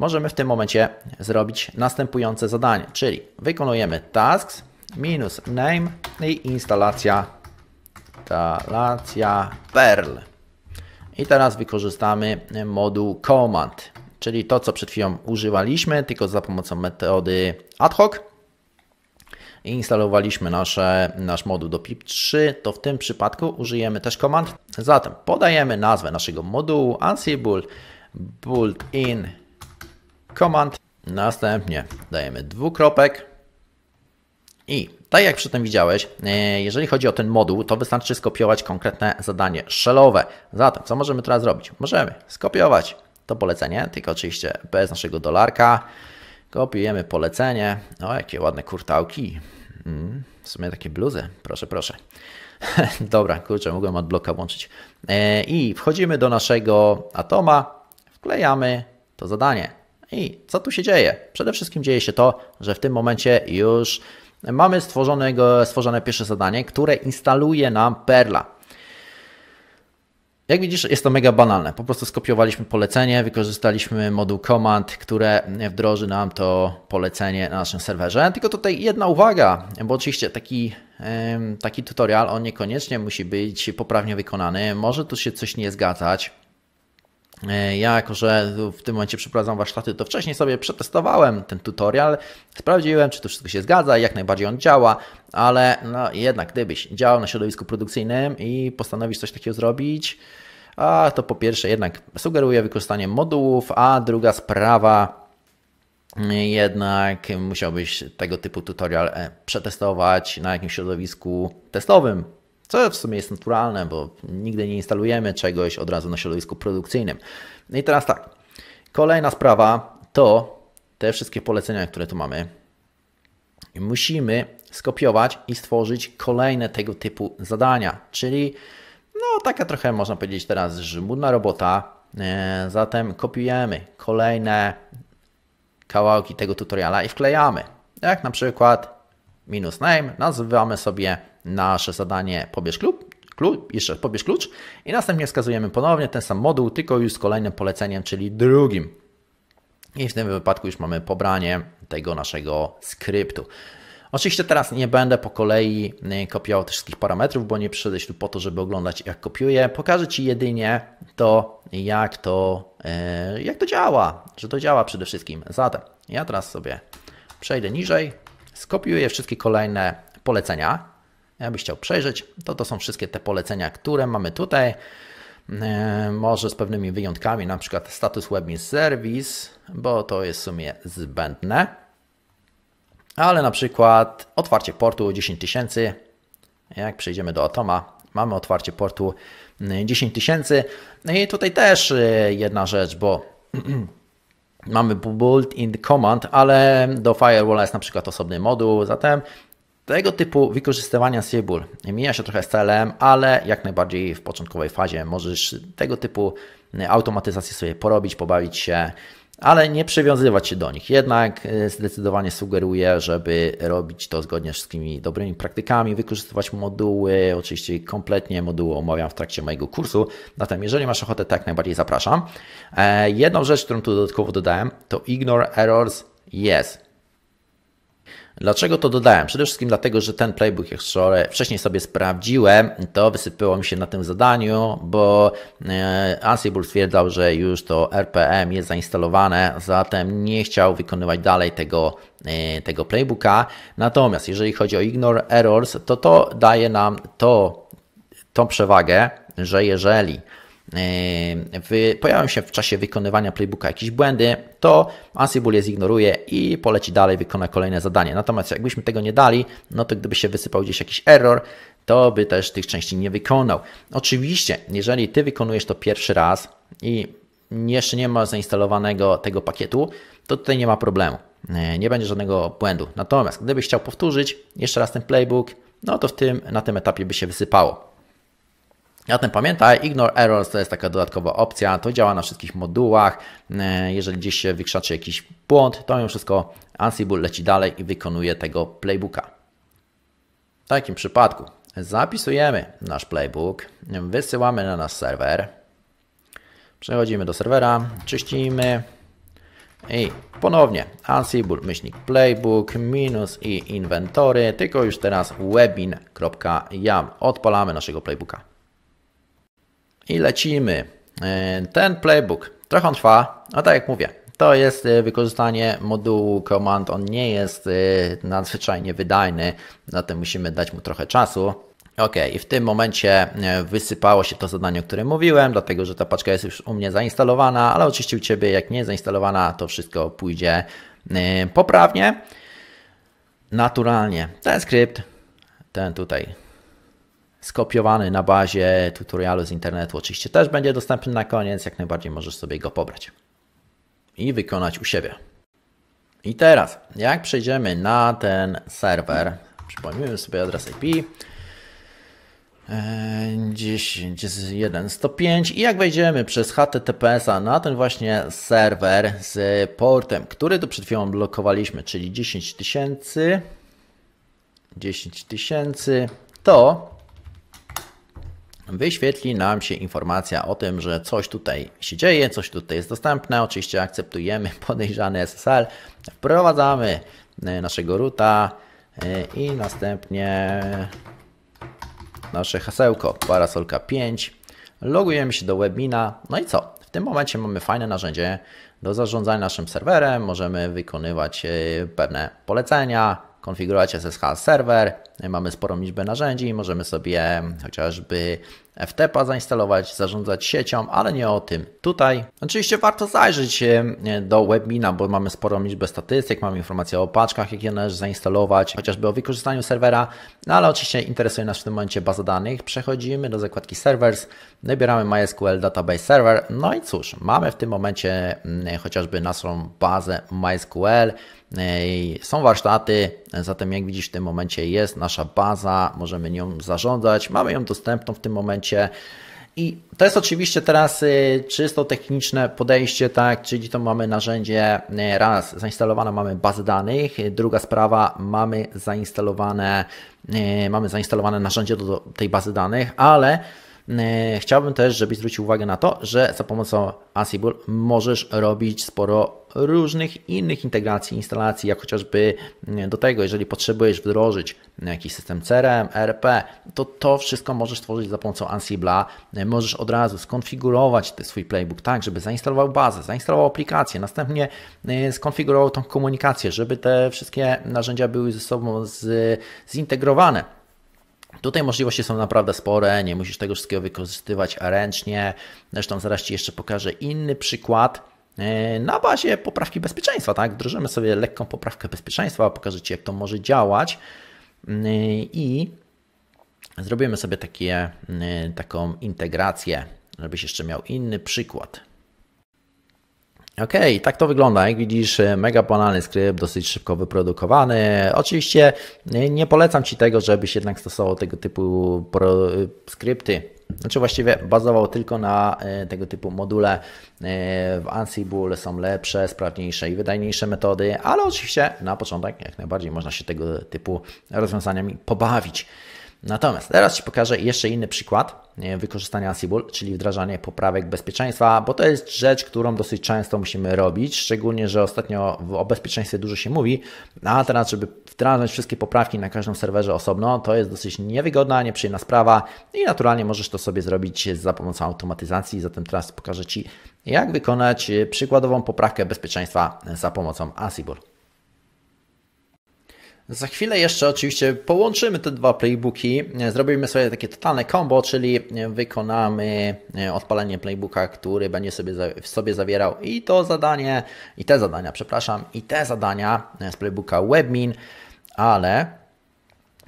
możemy w tym momencie zrobić następujące zadanie, czyli wykonujemy tasks minus name i instalacja, instalacja Perl. I teraz wykorzystamy moduł command, czyli to, co przed chwilą używaliśmy, tylko za pomocą metody ad hoc. I instalowaliśmy nasze, nasz moduł do PIP3, to w tym przypadku użyjemy też komand. Zatem podajemy nazwę naszego modułu Ansible built-in command, następnie dajemy dwukropek i tak jak przy tym widziałeś, e, jeżeli chodzi o ten moduł, to wystarczy skopiować konkretne zadanie shellowe. Zatem, co możemy teraz zrobić? Możemy skopiować to polecenie, tylko oczywiście bez naszego dolarka. Kopiujemy polecenie. O, jakie ładne kurtałki. Mm, w sumie takie bluzy. Proszę, proszę. Dobra, kurczę, mogłem od bloka włączyć. E, I wchodzimy do naszego atoma, wklejamy to zadanie. I co tu się dzieje? Przede wszystkim dzieje się to, że w tym momencie już mamy stworzonego, stworzone pierwsze zadanie, które instaluje nam Perla. Jak widzisz, jest to mega banalne. Po prostu skopiowaliśmy polecenie, wykorzystaliśmy moduł command, które wdroży nam to polecenie na naszym serwerze. Tylko tutaj jedna uwaga, bo oczywiście taki, taki tutorial, on niekoniecznie musi być poprawnie wykonany. Może tu się coś nie zgadzać. E, ja jako, że w tym momencie przeprowadzam warsztaty, to wcześniej sobie przetestowałem ten tutorial, sprawdziłem, czy to wszystko się zgadza i jak najbardziej on działa, ale no jednak gdybyś działał na środowisku produkcyjnym i postanowisz coś takiego zrobić, a to po pierwsze jednak sugeruję wykorzystanie modułów, a druga sprawa mm, jednak musiałbyś tego typu tutorial e, przetestować na jakimś środowisku testowym, co w sumie jest naturalne, bo nigdy nie instalujemy czegoś od razu na środowisku produkcyjnym. No I teraz tak. Kolejna sprawa to te wszystkie polecenia, które tu mamy. Musimy skopiować i stworzyć kolejne tego typu zadania, czyli no taka trochę można powiedzieć teraz żmudna robota. E, zatem kopiujemy kolejne kawałki tego tutoriala i wklejamy. Jak na przykład minus name, nazywamy sobie nasze zadanie pobierz klub, klub, jeszcze pobierz klucz i następnie wskazujemy ponownie ten sam moduł, tylko już z kolejnym poleceniem, czyli drugim. I w tym wypadku już mamy pobranie tego naszego skryptu. Oczywiście teraz nie będę po kolei y, kopiował tych wszystkich parametrów, bo nie przyszedłeś tu po to, żeby oglądać jak kopiuję. Pokażę Ci jedynie to, jak to, y, jak to działa, że to działa przede wszystkim. Zatem ja teraz sobie przejdę niżej, skopiuję wszystkie kolejne polecenia, jakbyś chciał przejrzeć, to to są wszystkie te polecenia, które mamy tutaj. E, może z pewnymi wyjątkami, na przykład status webmin service, bo to jest w sumie zbędne. Ale na przykład otwarcie portu 10 tysięcy. Jak przejdziemy do Atoma, mamy otwarcie portu 10 e, tysięcy. No I tutaj też e, jedna rzecz, bo mamy built in command, ale do firewalla jest na przykład osobny moduł, zatem tego typu wykorzystywania Sybul mija się trochę z celem, ale jak najbardziej w początkowej fazie możesz tego typu automatyzacje sobie porobić, pobawić się, ale nie przywiązywać się do nich. Jednak e, zdecydowanie sugeruję, żeby robić to zgodnie z wszystkimi dobrymi praktykami, wykorzystywać moduły. Oczywiście kompletnie moduły omawiam w trakcie mojego kursu. Zatem, jeżeli masz ochotę, tak najbardziej zapraszam. E, jedną rzecz, którą tu dodatkowo dodałem, to ignore errors yes. Dlaczego to dodałem? Przede wszystkim dlatego, że ten playbook, jak wcześniej sobie sprawdziłem, to wysypyło mi się na tym zadaniu, bo e, Ansible stwierdzał, że już to RPM jest zainstalowane, zatem nie chciał wykonywać dalej tego e, tego playbooka. Natomiast jeżeli chodzi o ignore errors, to to daje nam to, tą przewagę, że jeżeli Yy, pojawią się w czasie wykonywania playbooka jakieś błędy, to Ansible je zignoruje i poleci dalej, wykona kolejne zadanie. Natomiast jakbyśmy tego nie dali, no to gdyby się wysypał gdzieś jakiś error, to by też tych części nie wykonał. Oczywiście, jeżeli ty wykonujesz to pierwszy raz i jeszcze nie ma zainstalowanego tego pakietu, to tutaj nie ma problemu. Yy, nie będzie żadnego błędu. Natomiast gdybyś chciał powtórzyć jeszcze raz ten playbook, no to w tym, na tym etapie by się wysypało. Zatem pamiętaj, Ignore Errors to jest taka dodatkowa opcja, to działa na wszystkich modułach. E, jeżeli gdzieś się wykrzaczy jakiś błąd, to mimo wszystko Ansible leci dalej i wykonuje tego playbooka. W takim przypadku zapisujemy nasz playbook, wysyłamy na nasz serwer, przechodzimy do serwera, czyścimy i ponownie Ansible myślnik playbook minus i inwentory, tylko już teraz webin.yam. Odpalamy naszego playbooka i lecimy. E, ten playbook trochę on trwa, a tak jak mówię, to jest e, wykorzystanie modułu command. On nie jest e, nadzwyczajnie wydajny, zatem musimy dać mu trochę czasu. Ok, i w tym momencie wysypało się to zadanie, o którym mówiłem, dlatego że ta paczka jest już u mnie zainstalowana, ale oczywiście u Ciebie, jak nie jest zainstalowana, to wszystko pójdzie poprawnie. Naturalnie ten skrypt, ten tutaj skopiowany na bazie tutorialu z internetu oczywiście też będzie dostępny na koniec, jak najbardziej możesz sobie go pobrać i wykonać u siebie. I teraz, jak przejdziemy na ten serwer, przypomnijmy sobie adres IP, 10.1.105 e, i jak wejdziemy przez HTTPS-a na ten właśnie serwer z portem, który tu przed chwilą blokowaliśmy, czyli 10 tysięcy, 10 tysięcy, to wyświetli nam się informacja o tym, że coś tutaj się dzieje, coś tutaj jest dostępne. Oczywiście akceptujemy podejrzany SSL, wprowadzamy e, naszego ruta e, i następnie nasze hasełko parasolka 5. Logujemy się do webmina. No i co? W tym momencie mamy fajne narzędzie do zarządzania naszym serwerem. Możemy wykonywać e, pewne polecenia, konfigurować SSH serwer, mamy sporą liczbę narzędzi, możemy sobie chociażby FTP zainstalować, zarządzać siecią, ale nie o tym tutaj. Oczywiście warto zajrzeć e, do webmina, bo mamy sporą liczbę statystyk, mamy informacje o paczkach, jakie należy zainstalować, chociażby o wykorzystaniu serwera, no ale oczywiście interesuje nas w tym momencie baza danych. Przechodzimy do zakładki Servers, wybieramy MySQL Database Server, no i cóż, mamy w tym momencie mm, chociażby naszą bazę MySQL, e, są warsztaty, zatem jak widzisz w tym momencie jest nasz nasza baza, możemy nią zarządzać, mamy ją dostępną w tym momencie. I to jest oczywiście teraz y, czysto techniczne podejście, tak, czyli to mamy narzędzie y, raz zainstalowane mamy bazę danych, druga sprawa mamy zainstalowane y, mamy zainstalowane narzędzie do tej bazy danych, ale E, chciałbym też, żebyś zwrócił uwagę na to, że za pomocą Ansible możesz robić sporo różnych innych integracji, instalacji, jak chociażby e, do tego, jeżeli potrzebujesz wdrożyć e, jakiś system CRM, RP, to to wszystko możesz stworzyć za pomocą Ansible'a. Możesz od razu skonfigurować swój playbook tak, żeby zainstalował bazę, zainstalował aplikację, następnie skonfigurował tą komunikację, żeby te wszystkie narzędzia były ze sobą z, zintegrowane Tutaj możliwości są naprawdę spore, nie musisz tego wszystkiego wykorzystywać ręcznie. Zresztą zaraz Ci jeszcze pokażę inny przykład e, na bazie poprawki bezpieczeństwa. Tak? Wdrożymy sobie lekką poprawkę bezpieczeństwa, pokażę Ci jak to może działać e, i zrobimy sobie takie, e, taką integrację, żebyś jeszcze miał inny przykład. OK, tak to wygląda. Jak widzisz, e, mega banalny skrypt, dosyć szybko wyprodukowany. Oczywiście e, nie polecam Ci tego, żebyś jednak stosował tego typu e, skrypty. Znaczy właściwie bazował tylko na tego typu module. W Ansible są lepsze, sprawniejsze i wydajniejsze metody, ale oczywiście na początek jak najbardziej można się tego typu rozwiązaniami pobawić. Natomiast teraz Ci pokażę jeszcze inny przykład wykorzystania Ansible, czyli wdrażanie poprawek bezpieczeństwa, bo to jest rzecz, którą dosyć często musimy robić, szczególnie, że ostatnio o bezpieczeństwie dużo się mówi, no a teraz, żeby wdrażać wszystkie poprawki na każdym serwerze osobno, to jest dosyć niewygodna, nieprzyjemna sprawa i naturalnie możesz to sobie zrobić za pomocą automatyzacji, zatem teraz pokażę Ci, jak wykonać przykładową poprawkę bezpieczeństwa za pomocą Ansible. Za chwilę jeszcze oczywiście połączymy te dwa playbooki, zrobimy sobie takie totalne combo, czyli wykonamy e, odpalenie playbooka, który będzie sobie w sobie zawierał i to zadanie, i te zadania, przepraszam, i te zadania e, z playbooka Webmin, ale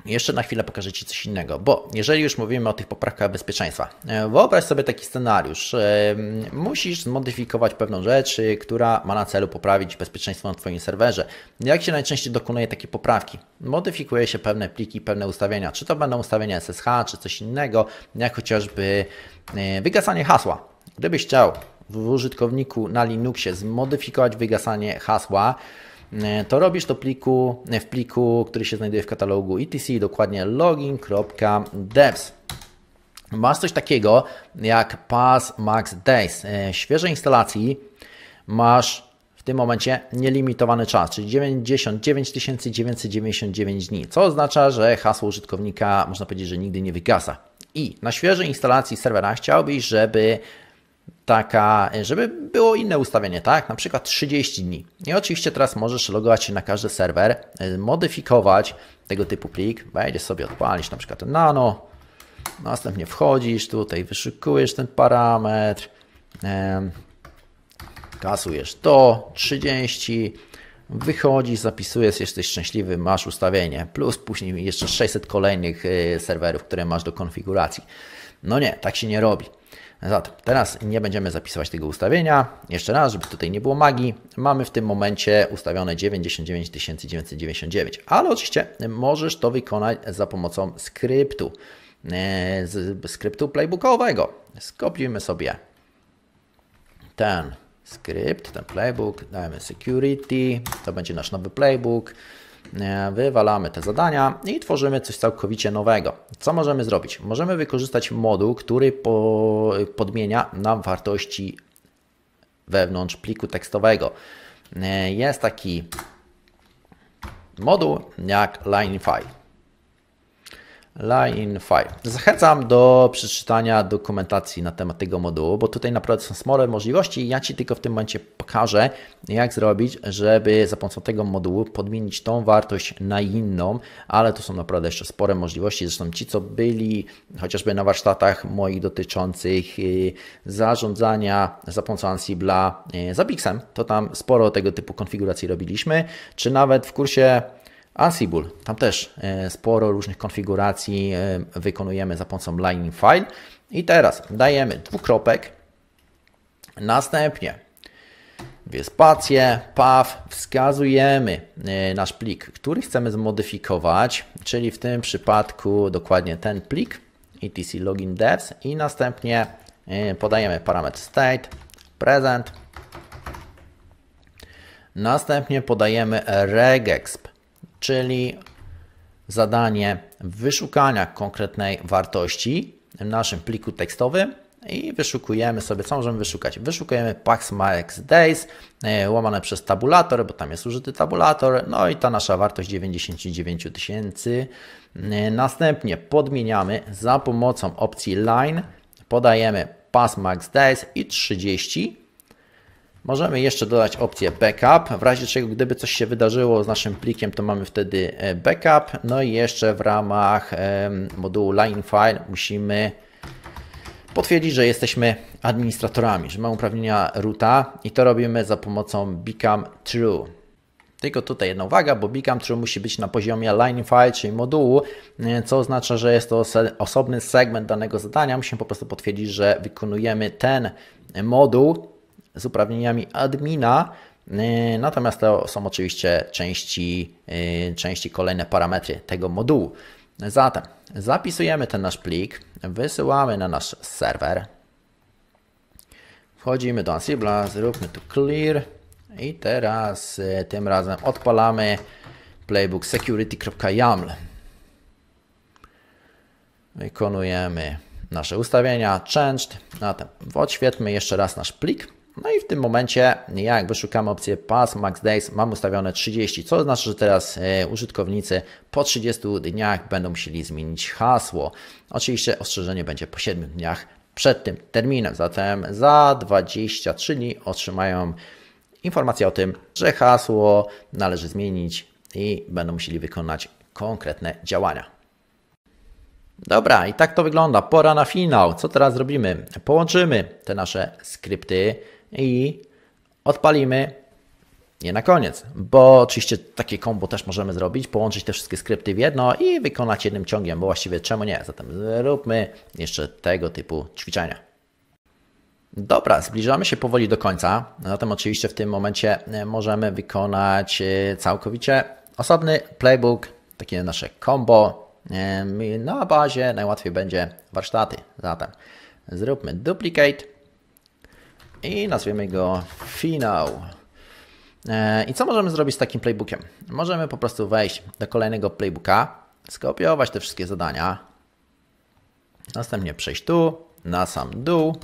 jeszcze na chwilę pokażę Ci coś innego, bo jeżeli już mówimy o tych poprawkach bezpieczeństwa, e, wyobraź sobie taki scenariusz. E, musisz zmodyfikować pewną rzecz, e, która ma na celu poprawić bezpieczeństwo na Twoim serwerze. Jak się najczęściej dokonuje takiej poprawki? Modyfikuje się pewne pliki, pewne ustawienia. Czy to będą ustawienia SSH, czy coś innego, jak chociażby wygasanie hasła. Gdybyś chciał w użytkowniku na Linuxie zmodyfikować wygasanie hasła, E, to robisz to pliku, e, w pliku, który się znajduje w katalogu etc, dokładnie login.devs. Masz coś takiego jak Pass Max Days. E, świeżej instalacji masz w tym momencie nielimitowany czas, czyli 99 999 dni, co oznacza, że hasło użytkownika można powiedzieć, że nigdy nie wygasa. I na świeżej instalacji serwera chciałbyś, żeby taka, żeby było inne ustawienie, tak? Na przykład 30 dni. I oczywiście teraz możesz logować się na każdy serwer, y, modyfikować tego typu plik, wejdziesz sobie, odpalić, na przykład ten nano, następnie wchodzisz tutaj, wyszukujesz ten parametr, kasujesz to, 30, wychodzisz, zapisujesz, jesteś szczęśliwy, masz ustawienie, plus później jeszcze 600 kolejnych y, serwerów, które masz do konfiguracji. No nie, tak się nie robi. Zatem teraz nie będziemy zapisywać tego ustawienia. Jeszcze raz, żeby tutaj nie było magii. Mamy w tym momencie ustawione 99.999. ale oczywiście y, możesz to wykonać za pomocą skryptu, y, z skryptu playbookowego. Skopiujmy sobie ten skrypt, ten playbook, dajemy security, to będzie nasz nowy playbook. E, wywalamy te zadania i tworzymy coś całkowicie nowego. Co możemy zrobić? Możemy wykorzystać moduł, który po, podmienia nam wartości wewnątrz pliku tekstowego. E, jest taki moduł jak line file. Line 5. Zachęcam do przeczytania dokumentacji na temat tego modułu, bo tutaj naprawdę są spore możliwości i ja Ci tylko w tym momencie pokażę, jak zrobić, żeby za pomocą tego modułu podmienić tą wartość na inną, ale tu są naprawdę jeszcze spore możliwości. Zresztą ci, co byli chociażby na warsztatach moich dotyczących y, zarządzania za pomocą Ansible'a y, za Pixem, to tam sporo tego typu konfiguracji robiliśmy, czy nawet w kursie Ansible, tam też e, sporo różnych konfiguracji e, wykonujemy za pomocą Lightning File. I teraz dajemy dwukropek, następnie dwie spacje, path, wskazujemy e, nasz plik, który chcemy zmodyfikować, czyli w tym przypadku dokładnie ten plik, etc login devs i następnie podajemy parametr state, present, następnie podajemy regexp, czyli zadanie wyszukania konkretnej wartości w naszym pliku tekstowym i wyszukujemy sobie, co możemy wyszukać? Wyszukujemy Pax Max Days e, łamane przez tabulator, bo tam jest użyty tabulator, no i ta nasza wartość 99 tysięcy. E, następnie podmieniamy za pomocą opcji line, podajemy Pax Max Days i 30 Możemy jeszcze dodać opcję backup, w razie czego gdyby coś się wydarzyło z naszym plikiem, to mamy wtedy e, backup. No i jeszcze w ramach e, modułu line file musimy potwierdzić, że jesteśmy administratorami, że mamy uprawnienia roota i to robimy za pomocą become true. Tylko tutaj jedna uwaga, bo become true musi być na poziomie line file, czyli modułu, e, co oznacza, że jest to osobny segment danego zadania. Musimy po prostu potwierdzić, że wykonujemy ten moduł z uprawnieniami admina. E, natomiast to są oczywiście części, e, części kolejne parametry tego modułu. Zatem zapisujemy ten nasz plik, wysyłamy na nasz serwer. Wchodzimy do ansible, zróbmy tu clear i teraz e, tym razem odpalamy playbook security.yaml. Wykonujemy nasze ustawienia, changed. Zatem odświetlmy jeszcze raz nasz plik. No i w tym momencie, jak wyszukamy opcję Pass Max Days, mam ustawione 30, co oznacza, że teraz e, użytkownicy po 30 dniach będą musieli zmienić hasło. Oczywiście ostrzeżenie będzie po 7 dniach przed tym terminem, zatem za 23 dni otrzymają informację o tym, że hasło należy zmienić i będą musieli wykonać konkretne działania. Dobra, i tak to wygląda. Pora na finał. Co teraz robimy? Połączymy te nasze skrypty i odpalimy je na koniec, bo oczywiście takie kombo też możemy zrobić, połączyć te wszystkie skrypty w jedno i wykonać jednym ciągiem, bo właściwie czemu nie? Zatem róbmy jeszcze tego typu ćwiczenia. Dobra, zbliżamy się powoli do końca. Zatem oczywiście w tym momencie e, możemy wykonać e, całkowicie osobny playbook, takie nasze combo. E, na bazie najłatwiej będzie warsztaty. Zatem zróbmy duplicate i nazwiemy go finał. E, I co możemy zrobić z takim playbookiem? Możemy po prostu wejść do kolejnego playbooka, skopiować te wszystkie zadania, następnie przejść tu, na sam dół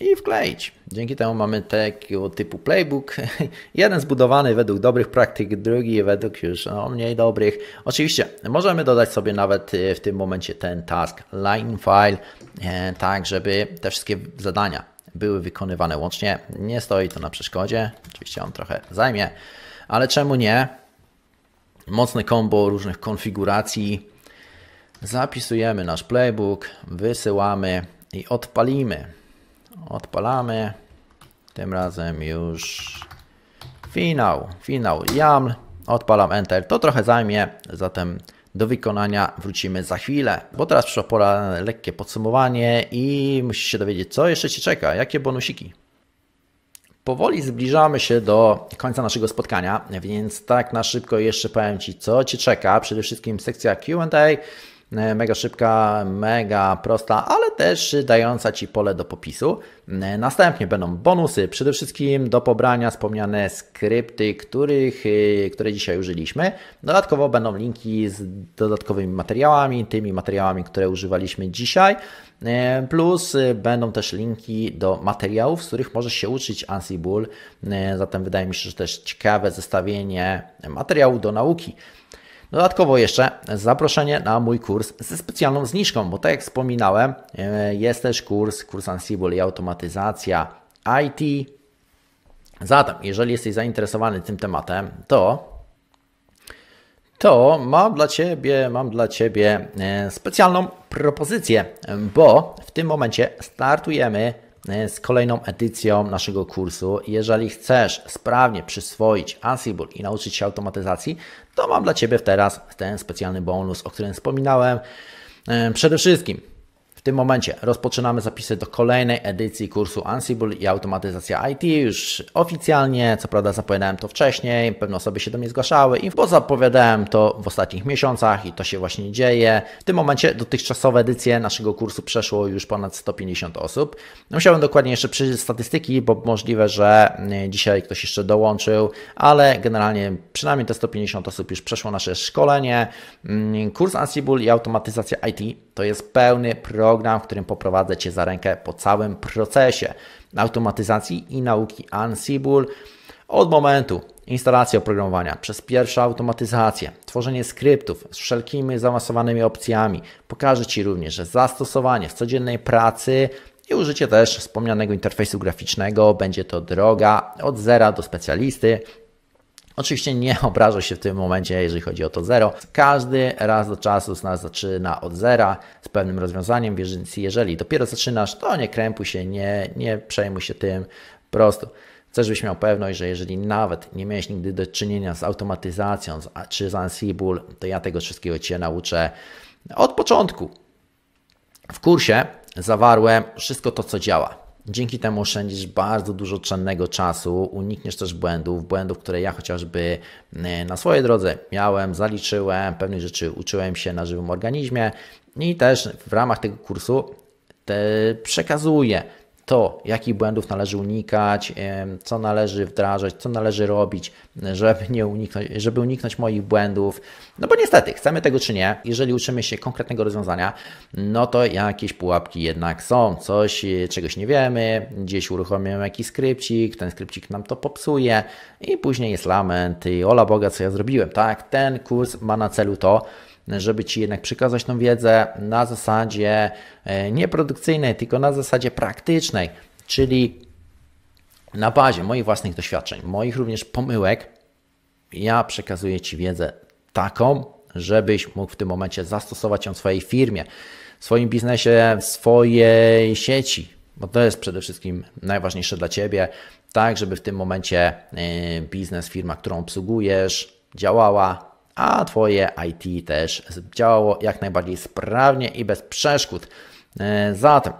i wkleić. Dzięki temu mamy takiego typu playbook. Jeden zbudowany według dobrych praktyk, drugi według już no, mniej dobrych. Oczywiście możemy dodać sobie nawet e, w tym momencie ten task line file, e, tak żeby te wszystkie zadania były wykonywane łącznie. Nie stoi to na przeszkodzie, oczywiście on trochę zajmie, ale czemu nie? Mocne kombo różnych konfiguracji. Zapisujemy nasz playbook, wysyłamy i odpalimy. Odpalamy. Tym razem już finał. Finał YAML. Odpalam Enter. To trochę zajmie, zatem do wykonania wrócimy za chwilę, bo teraz przyszła pora lekkie podsumowanie i musisz się dowiedzieć, co jeszcze Cię czeka, jakie bonusiki. Powoli zbliżamy się do końca naszego spotkania, więc tak na szybko jeszcze powiem Ci, co Cię czeka. Przede wszystkim sekcja QA, E, mega szybka, mega prosta, ale też dająca Ci pole do popisu. E, następnie będą bonusy, przede wszystkim do pobrania wspomniane skrypty, których, e, które dzisiaj użyliśmy. Dodatkowo będą linki z dodatkowymi materiałami, tymi materiałami, które używaliśmy dzisiaj. Plus będą też linki do materiałów, z których możesz się uczyć Ansible. Zatem wydaje mi się, że też ciekawe zestawienie materiału do nauki. Dodatkowo jeszcze zaproszenie na mój kurs ze specjalną zniżką, bo tak jak wspominałem, e, jest też kurs, kurs Ansible i automatyzacja IT. Zatem, jeżeli jesteś zainteresowany tym tematem, to to mam dla Ciebie, mam dla Ciebie e, specjalną propozycję, bo w tym momencie startujemy E, z kolejną edycją naszego kursu. Jeżeli chcesz sprawnie przyswoić Ansible i nauczyć się automatyzacji, to mam dla Ciebie teraz ten specjalny bonus, o którym wspominałem. E, przede wszystkim w tym momencie rozpoczynamy zapisy do kolejnej edycji kursu Ansible i automatyzacja IT już oficjalnie, co prawda zapowiadałem to wcześniej, pewne osoby się do mnie zgłaszały i pozapowiadałem to w ostatnich miesiącach i to się właśnie dzieje. W tym momencie dotychczasowe edycje naszego kursu przeszło już ponad 150 osób. No, Musiałem dokładnie jeszcze przyjrzeć statystyki, bo możliwe, że e, dzisiaj ktoś jeszcze dołączył, ale generalnie przynajmniej te 150 osób już przeszło nasze szkolenie. Mm, kurs Ansible i automatyzacja IT to jest pełny program program, w którym poprowadzę Cię za rękę po całym procesie automatyzacji i nauki Ansible od momentu instalacji oprogramowania, przez pierwszą automatyzację, tworzenie skryptów z wszelkimi zaawansowanymi opcjami. Pokażę Ci również że zastosowanie w codziennej pracy i użycie też wspomnianego interfejsu graficznego. Będzie to droga od zera do specjalisty, Oczywiście nie obrażę się w tym momencie, jeżeli chodzi o to zero. Każdy raz do czasu z nas zaczyna od zera z pewnym rozwiązaniem, więc jeżeli dopiero zaczynasz, to nie krępuj się, nie, nie przejmuj się tym po prostu. Chcesz, byś miał pewność, że jeżeli nawet nie miałeś nigdy do czynienia z automatyzacją czy z Ansible, to ja tego wszystkiego Cię nauczę od początku. W kursie zawarłem wszystko to, co działa. Dzięki temu oszczędzisz bardzo dużo cennego czasu, unikniesz też błędów, błędów, które ja chociażby e, na swojej drodze miałem, zaliczyłem, pewnych rzeczy uczyłem się na żywym organizmie i też w ramach tego kursu te przekazuję to, jakich błędów należy unikać, co należy wdrażać, co należy robić, żeby, nie uniknąć, żeby uniknąć moich błędów. No bo niestety, chcemy tego czy nie, jeżeli uczymy się konkretnego rozwiązania, no to jakieś pułapki jednak są, coś, e, czegoś nie wiemy, gdzieś uruchomiłem jakiś skrypcik, ten skrypcik nam to popsuje i później jest lament i ola Boga, co ja zrobiłem, tak? Ten kurs ma na celu to, żeby Ci jednak przekazać tą wiedzę na zasadzie e, nie produkcyjnej, tylko na zasadzie praktycznej, czyli na bazie moich własnych doświadczeń, moich również pomyłek, ja przekazuję Ci wiedzę taką, żebyś mógł w tym momencie zastosować ją w swojej firmie, w swoim biznesie, w swojej sieci, bo to jest przede wszystkim najważniejsze dla Ciebie, tak żeby w tym momencie e, biznes, firma, którą obsługujesz, działała a Twoje IT też działało jak najbardziej sprawnie i bez przeszkód. E, zatem,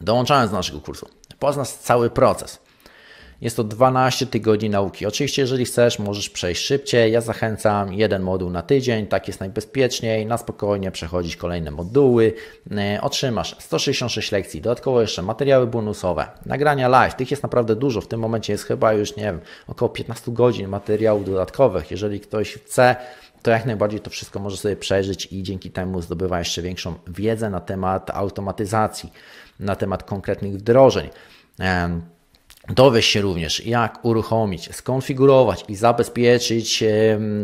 dołączając do naszego kursu, poznasz cały proces jest to 12 tygodni nauki. Oczywiście, jeżeli chcesz, możesz przejść szybciej. Ja zachęcam jeden moduł na tydzień, tak jest najbezpieczniej. Na spokojnie przechodzić kolejne moduły. E, otrzymasz 166 lekcji, dodatkowo jeszcze materiały bonusowe, nagrania live. Tych jest naprawdę dużo. W tym momencie jest chyba już, nie wiem, około 15 godzin materiałów dodatkowych. Jeżeli ktoś chce, to jak najbardziej to wszystko może sobie przejrzeć i dzięki temu zdobywa jeszcze większą wiedzę na temat automatyzacji, na temat konkretnych wdrożeń. Dowiesz się również, jak uruchomić, skonfigurować i zabezpieczyć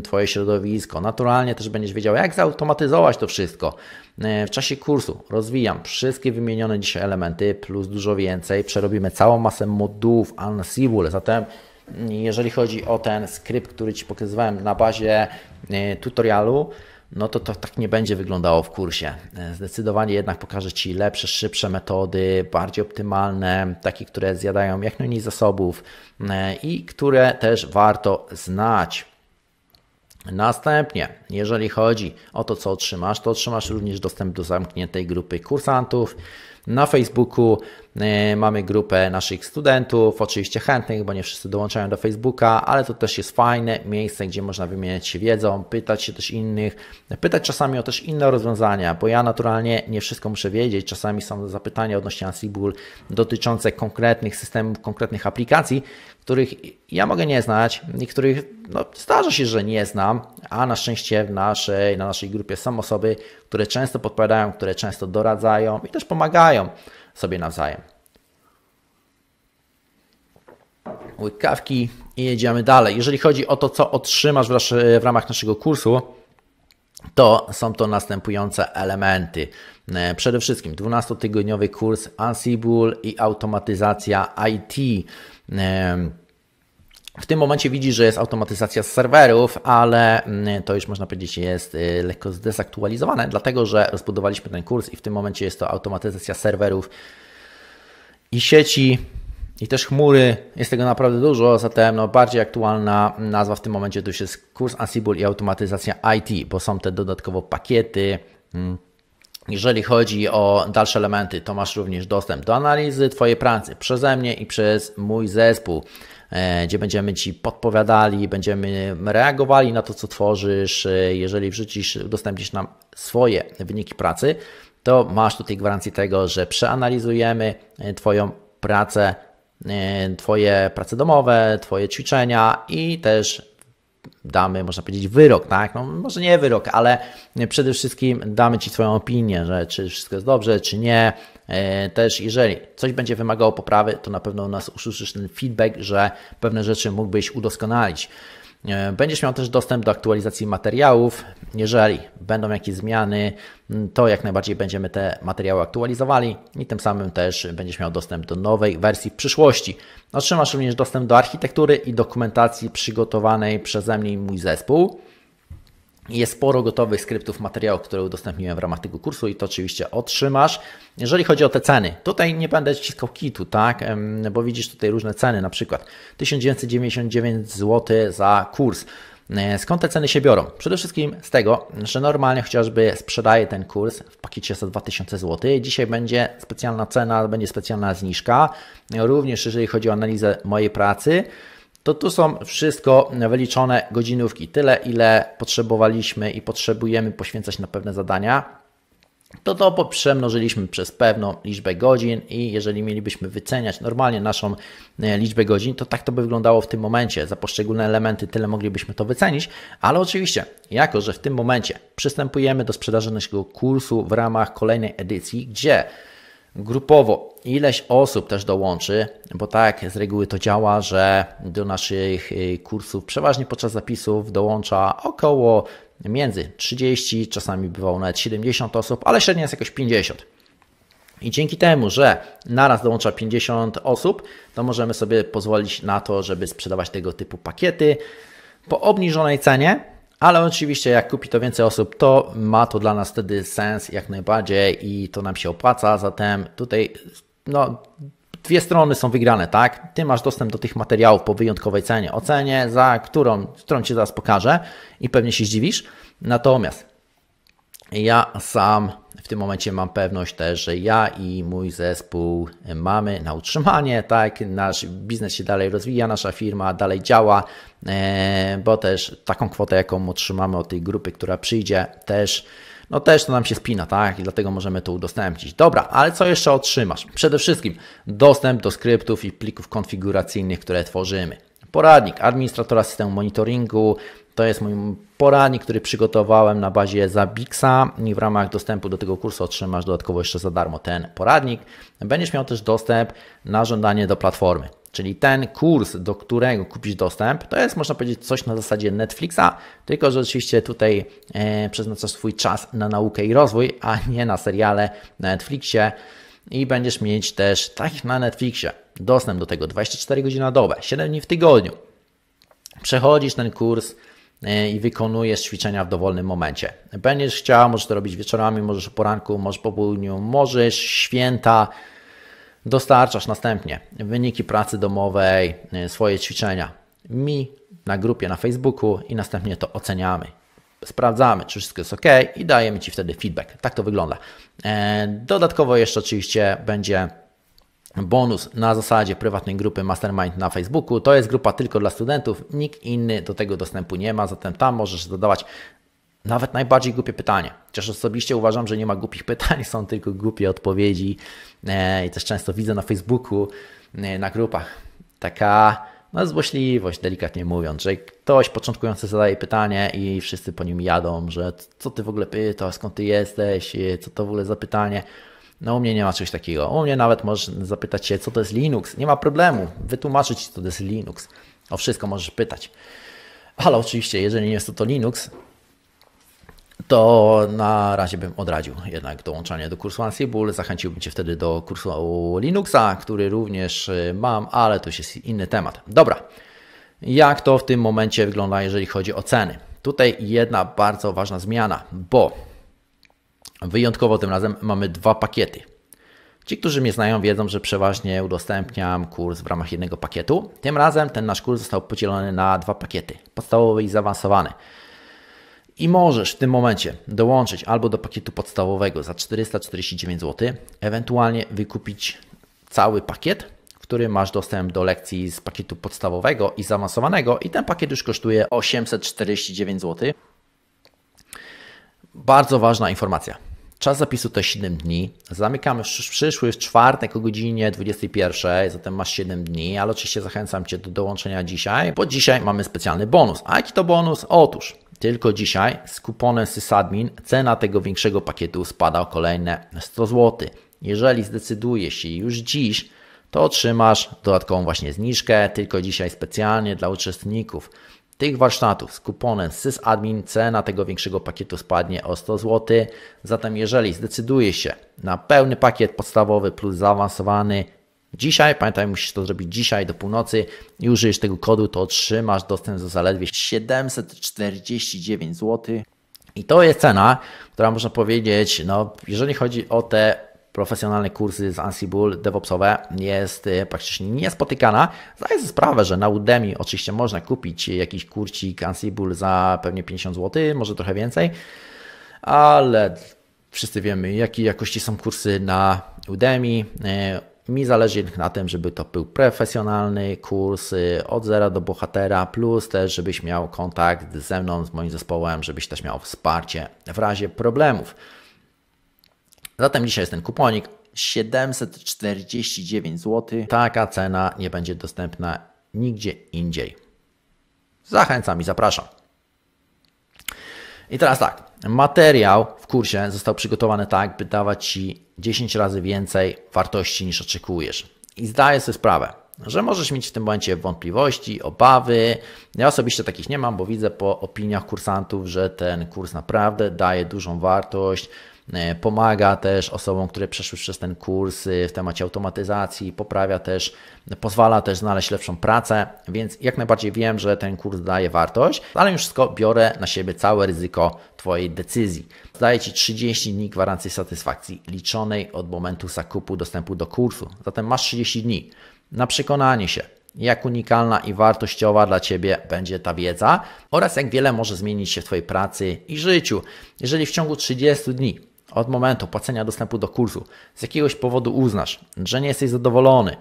Twoje środowisko. Naturalnie też będziesz wiedział, jak zautomatyzować to wszystko. E, w czasie kursu rozwijam wszystkie wymienione dzisiaj elementy, plus dużo więcej. Przerobimy całą masę modułów Ansible. Zatem, mm, jeżeli chodzi o ten skrypt, który Ci pokazywałem na bazie e, tutorialu, no to, to tak nie będzie wyglądało w kursie. E, zdecydowanie jednak pokażę Ci lepsze, szybsze metody, bardziej optymalne, takie, które zjadają jak najmniej zasobów e, i które też warto znać. Następnie, jeżeli chodzi o to, co otrzymasz, to otrzymasz również dostęp do zamkniętej grupy kursantów na Facebooku. E, mamy grupę naszych studentów, oczywiście chętnych, bo nie wszyscy dołączają do Facebooka, ale to też jest fajne miejsce, gdzie można wymieniać się wiedzą, pytać się też innych, pytać czasami o też inne rozwiązania, bo ja naturalnie nie wszystko muszę wiedzieć. Czasami są zapytania odnośnie Ansible dotyczące konkretnych systemów, konkretnych aplikacji, których ja mogę nie znać, niektórych no, zdarza się, że nie znam, a na szczęście w naszej, na naszej grupie są osoby, które często podpowiadają, które często doradzają i też pomagają sobie nawzajem. Łykawki i jedziemy dalej. Jeżeli chodzi o to, co otrzymasz w ramach naszego kursu, to są to następujące elementy. E, przede wszystkim 12-tygodniowy kurs Ansible i automatyzacja IT e, w tym momencie widzi, że jest automatyzacja z serwerów, ale mm, to już można powiedzieć jest y, lekko zdezaktualizowane, dlatego że rozbudowaliśmy ten kurs i w tym momencie jest to automatyzacja serwerów i sieci i też chmury. Jest tego naprawdę dużo, zatem no bardziej aktualna nazwa w tym momencie to już jest kurs Ansible i automatyzacja IT, bo są te dodatkowo pakiety. Mm. Jeżeli chodzi o dalsze elementy, to masz również dostęp do analizy Twojej pracy przeze mnie i przez mój zespół. E, gdzie będziemy Ci podpowiadali, będziemy reagowali na to, co tworzysz. E, jeżeli wrzucisz, udostępnisz nam swoje wyniki pracy, to masz tutaj gwarancję tego, że przeanalizujemy e, Twoją pracę, Twoje prace domowe, Twoje ćwiczenia i też damy, można powiedzieć, wyrok, tak? No, może nie wyrok, ale przede wszystkim damy Ci swoją opinię, że czy wszystko jest dobrze, czy nie, E, też jeżeli coś będzie wymagało poprawy, to na pewno u nas usłyszysz ten feedback, że pewne rzeczy mógłbyś udoskonalić. E, będziesz miał też dostęp do aktualizacji materiałów. Jeżeli będą jakieś zmiany, to jak najbardziej będziemy te materiały aktualizowali i tym samym też będziesz miał dostęp do nowej wersji w przyszłości. Otrzymasz również dostęp do architektury i dokumentacji przygotowanej przeze mnie i mój zespół. Jest sporo gotowych skryptów, materiałów, które udostępniłem w ramach tego kursu i to oczywiście otrzymasz. Jeżeli chodzi o te ceny, tutaj nie będę ściskał kitu, tak? Bo widzisz tutaj różne ceny, na przykład 1999 zł za kurs. E, skąd te ceny się biorą? Przede wszystkim z tego, że normalnie chociażby sprzedaję ten kurs w pakiecie za 2000 zł. Dzisiaj będzie specjalna cena, będzie specjalna zniżka. Również jeżeli chodzi o analizę mojej pracy, to tu są wszystko wyliczone godzinówki. Tyle, ile potrzebowaliśmy i potrzebujemy poświęcać na pewne zadania, to to przemnożyliśmy przez pewną liczbę godzin i jeżeli mielibyśmy wyceniać normalnie naszą e, liczbę godzin, to tak to by wyglądało w tym momencie. Za poszczególne elementy tyle moglibyśmy to wycenić, ale oczywiście, jako że w tym momencie przystępujemy do sprzedaży naszego kursu w ramach kolejnej edycji, gdzie grupowo ileś osób też dołączy, bo tak z reguły to działa, że do naszych y, kursów przeważnie podczas zapisów dołącza około między 30, czasami bywało nawet 70 osób, ale średnio jest jakoś 50. I dzięki temu, że naraz dołącza 50 osób, to możemy sobie pozwolić na to, żeby sprzedawać tego typu pakiety po obniżonej cenie, ale oczywiście jak kupi to więcej osób, to ma to dla nas wtedy sens jak najbardziej i to nam się opłaca, zatem tutaj no, dwie strony są wygrane, tak? Ty masz dostęp do tych materiałów po wyjątkowej cenie, ocenie, za którą, którą Ci zaraz pokażę i pewnie się zdziwisz, natomiast ja sam w tym momencie mam pewność też, że ja i mój zespół mamy na utrzymanie, tak, nasz biznes się dalej rozwija, nasza firma dalej działa, e, bo też taką kwotę, jaką otrzymamy od tej grupy, która przyjdzie, też no też to nam się spina, tak? I dlatego możemy to udostępnić. Dobra, ale co jeszcze otrzymasz? Przede wszystkim dostęp do skryptów i plików konfiguracyjnych, które tworzymy. Poradnik administratora systemu monitoringu, to jest mój poradnik, który przygotowałem na bazie Zabixa i w ramach dostępu do tego kursu otrzymasz dodatkowo jeszcze za darmo ten poradnik. Będziesz miał też dostęp na żądanie do platformy. Czyli ten kurs, do którego kupisz dostęp, to jest można powiedzieć coś na zasadzie Netflixa, tylko że oczywiście tutaj e, przeznaczasz swój czas na naukę i rozwój, a nie na seriale na Netflixie i będziesz mieć też, tak na Netflixie, dostęp do tego 24 godziny na dobę, 7 dni w tygodniu. Przechodzisz ten kurs, E, i wykonujesz ćwiczenia w dowolnym momencie. Będziesz chciał, możesz to robić wieczorami, możesz po poranku, możesz po południu, możesz święta. Dostarczasz następnie wyniki pracy domowej, e, swoje ćwiczenia mi na grupie na Facebooku i następnie to oceniamy. Sprawdzamy, czy wszystko jest ok i dajemy Ci wtedy feedback. Tak to wygląda. E, dodatkowo jeszcze oczywiście będzie bonus na zasadzie prywatnej grupy Mastermind na Facebooku. To jest grupa tylko dla studentów, nikt inny do tego dostępu nie ma, zatem tam możesz zadawać nawet najbardziej głupie pytania. Chociaż osobiście uważam, że nie ma głupich pytań, są tylko głupie odpowiedzi e, i też często widzę na Facebooku, e, na grupach taka no, złośliwość, delikatnie mówiąc, że ktoś początkujący zadaje pytanie i wszyscy po nim jadą, że co ty w ogóle pytasz, skąd ty jesteś, e, co to w ogóle za pytanie. No u mnie nie ma czegoś takiego. U mnie nawet możesz zapytać się, co to jest Linux. Nie ma problemu wytłumaczyć, co to jest Linux. O wszystko możesz pytać. Ale oczywiście, jeżeli nie jest to, to Linux, to na razie bym odradził jednak dołączanie do kursu Ansible. Zachęciłbym Cię wtedy do kursu Linuxa, który również y, mam, ale to już jest inny temat. Dobra, jak to w tym momencie wygląda, jeżeli chodzi o ceny? Tutaj jedna bardzo ważna zmiana, bo Wyjątkowo tym razem mamy dwa pakiety. Ci, którzy mnie znają, wiedzą, że przeważnie udostępniam kurs w ramach jednego pakietu. Tym razem ten nasz kurs został podzielony na dwa pakiety: podstawowy i zaawansowany. I możesz w tym momencie dołączyć albo do pakietu podstawowego za 449 zł, ewentualnie wykupić cały pakiet, w którym masz dostęp do lekcji z pakietu podstawowego i zaawansowanego, i ten pakiet już kosztuje 849 zł. Bardzo ważna informacja. Czas zapisu to 7 dni. Zamykamy w przyszły czwartek o godzinie 21, zatem masz 7 dni, ale oczywiście zachęcam Cię do dołączenia dzisiaj, bo dzisiaj mamy specjalny bonus. A jaki to bonus? Otóż tylko dzisiaj z kuponem sysadmin cena tego większego pakietu spada o kolejne 100 zł. Jeżeli zdecydujesz się już dziś, to otrzymasz dodatkową właśnie zniżkę, tylko dzisiaj specjalnie dla uczestników tych warsztatów z kuponem sysadmin cena tego większego pakietu spadnie o 100 zł. Zatem jeżeli zdecyduje się na pełny pakiet podstawowy plus zaawansowany dzisiaj, pamiętaj musisz to zrobić dzisiaj do północy i użyjesz tego kodu, to otrzymasz dostęp za zaledwie 749 zł. I to jest cena, która można powiedzieć, no jeżeli chodzi o te profesjonalne kursy z Ansible DevOpsowe jest e, praktycznie niespotykana. Zdaję sobie sprawę, że na Udemy oczywiście można kupić jakiś kurcik Ansible za pewnie 50 zł, może trochę więcej, ale wszyscy wiemy, jakiej jakości są kursy na Udemy. E, mi zależy na tym, żeby to był profesjonalny kurs e, od zera do bohatera, plus też, żebyś miał kontakt ze mną, z moim zespołem, żebyś też miał wsparcie w razie problemów. Zatem dzisiaj jest ten kuponik 749 zł. Taka cena nie będzie dostępna nigdzie indziej. Zachęcam i zapraszam. I teraz tak, materiał w kursie został przygotowany tak, by dawać Ci 10 razy więcej wartości niż oczekujesz. I zdaję sobie sprawę, że możesz mieć w tym momencie wątpliwości, obawy. Ja osobiście takich nie mam, bo widzę po opiniach kursantów, że ten kurs naprawdę daje dużą wartość. E, pomaga też osobom, które przeszły przez ten kurs e, w temacie automatyzacji, poprawia też, pozwala też znaleźć lepszą pracę, więc jak najbardziej wiem, że ten kurs daje wartość, ale już wszystko biorę na siebie całe ryzyko Twojej decyzji. Daje Ci 30 dni gwarancji satysfakcji liczonej od momentu zakupu dostępu do kursu. Zatem masz 30 dni na przekonanie się, jak unikalna i wartościowa dla Ciebie będzie ta wiedza oraz jak wiele może zmienić się w Twojej pracy i życiu, jeżeli w ciągu 30 dni od momentu płacenia dostępu do kursu z jakiegoś powodu uznasz, że nie jesteś zadowolony,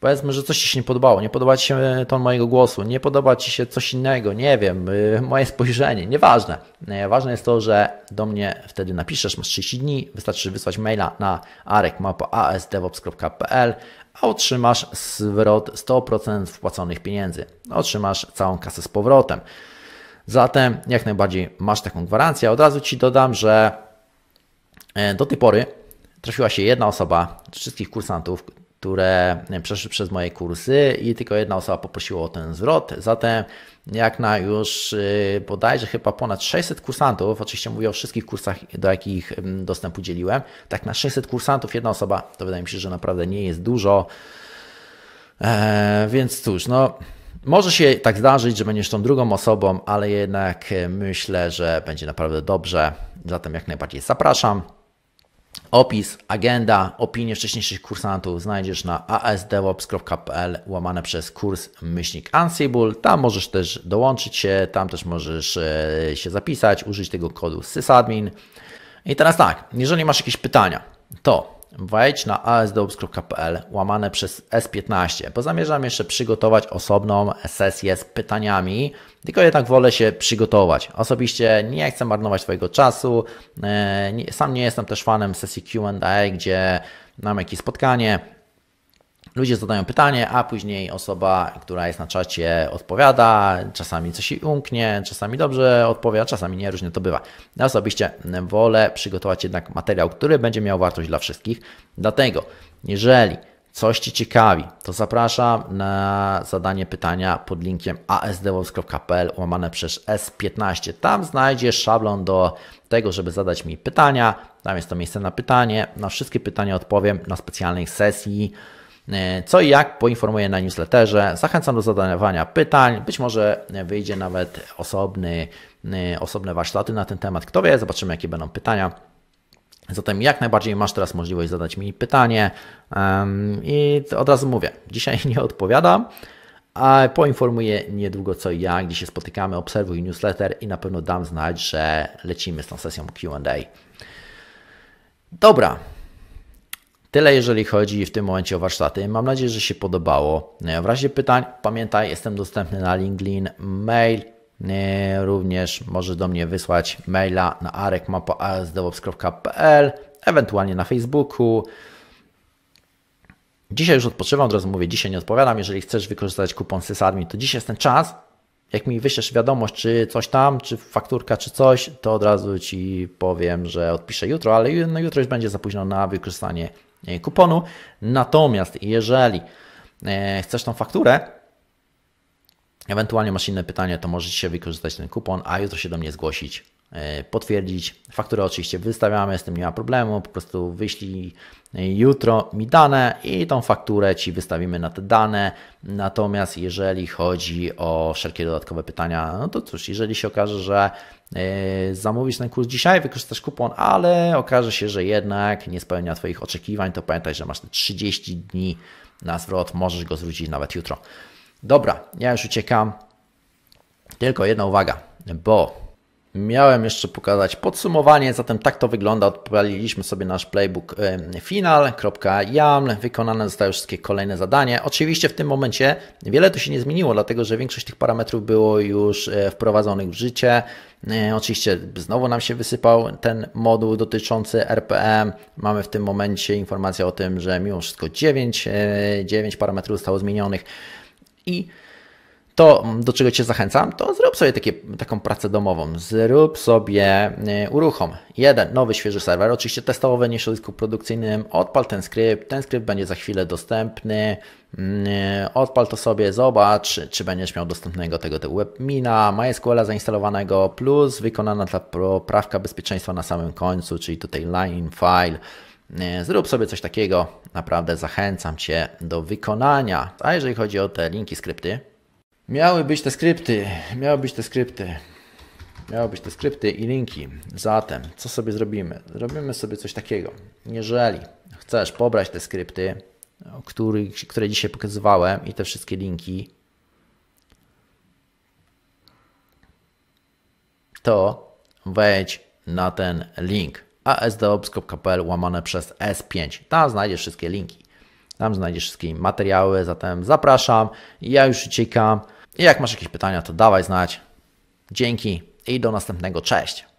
powiedzmy, że coś Ci się nie podobało, nie podoba Ci się ton mojego głosu, nie podoba Ci się coś innego, nie wiem, y, moje spojrzenie, nieważne. Y, ważne jest to, że do mnie wtedy napiszesz, masz 30 dni, wystarczy wysłać maila na arekmapa.asdevops.pl, a otrzymasz zwrot 100% wpłaconych pieniędzy. Otrzymasz całą kasę z powrotem. Zatem jak najbardziej masz taką gwarancję. Od razu Ci dodam, że E, do tej pory trafiła się jedna osoba z wszystkich kursantów, które przeszły przez moje kursy i tylko jedna osoba poprosiła o ten zwrot. Zatem jak na już y, bodajże chyba ponad 600 kursantów, oczywiście mówię o wszystkich kursach, do jakich mm, dostęp udzieliłem, tak na 600 kursantów jedna osoba, to wydaje mi się, że naprawdę nie jest dużo. Eee, więc cóż, no może się tak zdarzyć, że będziesz tą drugą osobą, ale jednak e, myślę, że będzie naprawdę dobrze. Zatem jak najbardziej zapraszam. Opis, agenda, opinie wcześniejszych kursantów znajdziesz na asdevops.pl łamane przez kurs myślnik Ansible. Tam możesz też dołączyć się, tam też możesz e, się zapisać, użyć tego kodu sysadmin. I teraz tak, jeżeli masz jakieś pytania, to Wejdź na asdobs.pl łamane przez S15, bo zamierzam jeszcze przygotować osobną sesję z pytaniami, tylko jednak wolę się przygotować. Osobiście nie chcę marnować Twojego czasu, e, sam nie jestem też fanem sesji QA, gdzie mam jakieś spotkanie, Ludzie zadają pytanie, a później osoba, która jest na czacie, odpowiada. Czasami coś się umknie, czasami dobrze odpowiada, czasami nie, różnie to bywa. Ja osobiście wolę przygotować jednak materiał, który będzie miał wartość dla wszystkich. Dlatego, jeżeli coś Ci ciekawi, to zapraszam na zadanie pytania pod linkiem asdevos.pl łamane przez S15. Tam znajdziesz szablon do tego, żeby zadać mi pytania. Tam jest to miejsce na pytanie. Na wszystkie pytania odpowiem na specjalnej sesji co i jak poinformuję na newsletterze. Zachęcam do zadawania pytań. Być może wyjdzie nawet osobny, y, osobne warsztaty na ten temat. Kto wie, zobaczymy jakie będą pytania. Zatem jak najbardziej masz teraz możliwość zadać mi pytanie i od razu mówię, dzisiaj nie odpowiadam, a poinformuję niedługo co i jak, gdzie się spotykamy, obserwuj newsletter i na pewno dam znać, że lecimy z tą sesją Q&A. Dobra, Tyle jeżeli chodzi w tym momencie o warsztaty. Mam nadzieję, że się podobało. E, w razie pytań pamiętaj, jestem dostępny na LinkedIn, mail. E, również możesz do mnie wysłać maila na arekmapa.asdevops.pl, ewentualnie na Facebooku. Dzisiaj już odpoczywam, od razu mówię, dzisiaj nie odpowiadam. Jeżeli chcesz wykorzystać kupon sysadmin, to dzisiaj jest ten czas. Jak mi wyślesz wiadomość, czy coś tam, czy fakturka, czy coś, to od razu Ci powiem, że odpiszę jutro, ale no jutro już będzie za późno na wykorzystanie E, kuponu. Natomiast jeżeli e, chcesz tą fakturę, ewentualnie masz inne pytanie, to możecie wykorzystać ten kupon, a jutro się do mnie zgłosić, e, potwierdzić. Fakturę oczywiście wystawiamy, z tym nie ma problemu, po prostu wyślij jutro mi dane i tą fakturę Ci wystawimy na te dane. Natomiast jeżeli chodzi o wszelkie dodatkowe pytania, no to cóż, jeżeli się okaże, że E, zamówić ten kurs dzisiaj, wykorzystasz kupon, ale okaże się, że jednak nie spełnia Twoich oczekiwań, to pamiętaj, że masz 30 dni na zwrot, możesz go zwrócić nawet jutro. Dobra, ja już uciekam. Tylko jedna uwaga, bo miałem jeszcze pokazać podsumowanie, zatem tak to wygląda. Odpaliliśmy sobie nasz playbook e, final.yam, wykonane zostały wszystkie kolejne zadania. Oczywiście w tym momencie wiele to się nie zmieniło, dlatego że większość tych parametrów było już e, wprowadzonych w życie. E, oczywiście znowu nam się wysypał ten moduł dotyczący RPM. Mamy w tym momencie informację o tym, że mimo wszystko 9, 9 parametrów zostało zmienionych i to, mm, do czego Cię zachęcam, to zrób sobie takie, taką pracę domową. Zrób sobie, y, uruchom jeden nowy, świeży serwer, oczywiście testowy, w środowisku produkcyjnym. Odpal ten skrypt, ten skrypt będzie za chwilę dostępny. Mm, y, odpal to sobie, zobacz, czy będziesz miał dostępnego tego, tego webmina, MySQL zainstalowanego, plus wykonana ta poprawka bezpieczeństwa na samym końcu, czyli tutaj line file. Y, zrób sobie coś takiego, naprawdę zachęcam Cię do wykonania. A jeżeli chodzi o te linki, skrypty, Miały być te skrypty, miały być te skrypty. Miały być te skrypty i linki. Zatem, co sobie zrobimy? Zrobimy sobie coś takiego. Jeżeli chcesz pobrać te skrypty, który, które dzisiaj pokazywałem i te wszystkie linki, to wejdź na ten link asdops.pl łamane przez S5. Tam znajdziesz wszystkie linki. Tam znajdziesz wszystkie materiały, zatem zapraszam. Ja już uciekam. I jak masz jakieś pytania, to dawaj znać. Dzięki i do następnego. Cześć!